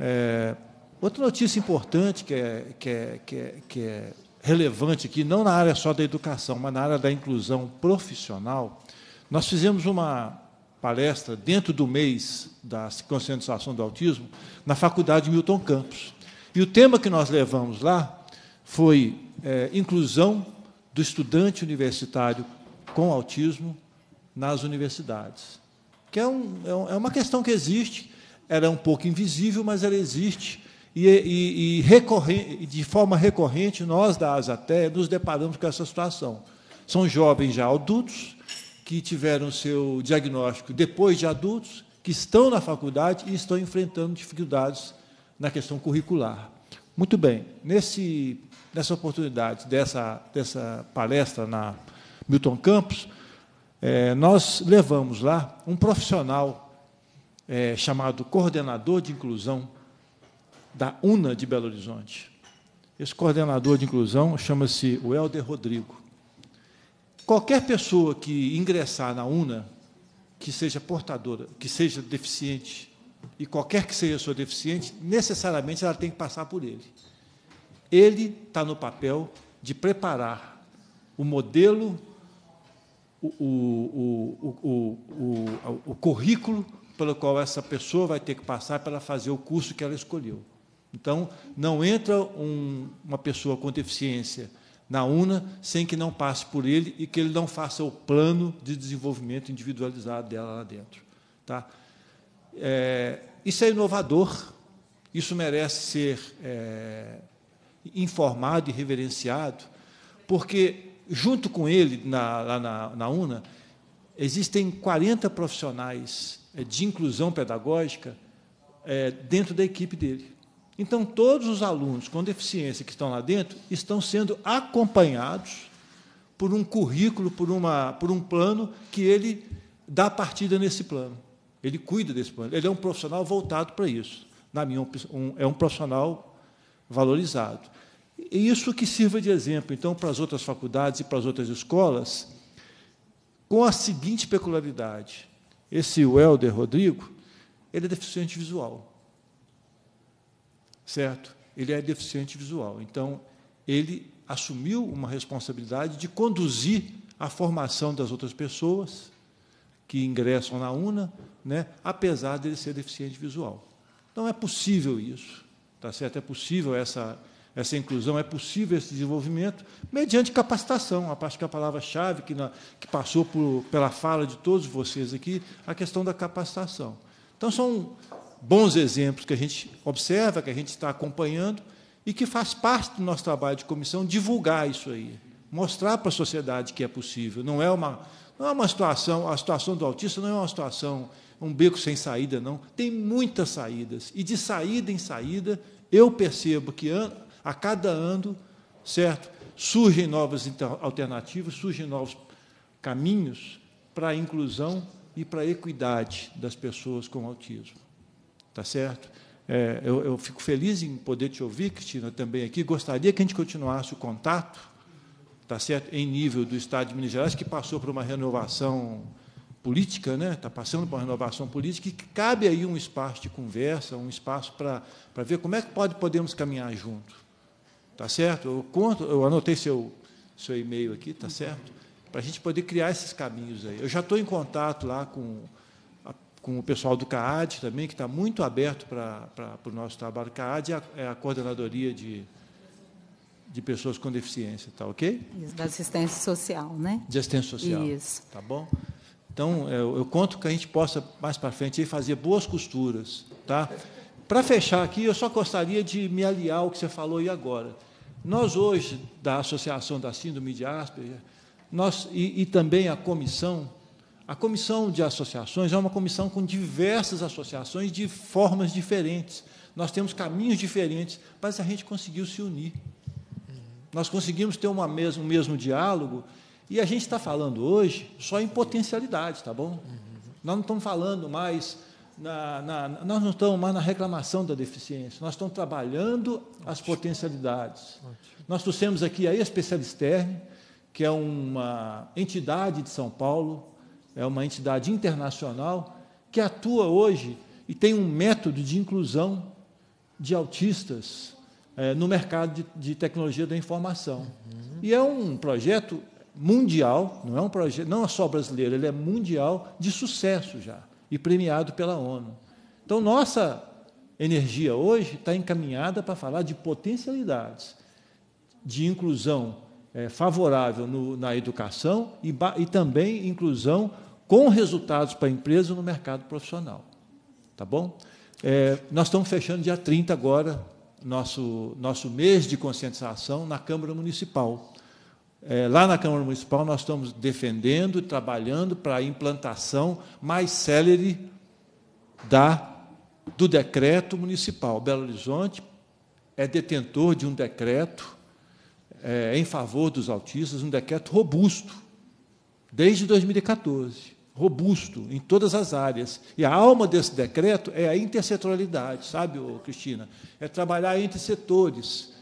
É, Outra notícia importante que é, que é, que é, que é relevante aqui, não na área só da educação, mas na área da inclusão profissional, nós fizemos uma palestra dentro do mês da conscientização do autismo na Faculdade Milton Campos. E o tema que nós levamos lá foi é, inclusão do estudante universitário com autismo nas universidades, que é, um, é, é uma questão que existe, ela é um pouco invisível, mas ela existe e, e, e de forma recorrente, nós da Asaté nos deparamos com essa situação. São jovens já adultos, que tiveram seu diagnóstico depois de adultos, que estão na faculdade e estão enfrentando dificuldades na questão curricular. Muito bem, nesse, nessa oportunidade dessa, dessa palestra na Milton Campos, é, nós levamos lá um profissional é, chamado coordenador de inclusão da UNA de Belo Horizonte. Esse coordenador de inclusão chama-se Helder Rodrigo. Qualquer pessoa que ingressar na UNA, que seja portadora, que seja deficiente, e qualquer que seja sua deficiente, necessariamente ela tem que passar por ele. Ele está no papel de preparar o modelo, o, o, o, o currículo pelo qual essa pessoa vai ter que passar para fazer o curso que ela escolheu. Então, não entra um, uma pessoa com deficiência na UNA sem que não passe por ele e que ele não faça o plano de desenvolvimento individualizado dela lá dentro. Tá? É, isso é inovador, isso merece ser é, informado e reverenciado, porque, junto com ele, na, lá na, na UNA, existem 40 profissionais é, de inclusão pedagógica é, dentro da equipe dele. Então, todos os alunos com deficiência que estão lá dentro estão sendo acompanhados por um currículo, por, uma, por um plano que ele dá partida nesse plano. Ele cuida desse plano. Ele é um profissional voltado para isso. Na minha um, é um profissional valorizado. E isso que sirva de exemplo, então, para as outras faculdades e para as outras escolas, com a seguinte peculiaridade: esse Welder Rodrigo, ele é deficiente visual certo? Ele é deficiente visual. Então, ele assumiu uma responsabilidade de conduzir a formação das outras pessoas que ingressam na UNA, né, apesar de ele ser deficiente visual. Então, é possível isso, tá certo? É possível essa essa inclusão, é possível esse desenvolvimento mediante capacitação. A parte que é a palavra-chave que, que passou por, pela fala de todos vocês aqui, a questão da capacitação. Então, são bons exemplos que a gente observa, que a gente está acompanhando e que faz parte do nosso trabalho de comissão divulgar isso aí, mostrar para a sociedade que é possível. Não é uma, não é uma situação, a situação do autista não é uma situação, um beco sem saída, não. Tem muitas saídas. E de saída em saída, eu percebo que a cada ano, certo, surgem novas alternativas, surgem novos caminhos para a inclusão e para a equidade das pessoas com autismo. Tá certo? É, eu, eu, fico feliz em poder te ouvir, Cristina, também aqui. Gostaria que a gente continuasse o contato, tá certo? Em nível do Estado de Minas Gerais, que passou por uma renovação política, né? Está passando por uma renovação política, e que cabe aí um espaço de conversa, um espaço para ver como é que pode, podemos caminhar junto. Tá certo? Eu conto, eu anotei seu, seu e-mail aqui, tá certo? Para a gente poder criar esses caminhos aí. Eu já estou em contato lá com com o pessoal do CAAD também, que está muito aberto para, para, para o nosso trabalho. CAAD é a, é a coordenadoria de, de pessoas com deficiência, tá ok? Isso, da assistência social, né? De assistência social. Isso. Tá bom? Então, é, eu, eu conto que a gente possa, mais para frente, fazer boas costuras, tá? Para fechar aqui, eu só gostaria de me aliar ao que você falou aí agora. Nós, hoje, da Associação da Síndrome de Asperger, nós, e, e também a comissão, a comissão de associações é uma comissão com diversas associações de formas diferentes. Nós temos caminhos diferentes, mas a gente conseguiu se unir. Nós conseguimos ter uma mesmo, um mesmo diálogo e a gente está falando hoje só em potencialidade, tá bom? Nós não estamos falando mais na, na, nós não estamos mais na reclamação da deficiência, nós estamos trabalhando as potencialidades. Nós trouxemos aqui a Especialisterne, que é uma entidade de São Paulo é uma entidade internacional que atua hoje e tem um método de inclusão de autistas é, no mercado de, de, tecnologia da informação. Uhum. E é um projeto mundial, não é um projeto, não é só brasileiro, ele é mundial de sucesso já e premiado pela ONU. Então nossa energia hoje está encaminhada para falar de potencialidades de inclusão é, favorável no, na educação e, e também inclusão com resultados para a empresa no mercado profissional. Tá bom? É, nós estamos fechando dia 30 agora, nosso, nosso mês de conscientização na Câmara Municipal. É, lá na Câmara Municipal, nós estamos defendendo e trabalhando para a implantação mais célere da, do decreto municipal. Belo Horizonte é detentor de um decreto é, em favor dos autistas, um decreto robusto, desde 2014 robusto em todas as áreas. E a alma desse decreto é a intersetorialidade, sabe, Cristina? É trabalhar entre setores.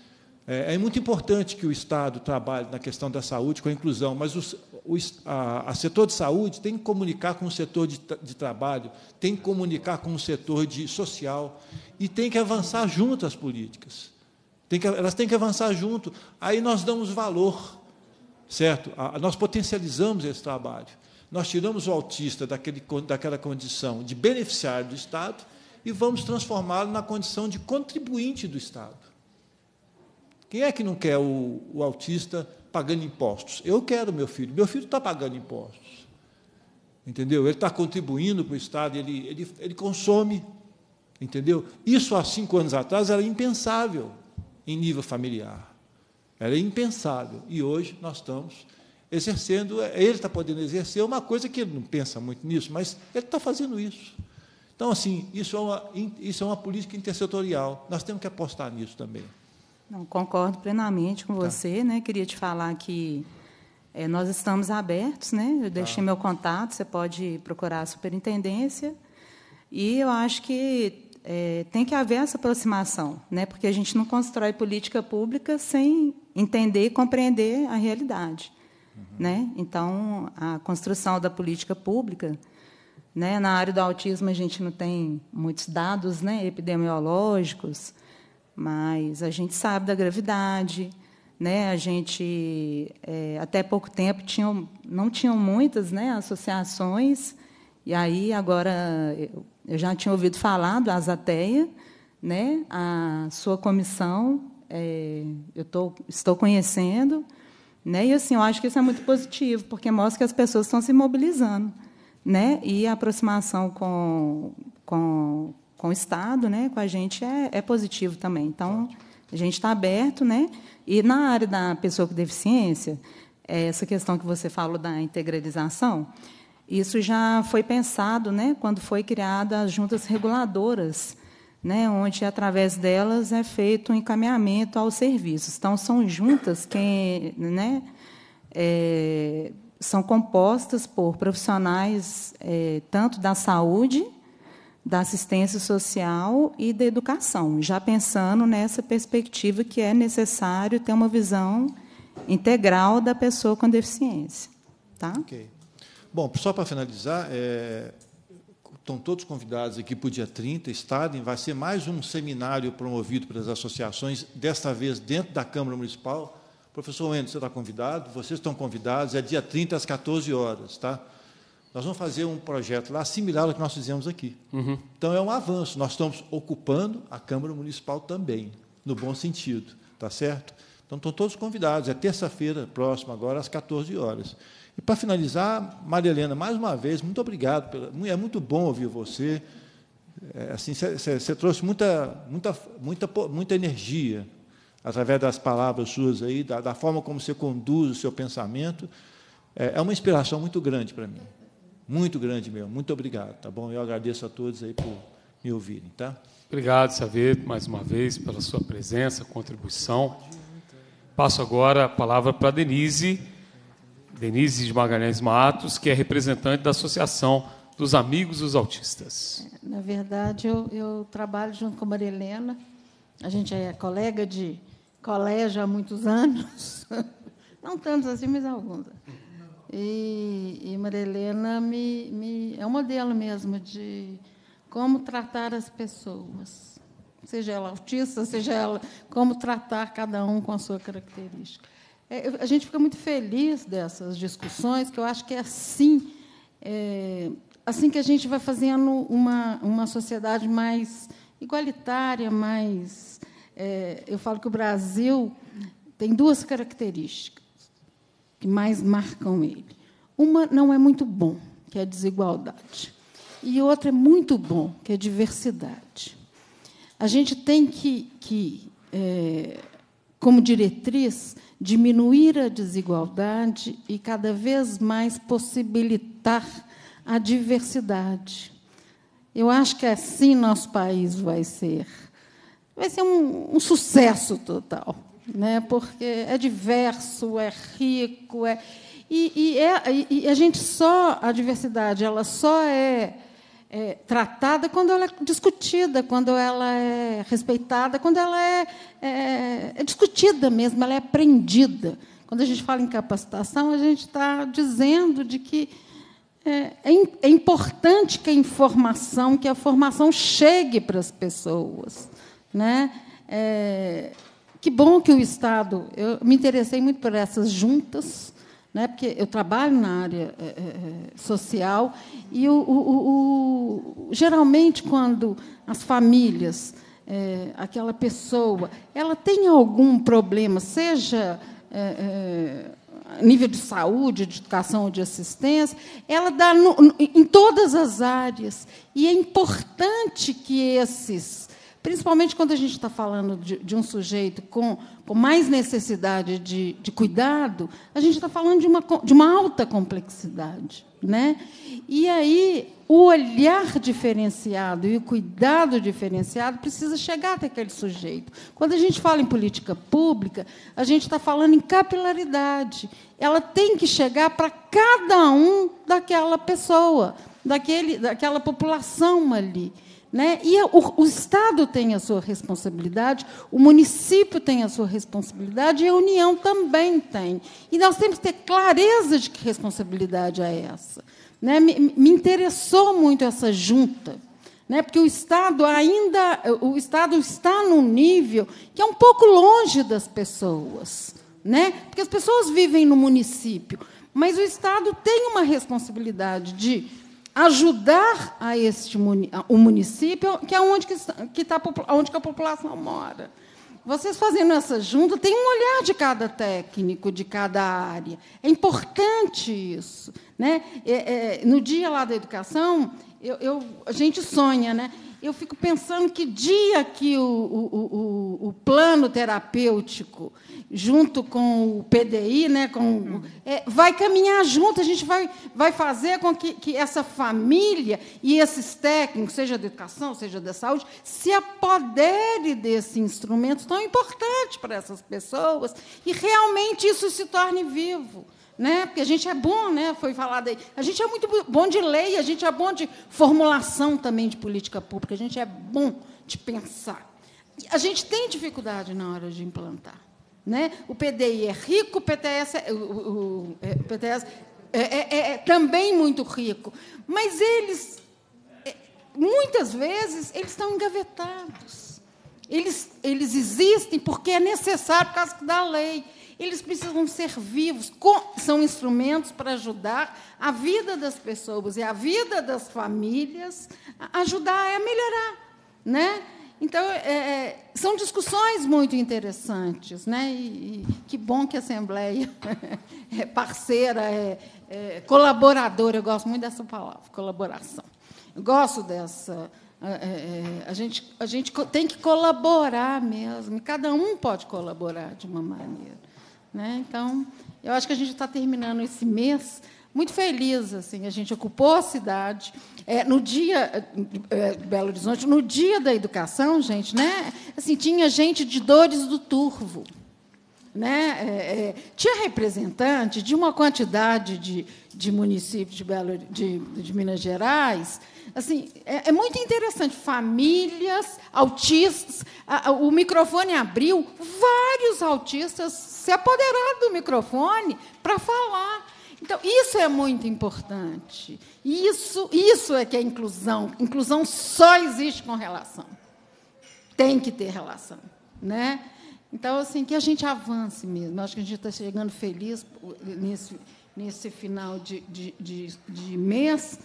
É, é, muito importante que o Estado trabalhe na questão da saúde com a inclusão, mas os, o a, a, setor de saúde tem que comunicar com o setor de, de trabalho, tem que comunicar com o setor de social e tem que avançar junto as políticas. Tem que, elas têm que avançar junto. Aí nós damos valor, certo? A, nós potencializamos esse trabalho nós tiramos o autista daquele, daquela condição de beneficiário do Estado e vamos transformá-lo na condição de contribuinte do Estado. Quem é que não quer o, o autista pagando impostos? Eu quero meu filho. Meu filho está pagando impostos. Entendeu? Ele está contribuindo para o Estado, ele, ele, ele consome. Entendeu? Isso há cinco anos atrás era impensável em nível familiar. Era impensável. E hoje nós estamos exercendo, ele está podendo exercer uma coisa que ele não pensa muito nisso, mas ele está fazendo isso. Então, assim, isso é, uma, isso é uma política intersetorial. Nós temos que apostar nisso também. Não, concordo plenamente com tá. você. Né? Queria te falar que é, nós estamos abertos, né? eu tá. deixei tá. meu contato, você pode procurar a superintendência. E eu acho que é, tem que haver essa aproximação, né? porque a gente não constrói política pública sem entender e compreender a realidade. Né? Então, a construção da política pública, né? na área do autismo, a gente não tem muitos dados né? epidemiológicos, mas a gente sabe da gravidade. Né? A gente, é, até pouco tempo, não tinham muitas né? associações, e aí agora eu já tinha ouvido falar do Azateia, né? a sua comissão, é, eu tô, estou conhecendo. Né? E assim, eu acho que isso é muito positivo, porque mostra que as pessoas estão se mobilizando. Né? E a aproximação com, com, com o Estado, né? com a gente, é, é positivo também. Então, a gente está aberto. Né? E na área da pessoa com deficiência, é, essa questão que você falou da integralização, isso já foi pensado né? quando foi criada as juntas reguladoras né, onde através delas é feito um encaminhamento aos serviços. Então são juntas quem, né, é, são compostas por profissionais é, tanto da saúde, da assistência social e da educação, já pensando nessa perspectiva que é necessário ter uma visão integral da pessoa com deficiência, tá? Bom, só para finalizar, é, Estão todos convidados aqui para o dia 30, estarem. Vai ser mais um seminário promovido pelas associações, desta vez dentro da Câmara Municipal. Professor Wendel, você está convidado? Vocês estão convidados. É dia 30 às 14 horas, tá? Nós vamos fazer um projeto lá similar ao que nós fizemos aqui. Uhum. Então é um avanço. Nós estamos ocupando a Câmara Municipal também, no bom sentido, tá certo? Então estão todos convidados. É terça-feira próxima agora às 14 horas. E para finalizar, Maria Helena, mais uma vez, muito obrigado. Pela, é muito bom ouvir você. É, assim, você trouxe muita, muita, muita, muita energia através das palavras suas aí, da, da forma como você conduz o seu pensamento. É, é uma inspiração muito grande para mim. Muito grande mesmo. Muito obrigado, tá bom? Eu agradeço a todos aí por me ouvirem, tá? Obrigado, Xavier, mais uma vez pela sua presença, contribuição. Passo agora a palavra para a Denise Denise de Magalhães Matos, que é representante da Associação dos Amigos dos Autistas. Na verdade, eu, eu trabalho junto com a Maria Helena. A gente é colega de colégio há muitos anos. Não tantos assim, mas alguns. E, e Maria Helena me, me, é um modelo mesmo de como tratar as pessoas, seja ela autista, seja ela, como tratar cada um com a sua característica. É, a gente fica muito feliz dessas discussões, que eu acho que é assim, é, assim que a gente vai fazendo uma, uma sociedade mais igualitária, mais. É, eu falo que o Brasil tem duas características que mais marcam ele. Uma não é muito bom, que é a desigualdade. E outra é muito bom, que é a diversidade. A gente tem que, que é, como diretriz diminuir a desigualdade e cada vez mais possibilitar a diversidade. Eu acho que assim nosso país vai ser. Vai ser um, um sucesso total, né? porque é diverso, é rico, é, e, e, é, e a gente só, a diversidade, ela só é é tratada, quando ela é discutida, quando ela é respeitada, quando ela é, é, é discutida mesmo, ela é aprendida. Quando a gente fala em capacitação, a gente está dizendo de que é, é, é importante que a informação, que a formação chegue para as pessoas. Né? É, que bom que o Estado. Eu me interessei muito por essas juntas, né? porque eu trabalho na área é, social, e o, o, o, geralmente, quando as famílias, é, aquela pessoa, ela tem algum problema, seja é, nível de saúde, de educação ou de assistência, ela dá no, em todas as áreas. E é importante que esses principalmente quando a gente está falando de, de, um sujeito com, com mais necessidade de, de cuidado, a gente está falando de uma, de uma alta complexidade. Né? E aí o olhar diferenciado e o cuidado diferenciado precisa chegar até aquele sujeito. Quando a gente fala em política pública, a gente está falando em capilaridade. Ela tem que chegar para cada um daquela pessoa, daquele, daquela população ali. Né? E é o, o, Estado tem a sua responsabilidade, o município tem a sua responsabilidade e a União também tem. E nós temos que ter clareza de que responsabilidade é essa. Né? Me, me interessou muito essa junta, né? porque o Estado ainda o Estado está num nível que é um pouco longe das pessoas. Né? Porque as pessoas vivem no município, mas o Estado tem uma responsabilidade de ajudar a este o município, que é onde que, que, tá onde que a população mora. Vocês fazendo essa junta, tem um olhar de cada técnico, de cada área. É importante isso. Né? É, é, no dia lá da educação, eu, eu, a gente sonha, né? eu fico pensando que dia que o, o, o, o plano terapêutico, junto com o PDI, né, com, uhum. é, vai caminhar junto, a gente vai, vai fazer com que, que essa família e esses técnicos, seja da educação, seja da saúde, se apodere desse instrumento tão importante para essas pessoas e realmente isso se torne vivo né? Porque a gente é bom, né? Foi falado aí. A gente é muito bom de lei, a gente é bom de formulação também de política pública, a gente é bom de pensar. A gente tem dificuldade na hora de implantar, né? O PDI é rico, o PTS, é, o, o, o é, PTS é, é, é, é também muito rico, mas eles é, muitas vezes eles estão engavetados. Eles, eles existem porque é necessário por causa da lei. Eles precisam ser vivos, são instrumentos para ajudar a vida das pessoas e a vida das famílias, a ajudar a melhorar, né? Então, é, é, são discussões muito interessantes, né? E, e, que bom que a Assembleia é parceira, é, é colaboradora, eu gosto muito dessa palavra, colaboração. Eu gosto dessa. É, é, é a, gente, a gente tem que colaborar mesmo, cada um pode colaborar de uma maneira. Né? Então, eu acho que a gente está terminando esse mês muito feliz. assim A gente ocupou a cidade. É, no dia é, é Belo Horizonte, no dia da educação, gente, né? assim, tinha gente de Dores do Turvo né, é, é, tinha representante de uma quantidade de, de municípios de, Belo, de, de Minas Gerais. Assim, é, é, muito interessante. Famílias, autistas. A, a, o microfone abriu, vários autistas se apoderaram do microfone para falar. Então, isso é muito importante. Isso, isso é que é inclusão. Inclusão só existe com relação. Tem que ter relação. Né? Então, assim, que a gente avance mesmo. Acho que a gente está chegando feliz nesse, nesse final de, de, de, de mês,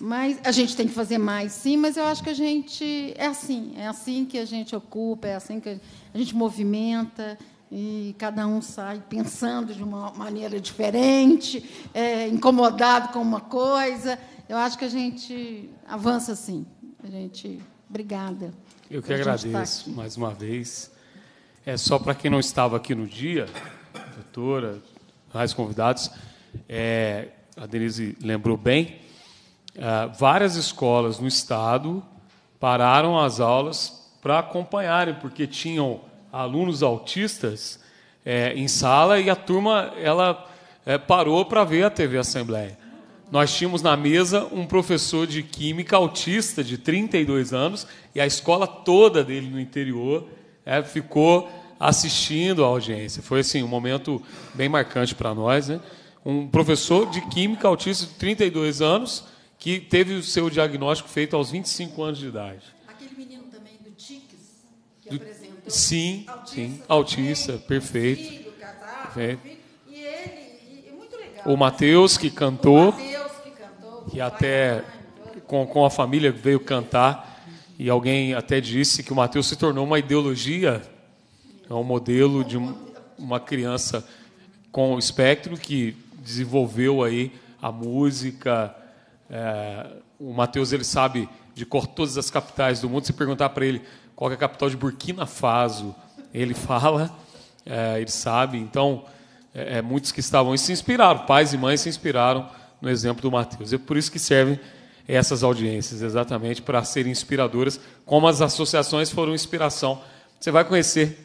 mas a gente tem que fazer mais, sim, mas eu acho que a gente é assim, é assim que a gente ocupa, é assim que a gente movimenta, e cada um sai pensando de uma maneira diferente, é, incomodado com uma coisa. Eu acho que a gente avança assim. A gente, obrigada. Eu que tá agradeço mais uma vez. É só para quem não estava aqui no dia, doutora, mais convidados, é, a Denise lembrou bem, é, várias escolas no estado pararam as aulas para acompanharem, porque tinham alunos autistas é, em sala e a turma ela é, parou para ver a TV Assembleia. Nós tínhamos na mesa um professor de química autista de 32 anos e a escola toda dele no interior é, ficou assistindo à audiência. Foi assim um momento bem marcante para nós, né? Um professor de química autista de 32 anos que teve o seu diagnóstico feito aos 25 anos de idade. Aquele menino também do TICS que do... apresentou. Sim, autista, sim, autista, perfeito. Filho, casado, Filho, e ele, muito legal. O né? Matheus que cantou. O Matheus que cantou. Que até com, com a família veio cantar. E alguém até disse que o Mateus se tornou uma ideologia é um modelo de uma criança com espectro que desenvolveu aí a música. É, o Matheus ele sabe de cor todas as capitais do mundo. Se perguntar para ele qual é a capital de Burkina Faso, ele fala, é, ele sabe. Então, é, é, muitos que estavam e se inspiraram, pais e mães se inspiraram no exemplo do Matheus. É por isso que servem essas audiências, exatamente para serem inspiradoras, como as associações foram inspiração. Você vai conhecer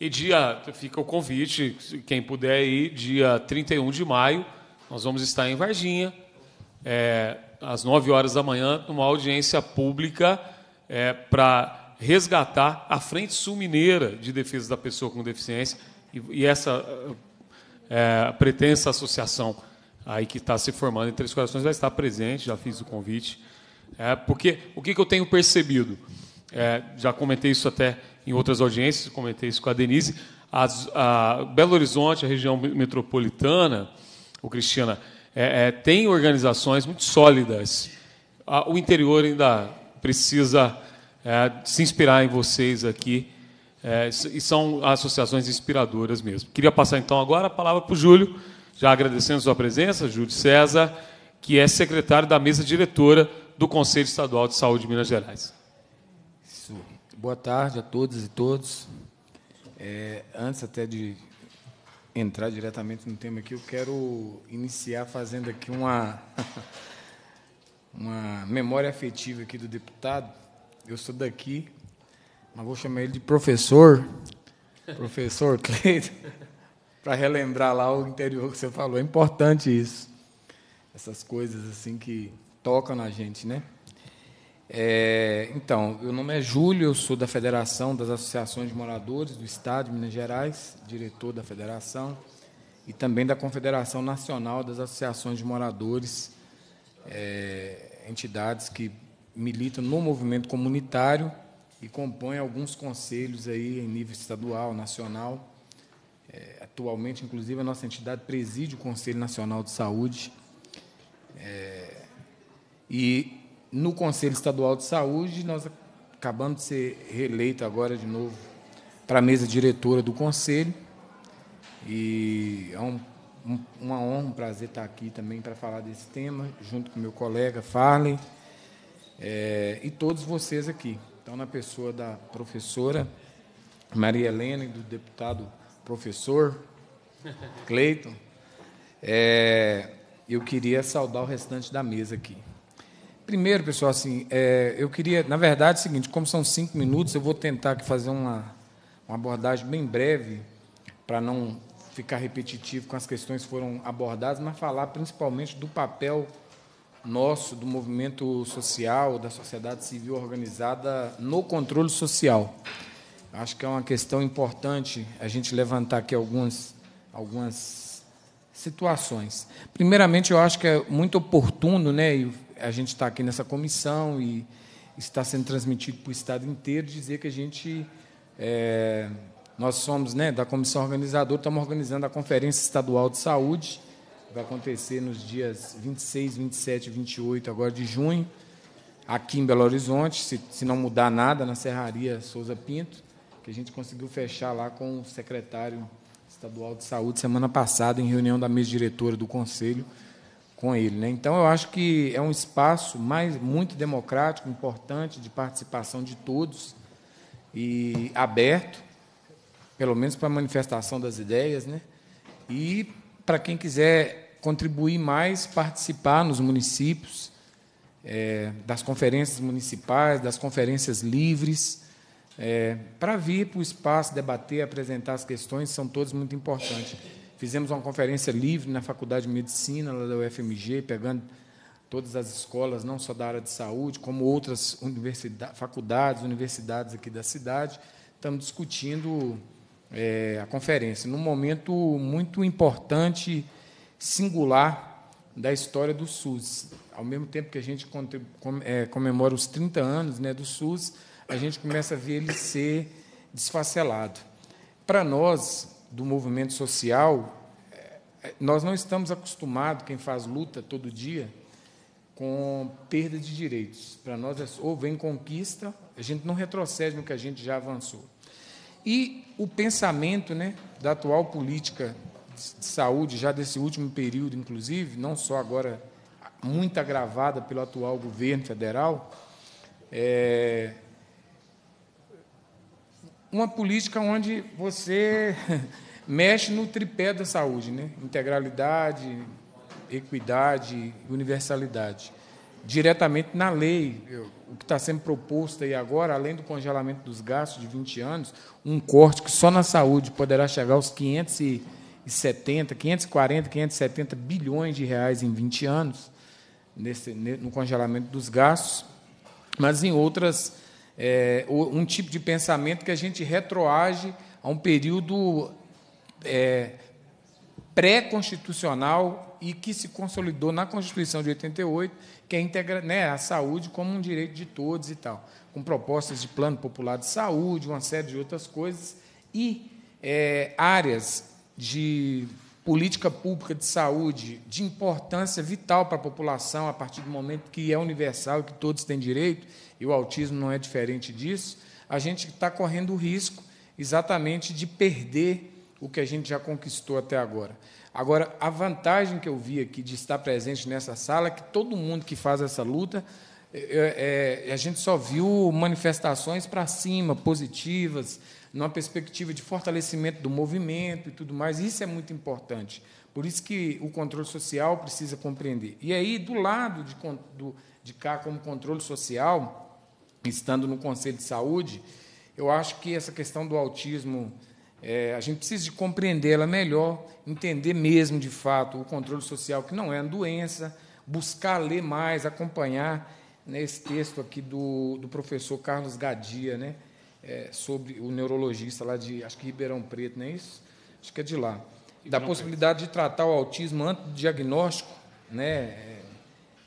E dia, fica o convite, quem puder ir, dia 31 de maio, nós vamos estar em Varginha, é, às 9 horas da manhã, numa audiência pública é, para resgatar a Frente Sul Mineira de Defesa da Pessoa com Deficiência e, e essa é, é pretensa associação aí que está se formando em Três Corações vai estar presente, já fiz o convite. É, porque o que, que eu tenho percebido? É, já comentei isso até em outras audiências, comentei isso com a Denise, as, a Belo Horizonte, a região metropolitana, o Cristina, é, é, tem organizações muito sólidas. o interior ainda precisa é, se inspirar em vocês aqui, é, e são associações inspiradoras mesmo. Queria passar então agora a palavra para o Júlio, já agradecendo sua presença, Júlio César, que é secretário da mesa diretora do Conselho Estadual de Saúde de Minas Gerais. Boa tarde a todas e todos. É, antes até de entrar diretamente no tema aqui, eu quero iniciar fazendo aqui uma, uma memória afetiva aqui do deputado. Eu sou daqui, mas vou chamar ele de professor, professor Cleiton, para relembrar lá o interior que você falou. É importante isso, essas coisas assim que tocam na gente, né? É, então, meu nome é Júlio, eu sou da Federação das Associações de Moradores do Estado de Minas Gerais, diretor da federação e também da Confederação Nacional das Associações de Moradores, é, entidades que militam no movimento comunitário e compõem alguns conselhos aí em nível estadual, nacional. É, atualmente, inclusive, a nossa entidade preside o Conselho Nacional de Saúde. É, e no Conselho Estadual de Saúde, nós acabamos de ser reeleito agora de novo para a mesa diretora do Conselho. E é um, um, uma honra, um prazer estar aqui também para falar desse tema, junto com meu colega Farley é, e todos vocês aqui. Então, na pessoa da professora Maria Helena e do deputado professor Cleiton, é, eu queria saudar o restante da mesa aqui. Primeiro, pessoal, assim, é, eu queria, na verdade, é o seguinte, como são cinco minutos, eu vou tentar aqui fazer uma, uma abordagem bem breve, para não ficar repetitivo com as questões que foram abordadas, mas falar principalmente do papel nosso, do movimento social, da sociedade civil organizada no controle social. Acho que é uma questão importante a gente levantar aqui algumas, algumas situações. Primeiramente, eu acho que é muito oportuno, né, e a gente está aqui nessa comissão e está sendo transmitido para o Estado inteiro, dizer que a gente, é, nós somos né, da comissão organizadora, estamos organizando a Conferência Estadual de Saúde, que vai acontecer nos dias 26, 27 28 agora de junho, aqui em Belo Horizonte, se, se não mudar nada, na Serraria Souza Pinto, que a gente conseguiu fechar lá com o secretário estadual de saúde semana passada, em reunião da mesa diretora do Conselho, com ele. Né? Então, eu acho que é um espaço mais, muito democrático, importante, de participação de todos e aberto, pelo menos para a manifestação das ideias. Né? E para quem quiser contribuir mais, participar nos municípios, é, das conferências municipais, das conferências livres. É, para vir para o espaço, debater, apresentar as questões, são todos muito importantes. Fizemos uma conferência livre na Faculdade de Medicina, lá da UFMG, pegando todas as escolas, não só da área de saúde, como outras universidade, faculdades, universidades aqui da cidade. Estamos discutindo é, a conferência, num momento muito importante, singular da história do SUS. Ao mesmo tempo que a gente é, comemora os 30 anos né, do SUS, a gente começa a ver ele ser desfacelado. Para nós, do movimento social, é, é, nós não estamos acostumados, quem faz luta todo dia, com perda de direitos. Para nós, é ou vem conquista, a gente não retrocede no que a gente já avançou. E o pensamento né, da atual política de saúde, já desse último período, inclusive, não só agora muito agravada pelo atual governo federal, é, uma política onde você mexe no tripé da saúde, né? integralidade, equidade, universalidade. Diretamente na lei, o que está sendo proposto aí agora, além do congelamento dos gastos de 20 anos, um corte que só na saúde poderá chegar aos 570, 540, 570 bilhões de reais em 20 anos, nesse, no congelamento dos gastos, mas em outras é, um tipo de pensamento que a gente retroage a um período é, pré-constitucional e que se consolidou na Constituição de 88, que é integra, né, a saúde como um direito de todos e tal, com propostas de plano popular de saúde, uma série de outras coisas e é, áreas de política pública de saúde de importância vital para a população a partir do momento que é universal e que todos têm direito e o autismo não é diferente disso, a gente está correndo o risco exatamente de perder o que a gente já conquistou até agora. Agora, a vantagem que eu vi aqui de estar presente nessa sala é que todo mundo que faz essa luta, é, é, é a gente só viu manifestações para cima, positivas, numa perspectiva de fortalecimento do movimento e tudo mais. Isso é muito importante. Por isso que o controle social precisa compreender. E aí, do lado de, do, de cá, como controle social, estando no Conselho de Saúde, eu acho que essa questão do autismo, é, a gente precisa de compreendê-la melhor, entender mesmo, de fato, o controle social, que não é uma doença, buscar ler mais, acompanhar nesse né, texto aqui do, do professor Carlos Gadia, né, é, sobre o neurologista lá de, acho que Ribeirão Preto, não é isso? Acho que é de lá. Ribeirão da possibilidade Preto. de tratar o autismo antes do diagnóstico, né,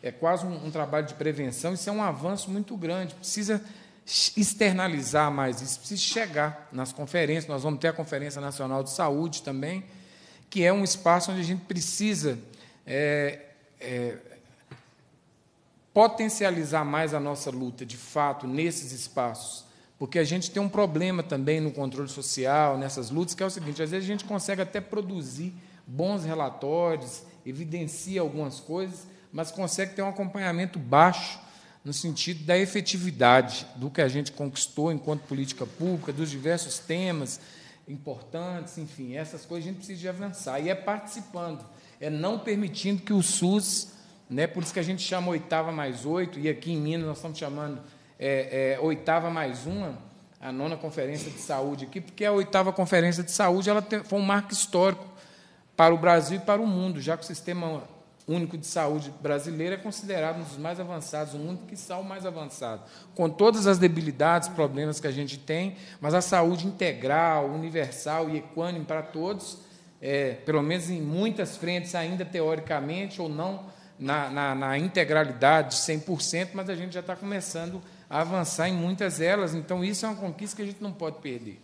é quase um, um trabalho de prevenção, isso é um avanço muito grande, precisa externalizar mais isso, precisa chegar nas conferências, nós vamos ter a Conferência Nacional de Saúde também, que é um espaço onde a gente precisa é, é, potencializar mais a nossa luta, de fato, nesses espaços, porque a gente tem um problema também no controle social, nessas lutas, que é o seguinte, às vezes a gente consegue até produzir bons relatórios, evidencia algumas coisas, mas consegue ter um acompanhamento baixo no sentido da efetividade do que a gente conquistou enquanto política pública, dos diversos temas importantes, enfim, essas coisas a gente precisa de avançar. E é participando, é não permitindo que o SUS, né, por isso que a gente chama oitava mais oito, e aqui em Minas nós estamos chamando é, é, oitava mais uma, a nona conferência de saúde aqui, porque a oitava conferência de saúde ela tem, foi um marco histórico para o Brasil e para o mundo, já que o sistema único de saúde brasileiro é considerado um dos mais avançados, o único que está o mais avançado, com todas as debilidades, problemas que a gente tem, mas a saúde integral, universal e equânime para todos, é, pelo menos em muitas frentes, ainda teoricamente ou não na, na, na integralidade 100%, mas a gente já está começando a avançar em muitas delas, então isso é uma conquista que a gente não pode perder.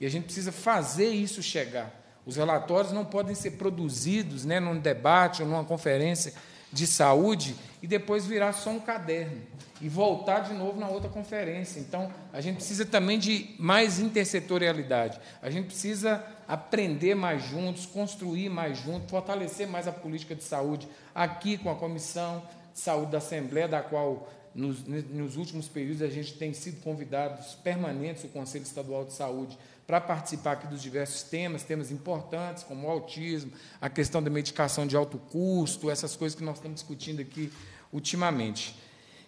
E a gente precisa fazer isso chegar os relatórios não podem ser produzidos né, num debate ou numa conferência de saúde e depois virar só um caderno e voltar de novo na outra conferência. Então, a gente precisa também de mais intersetorialidade. A gente precisa aprender mais juntos, construir mais juntos, fortalecer mais a política de saúde aqui com a comissão de saúde da Assembleia, da qual nos, nos últimos períodos a gente tem sido convidados permanentes o Conselho Estadual de Saúde para participar aqui dos diversos temas, temas importantes como o autismo, a questão da medicação de alto custo, essas coisas que nós estamos discutindo aqui ultimamente.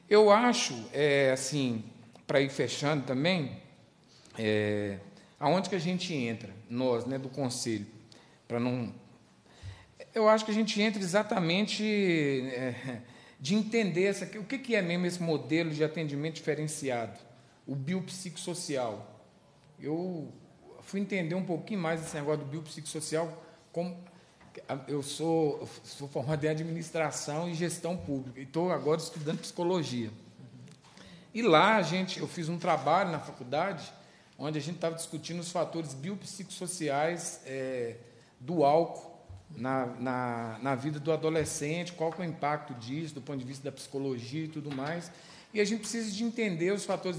Eu acho, é, assim, para ir fechando também, é, aonde que a gente entra, nós, né, do conselho, para não. Eu acho que a gente entra exatamente é, de entender essa, o que, que é mesmo esse modelo de atendimento diferenciado, o biopsicossocial. Eu fui entender um pouquinho mais esse negócio do biopsicossocial, como eu sou, sou formado em administração e gestão pública, e estou agora estudando psicologia. E lá a gente, eu fiz um trabalho na faculdade onde a gente estava discutindo os fatores biopsicossociais é, do álcool na, na, na, vida do adolescente, qual é o impacto disso do ponto de vista da psicologia e tudo mais. E a gente precisa de entender os fatores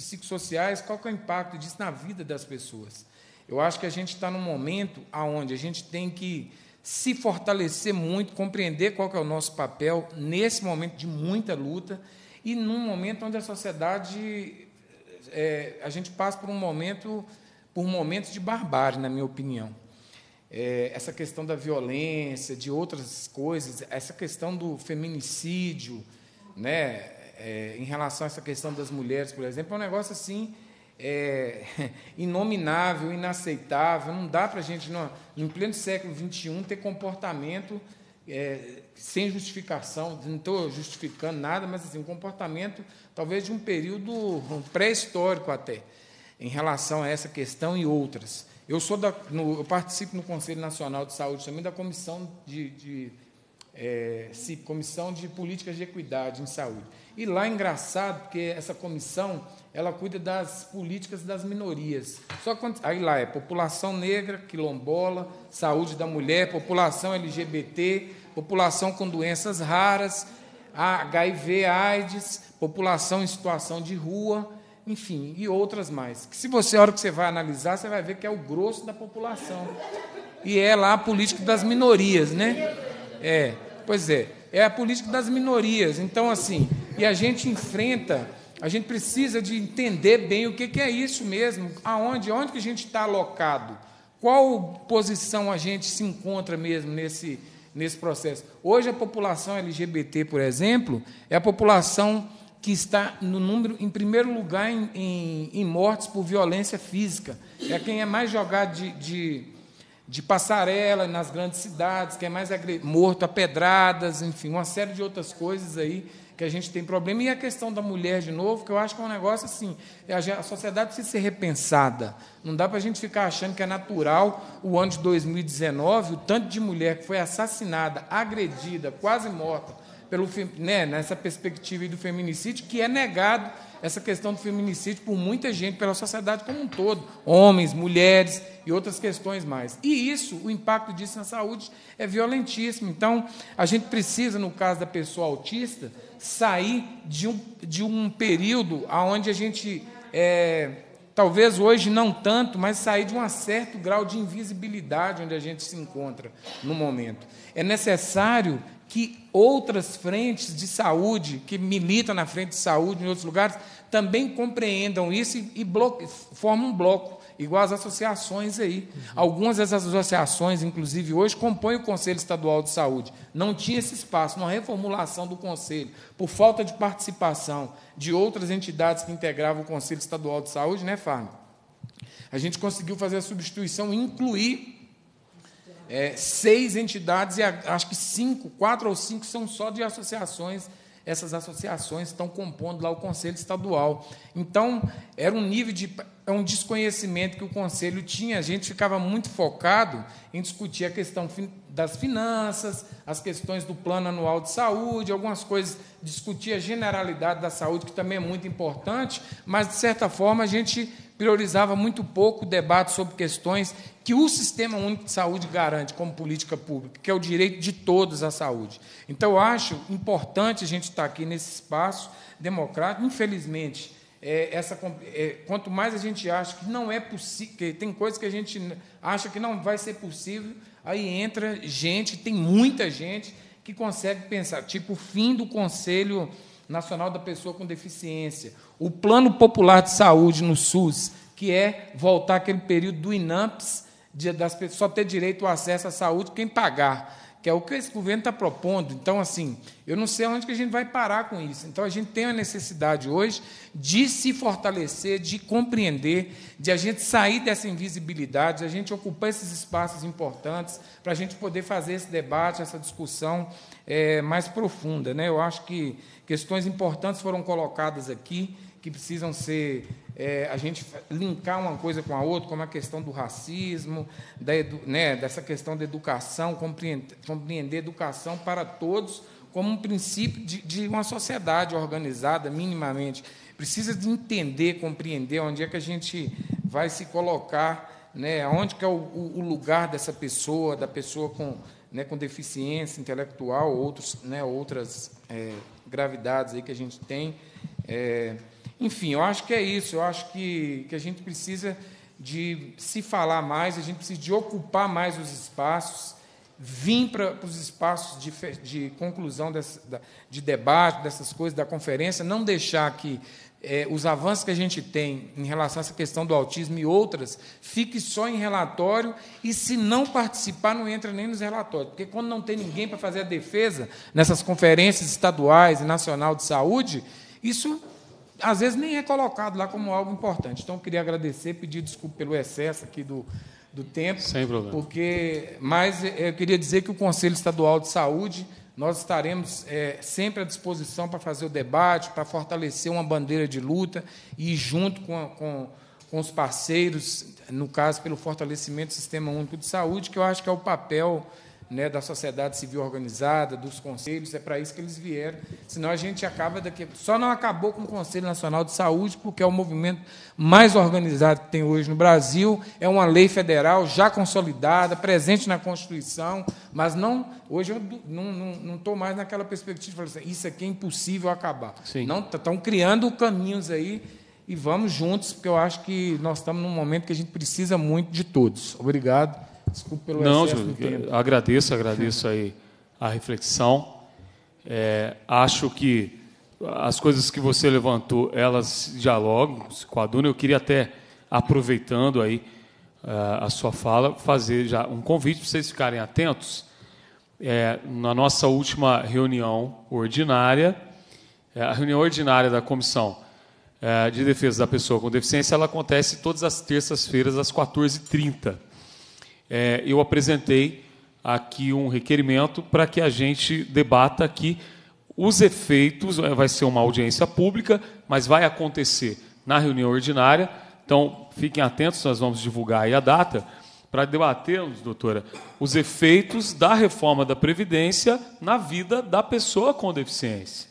psicossociais, qual que é o impacto disso na vida das pessoas. Eu acho que a gente está num momento onde a gente tem que se fortalecer muito, compreender qual que é o nosso papel nesse momento de muita luta e num momento onde a sociedade, é, a gente passa por um momento, por momentos de barbárie, na minha opinião. É, essa questão da violência, de outras coisas, essa questão do feminicídio, né? é, em relação a essa questão das mulheres, por exemplo, é um negócio assim é, inominável, inaceitável. Não dá para a gente, no, pleno século XXI, ter comportamento é, sem justificação. Não estou justificando nada, mas assim, um comportamento talvez de um período pré-histórico até, em relação a essa questão e outras. Eu, sou da, no, eu participo no Conselho Nacional de Saúde também da comissão de, de é, comissão de políticas de equidade em saúde. E lá é engraçado, porque essa comissão ela cuida das políticas das minorias. Só quando, aí lá é população negra, quilombola, saúde da mulher, população LGBT, população com doenças raras, HIV, AIDS, população em situação de rua, enfim, e outras mais. Que se você, a hora que você vai analisar, você vai ver que é o grosso da população. E é lá a política das minorias, né? É, pois é, é a política das minorias. Então, assim, e a gente enfrenta, a gente precisa de entender bem o que, que é isso mesmo, aonde, onde que a gente está alocado, qual posição a gente se encontra mesmo nesse, nesse processo. Hoje a população LGBT, por exemplo, é a população que está no número, em primeiro lugar em, em, em mortes por violência física. É quem é mais jogado de, de, de passarela nas grandes cidades, quem é mais morto a pedradas, enfim, uma série de outras coisas aí que a gente tem problema. E a questão da mulher, de novo, que eu acho que é um negócio assim: é a, sociedade precisa ser repensada. Não dá para a gente ficar achando que é natural o ano de 2019, o tanto de mulher que foi assassinada, agredida, quase morta, pelo, né, nessa perspectiva do feminicídio, que é negado essa questão do feminicídio por muita gente, pela sociedade como um todo, homens, mulheres e outras questões mais. E isso, o impacto disso na saúde é violentíssimo. Então, a gente precisa, no caso da pessoa autista, sair de um, de um período onde a gente. É, talvez hoje não tanto, mas sair de um certo grau de invisibilidade onde a gente se encontra no momento. É necessário que outras frentes de saúde, que militam na frente de saúde em outros lugares, também compreendam isso e, e formem um bloco igual as associações aí. Uhum. Algumas dessas associações, inclusive hoje, compõem o Conselho Estadual de Saúde. Não tinha esse espaço, uma reformulação do Conselho, por falta de participação de outras entidades que integravam o Conselho Estadual de Saúde, né, Fábio? A gente conseguiu fazer a substituição e incluir é, seis entidades, e acho que cinco, quatro ou cinco são só de associações essas associações estão compondo lá o Conselho Estadual. Então, era um nível de é um desconhecimento que o Conselho tinha, a gente ficava muito focado em discutir a questão das finanças, as questões do plano anual de saúde, algumas coisas, discutir a generalidade da saúde, que também é muito importante, mas, de certa forma, a gente priorizava muito pouco o debate sobre questões que o Sistema Único de Saúde garante como política pública, que é o direito de todos à saúde. Então, eu acho importante a gente estar aqui nesse espaço democrático, infelizmente, é, essa, é, quanto mais a gente acha que não é possível, tem coisas que a gente acha que não vai ser possível Aí entra gente, tem muita gente que consegue pensar, tipo o fim do Conselho Nacional da Pessoa com Deficiência, o Plano Popular de Saúde no SUS, que é voltar aquele período do INAMPS, de, das pessoas só ter direito ao acesso à saúde quem pagar que é o que esse governo está propondo. Então, assim, eu não sei onde que a gente vai parar com isso. Então, a gente tem a necessidade hoje de se fortalecer, de compreender, de a gente sair dessa invisibilidade, de a gente ocupar esses espaços importantes para a gente poder fazer esse debate, essa discussão é, mais profunda. Né? Eu acho que questões importantes foram colocadas aqui que precisam ser é, a gente linkar uma coisa com a outra, como a questão do racismo, da edu, né, dessa questão da educação, compreender, compreender educação para todos como um princípio de, de uma sociedade organizada minimamente. Precisa de entender, compreender onde é que a gente vai se colocar, né, onde que é o, o lugar dessa pessoa, da pessoa com, né, com deficiência intelectual, outros, né, outras é, gravidades aí que a gente tem. É, enfim, eu acho que é isso. Eu acho que, que a gente precisa de se falar mais, a gente precisa de ocupar mais os espaços, vir para os espaços de, de conclusão, dessa, de debate, dessas coisas, da conferência, não deixar que é, os avanços que a gente tem em relação a essa questão do autismo e outras, fique só em relatório e, se não participar, não entra nem nos relatórios. Porque quando não tem ninguém para fazer a defesa nessas conferências estaduais e nacional de saúde, isso às vezes nem é colocado lá como algo importante. Então, queria agradecer, pedir desculpa pelo excesso aqui do, do tempo. Sem problema. Porque, mas eh, eu queria dizer que o Conselho Estadual de Saúde, nós estaremos é, sempre à disposição para fazer o debate, para fortalecer uma bandeira de luta e junto com, com, com os parceiros, no caso, pelo fortalecimento do Sistema Único de Saúde, que eu acho que é o papel né, da sociedade civil organizada, dos conselhos, é para isso que eles vieram. Senão a gente acaba daqui. Só não acabou com o Conselho Nacional de Saúde, porque é o movimento mais organizado que tem hoje no Brasil, é uma lei federal já consolidada, presente na Constituição, mas não. Hoje eu não estou mais naquela perspectiva de falar assim, isso aqui é impossível acabar. Sim. Não, estão criando caminhos aí e vamos juntos, porque eu acho que nós estamos num momento que a gente precisa muito de todos. Obrigado. Desculpe pelo Não, excesso do tempo. agradeço, agradeço aí a reflexão. É, acho que as coisas que você levantou, elas dialogam, se coadunam. Eu queria até, aproveitando aí é, a sua fala, fazer já um convite para vocês ficarem atentos. É, na nossa última reunião ordinária, é, a reunião ordinária da Comissão é, de Defesa da Pessoa com Deficiência, ela acontece todas as terças-feiras, às 14h30 é, eu apresentei aqui um requerimento para que a gente debata aqui os efeitos. É, vai ser uma audiência pública, mas vai acontecer na reunião ordinária. Então, fiquem atentos, nós vamos divulgar aí a data para debatermos, doutora, os efeitos da reforma da Previdência na vida da pessoa com deficiência.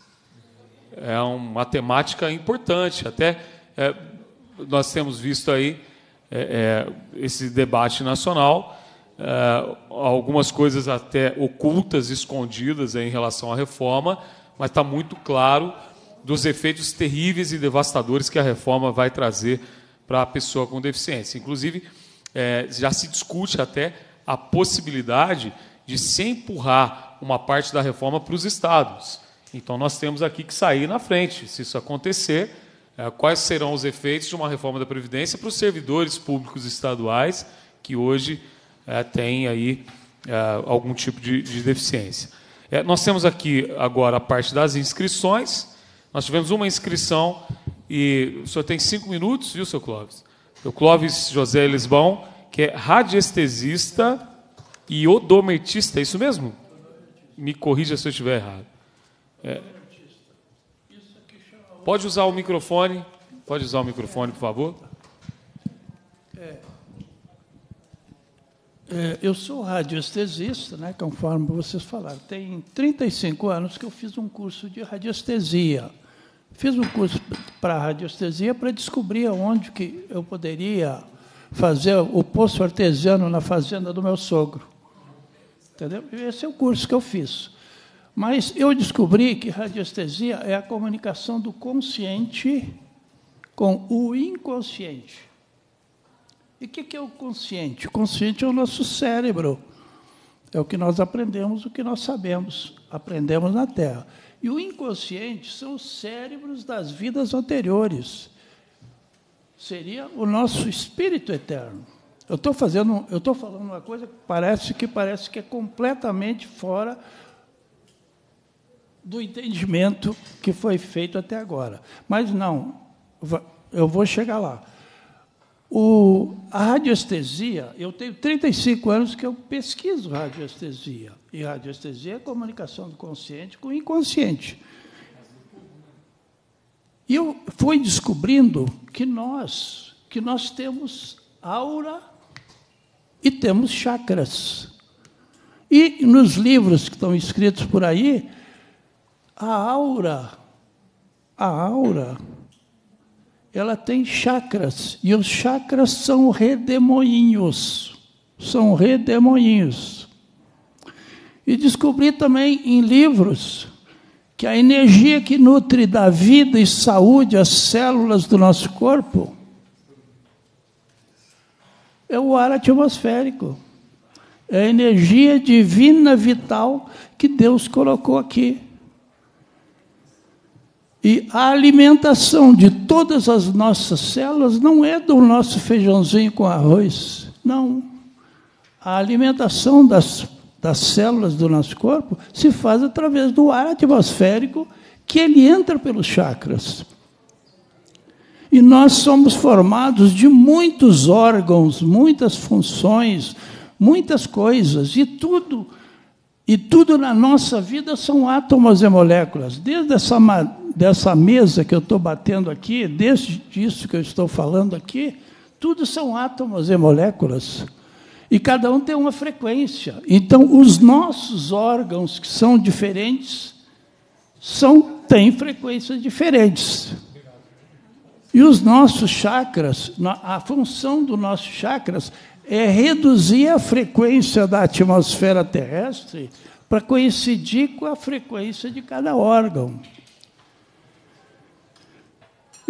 É uma temática importante, até é, nós temos visto aí é, é, esse debate nacional. É, algumas coisas até ocultas, escondidas em relação à reforma, mas está muito claro dos efeitos terríveis e devastadores que a reforma vai trazer para a pessoa com deficiência. Inclusive, é, já se discute até a possibilidade de se empurrar uma parte da reforma para os estados. Então, nós temos aqui que sair na frente. Se isso acontecer, é, quais serão os efeitos de uma reforma da Previdência para os servidores públicos estaduais que hoje é, têm aí é, algum tipo de, de deficiência. nós temos aqui agora a parte das inscrições. Nós tivemos uma inscrição e o senhor tem cinco minutos, viu, seu Clóvis? O Clóvis José Lisbão, que é radiestesista e odometista, é isso mesmo? Me corrija se eu estiver errado. É. Pode usar o microfone. Pode usar o microfone, por favor. É, é, eu sou radiestesista, né, conforme vocês falaram. Tem 35 anos que eu fiz um curso de radiestesia. Fiz um curso para radiestesia para descobrir onde que eu poderia fazer o poço artesiano na fazenda do meu sogro. Entendeu? Esse é o curso que eu fiz. Mas eu descobri que radiestesia é a comunicação do consciente com o inconsciente. E o que, que é o consciente? O consciente é o nosso cérebro. É o que nós aprendemos, o que nós sabemos, aprendemos na Terra. E o inconsciente são os cérebros das vidas anteriores. Seria o nosso espírito eterno. Eu estou fazendo, eu estou falando uma coisa que parece que parece que é completamente fora do entendimento que foi feito até agora. Mas não, eu vou chegar lá. O, a radiestesia, eu tenho 35 anos que eu pesquiso radiestesia. E radiestesia é comunicação do consciente com o inconsciente. E eu fui descobrindo que nós, que nós temos aura e temos chakras. E nos livros que estão escritos por aí, a aura, a aura, ela tem chakras, e os chakras são redemoinhos, são redemoinhos. E descobri também em livros que a energia que nutre da vida e saúde as células do nosso corpo é o ar atmosférico. É a energia divina vital que Deus colocou aqui. E a alimentação de todas as nossas células não é do nosso feijãozinho com arroz, não. A alimentação das, das células do nosso corpo se faz através do ar atmosférico que ele entra pelos chakras. E nós somos formados de muitos órgãos, muitas funções, muitas coisas, e tudo, e tudo na nossa vida são átomos e moléculas, desde essa dessa mesa que eu estou batendo aqui, desse, disso que eu estou falando aqui, tudo são átomos e moléculas. E cada um tem uma frequência. Então, os nossos órgãos, que são diferentes, são, têm frequências diferentes. E os nossos chakras, a função dos nossos chakras é reduzir a frequência da atmosfera terrestre para coincidir com a frequência de cada órgão.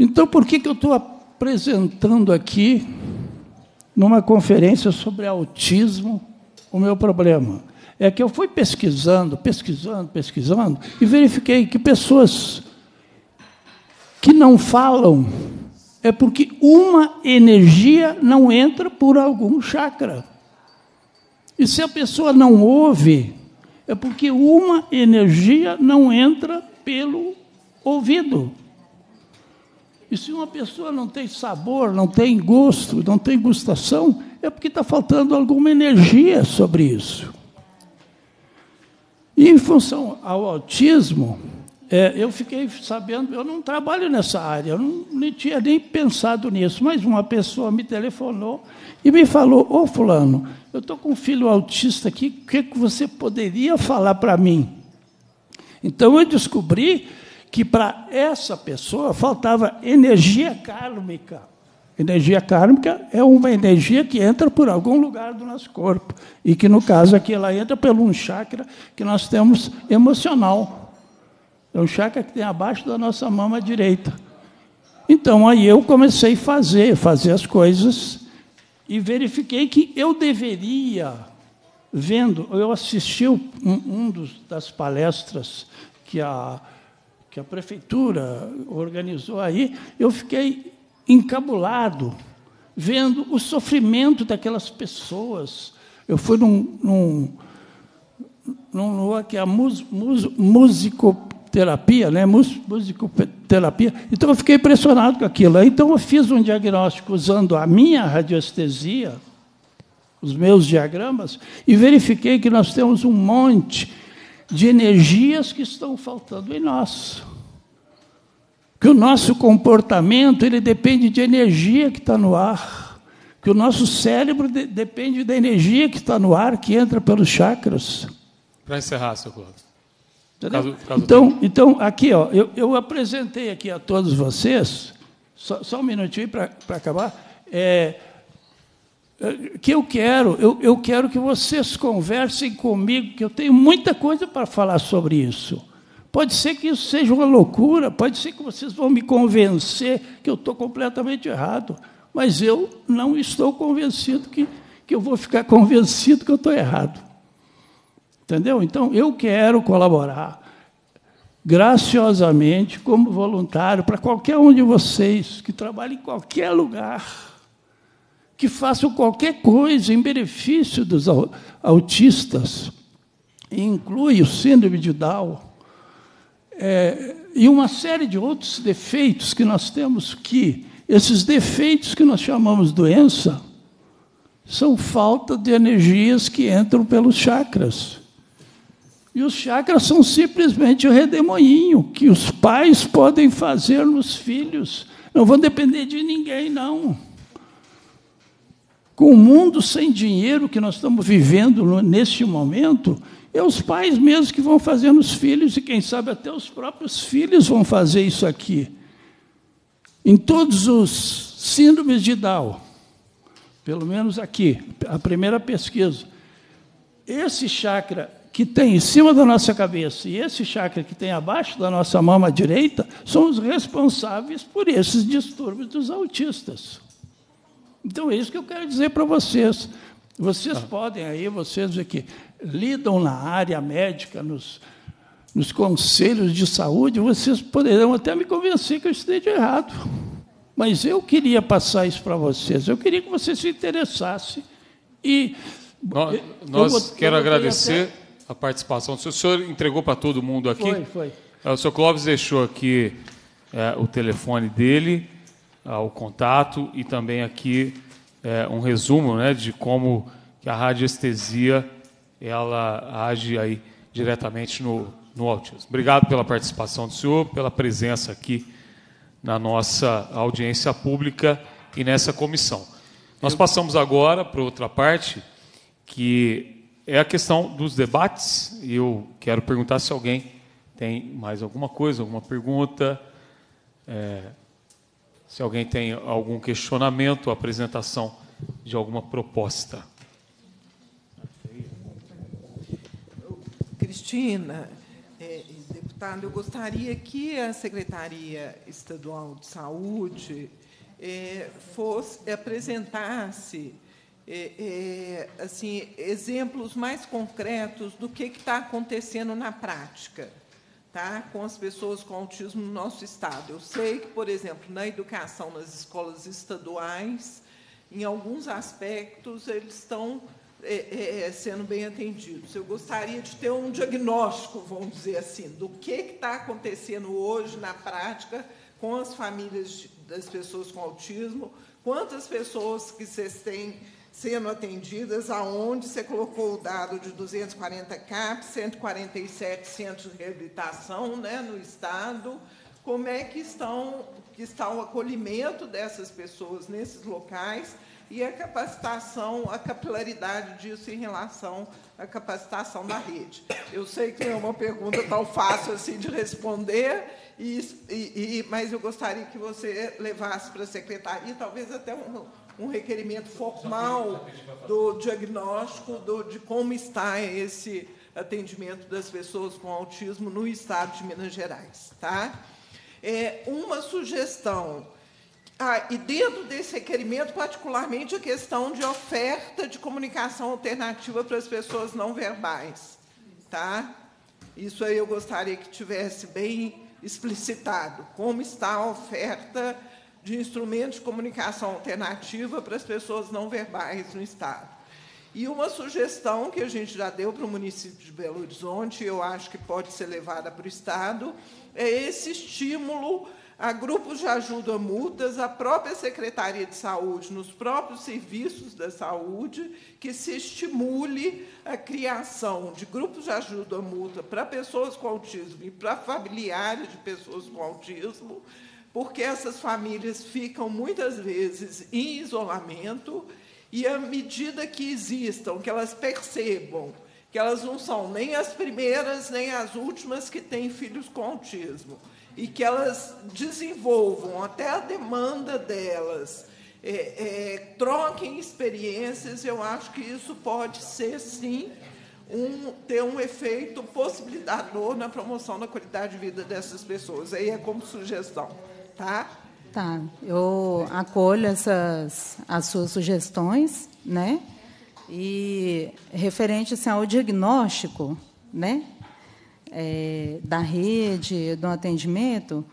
Então, por que, que eu estou apresentando aqui, numa conferência sobre autismo, o meu problema? É que eu fui pesquisando, pesquisando, pesquisando, e verifiquei que pessoas que não falam é porque uma energia não entra por algum chakra. E se a pessoa não ouve, é porque uma energia não entra pelo ouvido. E se uma pessoa não tem sabor, não tem gosto, não tem gustação, é porque está faltando alguma energia sobre isso. E em função ao autismo, é, eu fiquei sabendo, eu não trabalho nessa área, eu não, tinha nem pensado nisso, mas uma pessoa me telefonou e me falou, ô fulano, eu estou com um filho autista aqui, o que, que você poderia falar para mim? Então eu descobri que para essa pessoa faltava energia kármica. Energia kármica é uma energia que entra por algum lugar do nosso corpo. E que, no caso aqui, ela entra por um chakra que nós temos emocional. É um chakra que tem abaixo da nossa mama direita. Então, aí eu comecei a fazer, fazer as coisas e verifiquei que eu deveria, vendo, eu assisti um, um dos, das palestras que a que a prefeitura organizou aí, eu fiquei encabulado, vendo o sofrimento daquelas pessoas. Eu fui num, num, num lugar que é a mus, mus, musicoterapia, né? Mus, musicoterapia. Então, eu fiquei impressionado com aquilo. Então, eu fiz um diagnóstico usando a minha radiestesia, os meus diagramas, e verifiquei que nós temos um monte de energias que estão faltando em nós. Que o nosso comportamento ele depende de energia que está no ar. Que o nosso cérebro de depende da energia que está no ar, que entra pelos chakras. Para encerrar, seu Cláudio. Caso, caso então, então, aqui, ó, eu, eu, apresentei aqui a todos vocês, só, só um minutinho para acabar, é, que eu quero, eu, eu quero que vocês conversem comigo, que eu tenho muita coisa para falar sobre isso. Pode ser que isso seja uma loucura, pode ser que vocês vão me convencer que eu estou completamente errado, mas eu não estou convencido que, que eu vou ficar convencido que eu estou errado. Entendeu? Então, eu quero colaborar graciosamente como voluntário para qualquer um de vocês que trabalha em qualquer lugar que façam qualquer coisa em benefício dos autistas, inclui o síndrome de Down, é, e uma série de outros defeitos que nós temos que, esses defeitos que nós chamamos doença, são falta de energias que entram pelos chakras. E os chakras são simplesmente o redemoinho que os pais podem fazer nos filhos. Não vão depender de ninguém, não. Com o mundo sem dinheiro que nós estamos vivendo neste momento, é os pais mesmos que vão fazer nos filhos, e quem sabe até os próprios filhos vão fazer isso aqui. Em todos os síndromes de Down, pelo menos aqui, a primeira pesquisa, esse chakra que tem em cima da nossa cabeça e esse chakra que tem abaixo da nossa mama direita são os responsáveis por esses distúrbios dos autistas. Então é isso que eu quero dizer para vocês. Vocês ah. podem aí, vocês que lidam na área médica, nos, nos conselhos de saúde, vocês poderão até me convencer que eu esteja errado. Mas eu queria passar isso para vocês. Eu queria que vocês se interessassem. E nós, nós quero agradecer até... a participação. O senhor entregou para todo mundo aqui. Foi, foi. É, o senhor Clóvis deixou aqui é, o telefone dele ao contato e também aqui é, um resumo né, de como a radiestesia ela age aí diretamente no, no autismo. Obrigado pela participação do senhor, pela presença aqui na nossa audiência pública e nessa comissão. Nós passamos agora para outra parte, que é a questão dos debates. Eu quero perguntar se alguém tem mais alguma coisa, alguma pergunta. É, se alguém tem algum questionamento, apresentação de alguma proposta. Cristina, é, deputado, eu gostaria que a Secretaria Estadual de Saúde é, fosse apresentasse é, é assim exemplos mais concretos do que está acontecendo na prática tá, com as pessoas com autismo no nosso estado. Eu sei que, por exemplo, na educação nas escolas estaduais, em alguns aspectos, eles estão é, é, é sendo bem atendidos. Eu gostaria de ter um diagnóstico, vamos dizer assim, do que está acontecendo hoje na prática com as famílias das pessoas com autismo, quantas pessoas que vocês têm sendo atendidas, aonde você colocou o dado de 240 CAPs, 147 centros de reabilitação né, no Estado. Como é que, estão, que está o acolhimento dessas pessoas nesses locais e a capacitação, a capilaridade disso em relação à capacitação da rede. Eu sei que não é uma pergunta tão fácil assim de responder, e, e, mas eu gostaria que você levasse para a secretaria, talvez até um, um requerimento formal do diagnóstico do, de como está esse atendimento das pessoas com autismo no estado de Minas Gerais. Tá? É, uma sugestão. Ah, e dentro desse requerimento, particularmente a questão de oferta de comunicação alternativa para as pessoas não verbais. Tá? Isso aí eu gostaria que tivesse bem explicitado. Como está a oferta de instrumentos de comunicação alternativa para as pessoas não verbais no Estado. E uma sugestão que a gente já deu para o município de Belo Horizonte, eu acho que pode ser levada para o Estado, é esse estímulo a grupos de ajuda multas, a própria Secretaria de Saúde, nos próprios serviços da saúde, que se estimule a criação de grupos de ajuda multa para pessoas com autismo e para familiares de pessoas com autismo, porque essas famílias ficam muitas vezes em isolamento e à medida que existam, que elas percebam que elas não são nem as primeiras nem as últimas que têm filhos com autismo e que elas desenvolvam até a demanda delas, é, é, troquem experiências, eu acho que isso pode ser sim um, ter um efeito possibilitador na promoção da qualidade de vida dessas pessoas. Aí é como sugestão tá? Tá, eu acolho essas as suas sugestões, né? E referente assim, ao diagnóstico, né? É, da rede, do atendimento,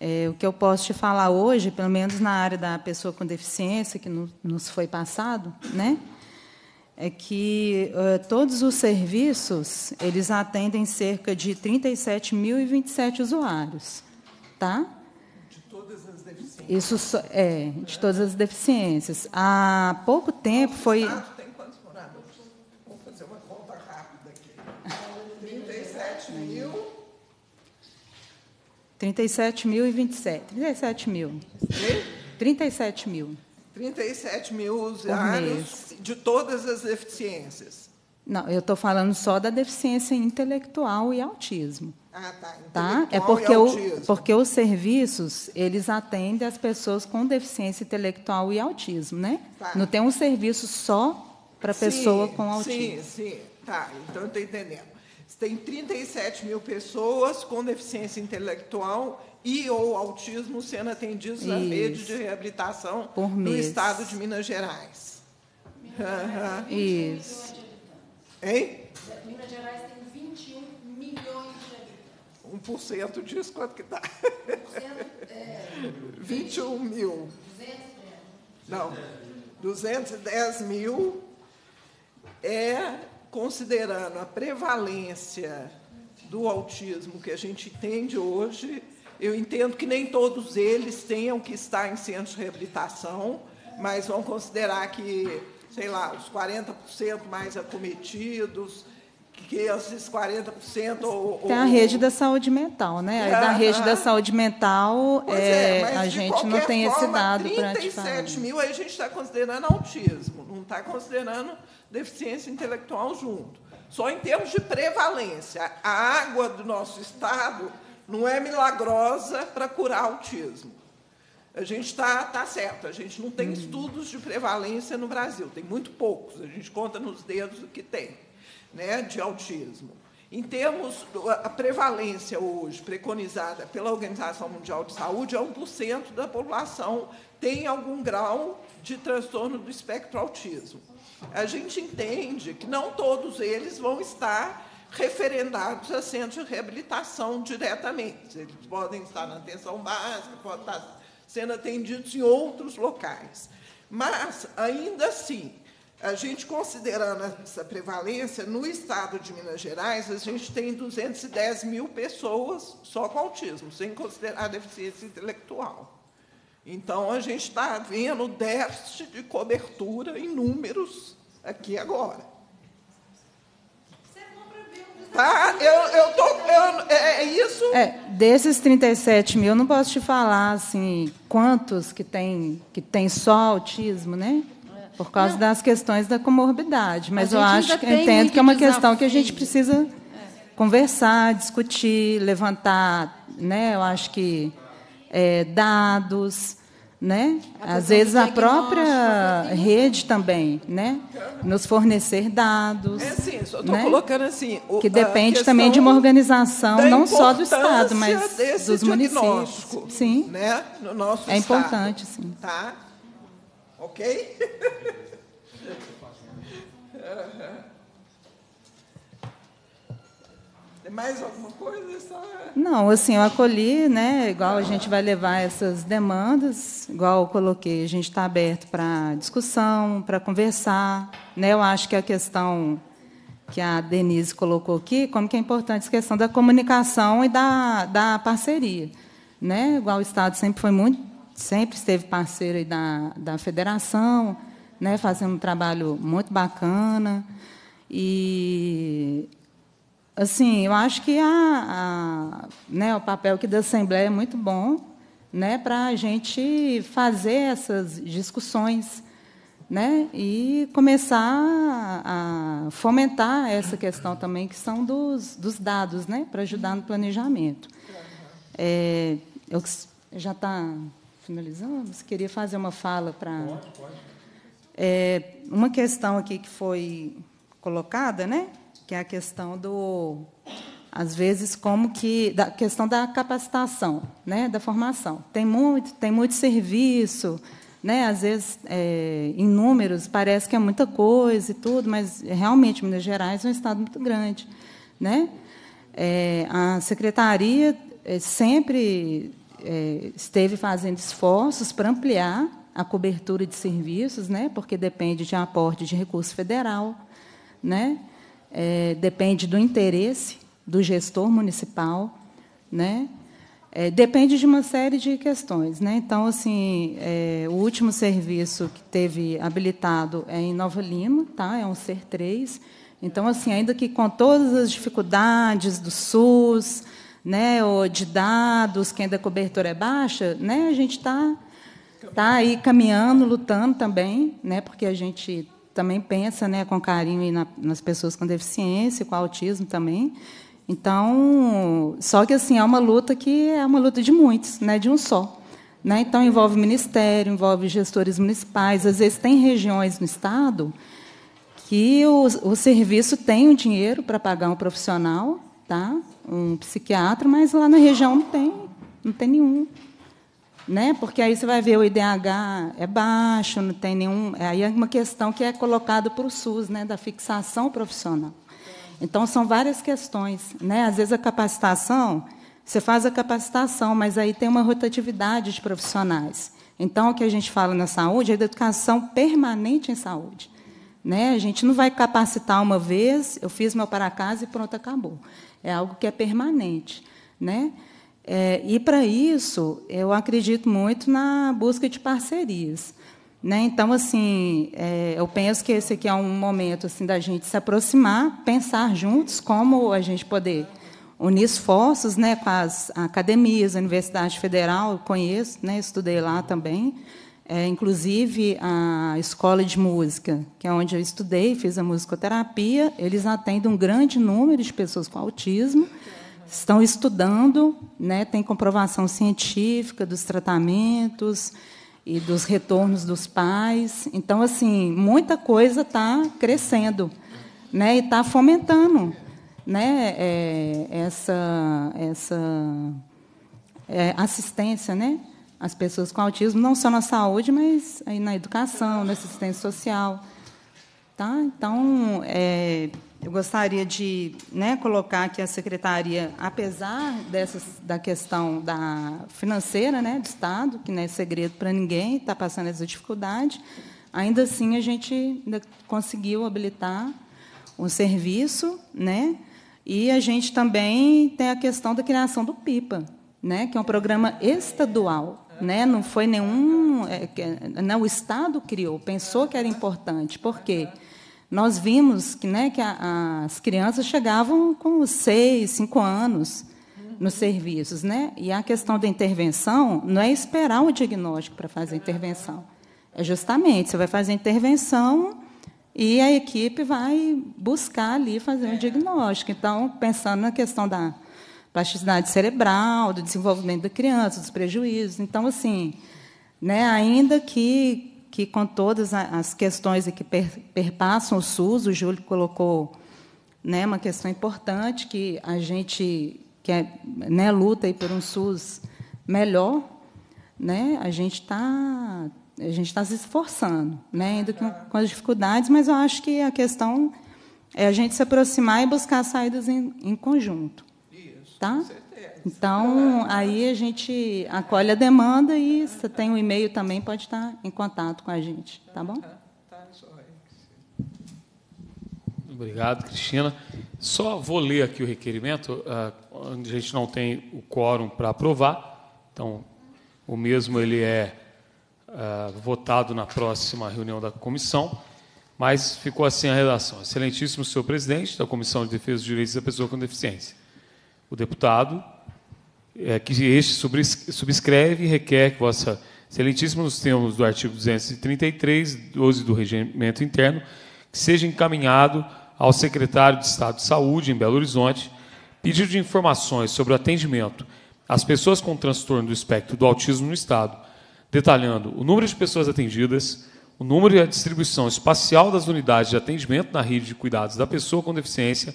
é, o que eu posso te falar hoje, pelo menos na área da pessoa com deficiência que no, nos foi passado, né? É que eh, todos os serviços eles atendem cerca de 37.027 usuários, tá? Isso é, de todas as deficiências. Há pouco tempo foi. tem quantos moradores? Vou fazer uma conta rápida aqui. 37 mil. e 27. 37 mil. 37 mil. 37 mil usuários de todas as deficiências. Não, eu estou falando só da deficiência intelectual e autismo. Ah, tá. tá? É porque, o, porque os serviços eles atendem as pessoas com deficiência intelectual e autismo, né? Tá. Não tem um serviço só para pessoa com autismo. Sim, sim. Tá, então eu estou entendendo. Tem 37 mil pessoas com deficiência intelectual e ou autismo sendo atendidos na rede de reabilitação Por mês. Estado de Minas Gerais. Minas Gerais. Uhum. Isso. Hein? Minas Gerais tem 21 milhões de habitantes. 1% disso, quanto que dá? Tá? 1%, é, 21 mil. Não, 210 mil é considerando a prevalência do autismo que a gente entende hoje, eu entendo que nem todos eles tenham que estar em centro de reabilitação, mas vamos considerar que sei lá, os 40% mais acometidos, que esses 40% ou, ou... Tem a rede da saúde mental, né? Ah, da rede da saúde mental, é, é, a gente não tem forma, esse dado para 37 mil aí a gente está considerando autismo, não está considerando deficiência intelectual junto. Só em termos de prevalência. A água do nosso estado não é milagrosa para curar autismo a gente está tá certo, a gente não tem uhum. estudos de prevalência no Brasil, tem muito poucos, a gente conta nos dedos o que tem né, de autismo. Em termos, a prevalência hoje preconizada pela Organização Mundial de Saúde é 1% da população tem algum grau de transtorno do espectro autismo. A gente entende que não todos eles vão estar referendados a centro de reabilitação diretamente. Eles podem estar na atenção básica, podem estar sendo atendidos em outros locais. Mas, ainda assim, a gente considerando essa prevalência, no estado de Minas Gerais, a gente tem 210 mil pessoas só com autismo, sem considerar a deficiência intelectual. Então, a gente está vendo déficit de cobertura em números aqui agora. Tá? Eu, eu tô. Eu, é, é, isso? É, desses 37 mil, eu não posso te falar assim, quantos que tem, que tem só autismo, né? Por causa não. das questões da comorbidade. Mas eu acho que entendo que é uma desafio. questão que a gente precisa conversar, discutir, levantar, né? Eu acho que é, dados né? Às vezes a própria né? rede também, né? Nos fornecer dados. É assim, estou né? colocando assim. O, que depende também de uma organização, não só do Estado, mas dos municípios. Sim. Né? No nosso é estado. importante, sim. Tá? Ok? É mais alguma coisa? Só... Não, assim, eu acolhi, né? Igual a gente vai levar essas demandas, igual eu coloquei, a gente está aberto para discussão, para conversar. Né? Eu acho que a questão que a Denise colocou aqui, como que é importante essa questão da comunicação e da, da parceria. Né? Igual o Estado sempre foi muito, sempre esteve parceiro da, da federação, né? fazendo um trabalho muito bacana. E assim, eu acho que a, a, né, o papel que da Assembleia é muito bom né, para a gente fazer essas discussões né, e começar a fomentar essa questão também, que são dos, dos dados, né, para ajudar no planejamento. É, eu já está finalizando? Você queria fazer uma fala para... Pode, pode. É, uma questão aqui que foi colocada, né? que é a questão do, às vezes, como que da questão da capacitação, né, da formação. Tem muito, tem muito serviço, né, às vezes, é, em números, parece que é muita coisa e tudo, mas realmente Minas Gerais é um estado muito grande, né? É, a secretaria é, sempre é, esteve fazendo esforços para ampliar a cobertura de serviços, né, porque depende de aporte de recurso federal, né, é, depende do interesse do gestor municipal, né? É, depende de uma série de questões, né? Então, assim, é, o último serviço que teve habilitado é em Nova Lima, tá? É um ser 3. Então, assim, ainda que com todas as dificuldades do SUS, né, ou de dados, que ainda a cobertura é baixa, né, a gente está tá aí caminhando, lutando também, né, porque a gente também pensa né, com carinho na, nas pessoas com deficiência, com autismo também. Então, só que assim é uma luta que é uma luta de muitos, né, de um só. Né? Então envolve ministério, envolve gestores municipais, às vezes tem regiões no estado que o, o serviço tem o dinheiro para pagar um profissional, tá? um psiquiatra, mas lá na região não tem, não tem nenhum né? Porque aí você vai ver o IDH é baixo, não tem nenhum. Aí é uma questão que é colocada para o SUS, né? Da fixação profissional. Então são várias questões, né? Às vezes a capacitação, você faz a capacitação, mas aí tem uma rotatividade de profissionais. Então o que a gente fala na saúde é da educação permanente em saúde. Né? A gente não vai capacitar uma vez, eu fiz meu para casa e pronto, acabou. É algo que é permanente. Né? É, e, para isso, eu acredito muito na busca de parcerias. Né? Então, assim, é, eu penso que esse aqui é um momento assim, da gente se aproximar, pensar juntos como a gente poder unir esforços né, com as academias, a Universidade Federal, eu conheço, né, estudei lá também, é, inclusive a Escola de Música, que é onde eu estudei, fiz a musicoterapia, eles atendem um grande número de pessoas com autismo estão estudando, né, tem comprovação científica dos tratamentos e dos retornos dos pais. Então, assim, muita coisa está crescendo né, e está fomentando né, é, essa, essa é, assistência né, às pessoas com autismo, não só na saúde, mas aí na educação, na assistência social. Tá? Então, é, eu gostaria de né, colocar que a secretaria, apesar dessas, da questão da financeira né, do Estado, que não é segredo para ninguém, está passando essa dificuldade, ainda assim a gente conseguiu habilitar um serviço, né? E a gente também tem a questão da criação do PIPA, né? Que é um programa estadual. Né? Não foi nenhum. É, não, o Estado criou, pensou que era importante. Por quê? Porque nós vimos que, né, que a, as crianças chegavam com seis, cinco anos nos serviços, né? E a questão da intervenção não é esperar o diagnóstico para fazer a intervenção. É justamente, você vai fazer a intervenção e a equipe vai buscar ali fazer um é. diagnóstico. Então, pensando na questão da plasticidade cerebral, do desenvolvimento da criança, dos prejuízos. Então, assim, né, ainda que que com todas as questões que perpassam o SUS, o Júlio colocou né, uma questão importante que a gente que é, né, luta por um SUS melhor, né, a gente está a gente está se esforçando, né, com, com, as dificuldades, mas eu acho que a questão é a gente se aproximar e buscar saídas em, em conjunto, Isso, tá? certeza. Então, aí a gente acolhe a demanda e se tem um e-mail também, pode estar em contato com a gente, tá bom? Obrigado, Cristina. Só vou ler aqui o requerimento, ah, onde a gente não tem o quórum para aprovar, então o mesmo ele é ah, votado na próxima reunião da comissão, mas ficou assim a redação. Excelentíssimo senhor presidente da Comissão de Defesa dos Direitos da Pessoa com Deficiência. O deputado é, que este subscreve e requer que vossa excelentíssima, nos termos do artigo 233, 12 do Regimento Interno, que seja encaminhado ao secretário de Estado de Saúde em Belo Horizonte pedido de informações sobre o atendimento às pessoas com transtorno do espectro do autismo no Estado, detalhando o número de pessoas atendidas, o número e a distribuição espacial das unidades de atendimento na rede de cuidados da pessoa com deficiência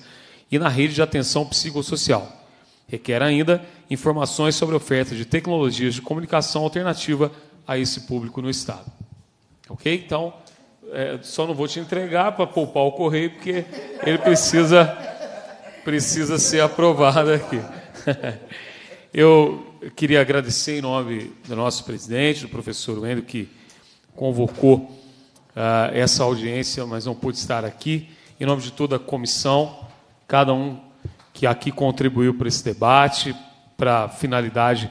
e na rede de atenção psicossocial Requer ainda informações sobre oferta de tecnologias de comunicação alternativa a esse público no Estado. Ok? Então, é, só não vou te entregar para poupar o correio, porque ele precisa, precisa ser aprovado aqui. Eu queria agradecer em nome do nosso presidente, do professor Wendel, que convocou uh, essa audiência, mas não pôde estar aqui. Em nome de toda a comissão, cada um que aqui contribuiu para esse debate, para a finalidade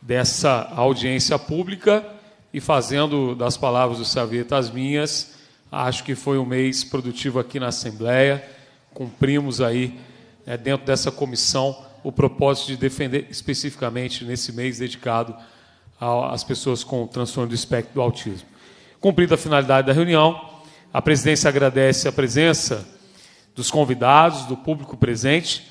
dessa audiência pública e fazendo das palavras do Savieta as minhas. Acho que foi um mês produtivo aqui na Assembleia. Cumprimos aí, né, dentro dessa comissão, o propósito de defender especificamente nesse mês dedicado às pessoas com transtorno do espectro do autismo. Cumprida a finalidade da reunião, a presidência agradece a presença dos convidados, do público presente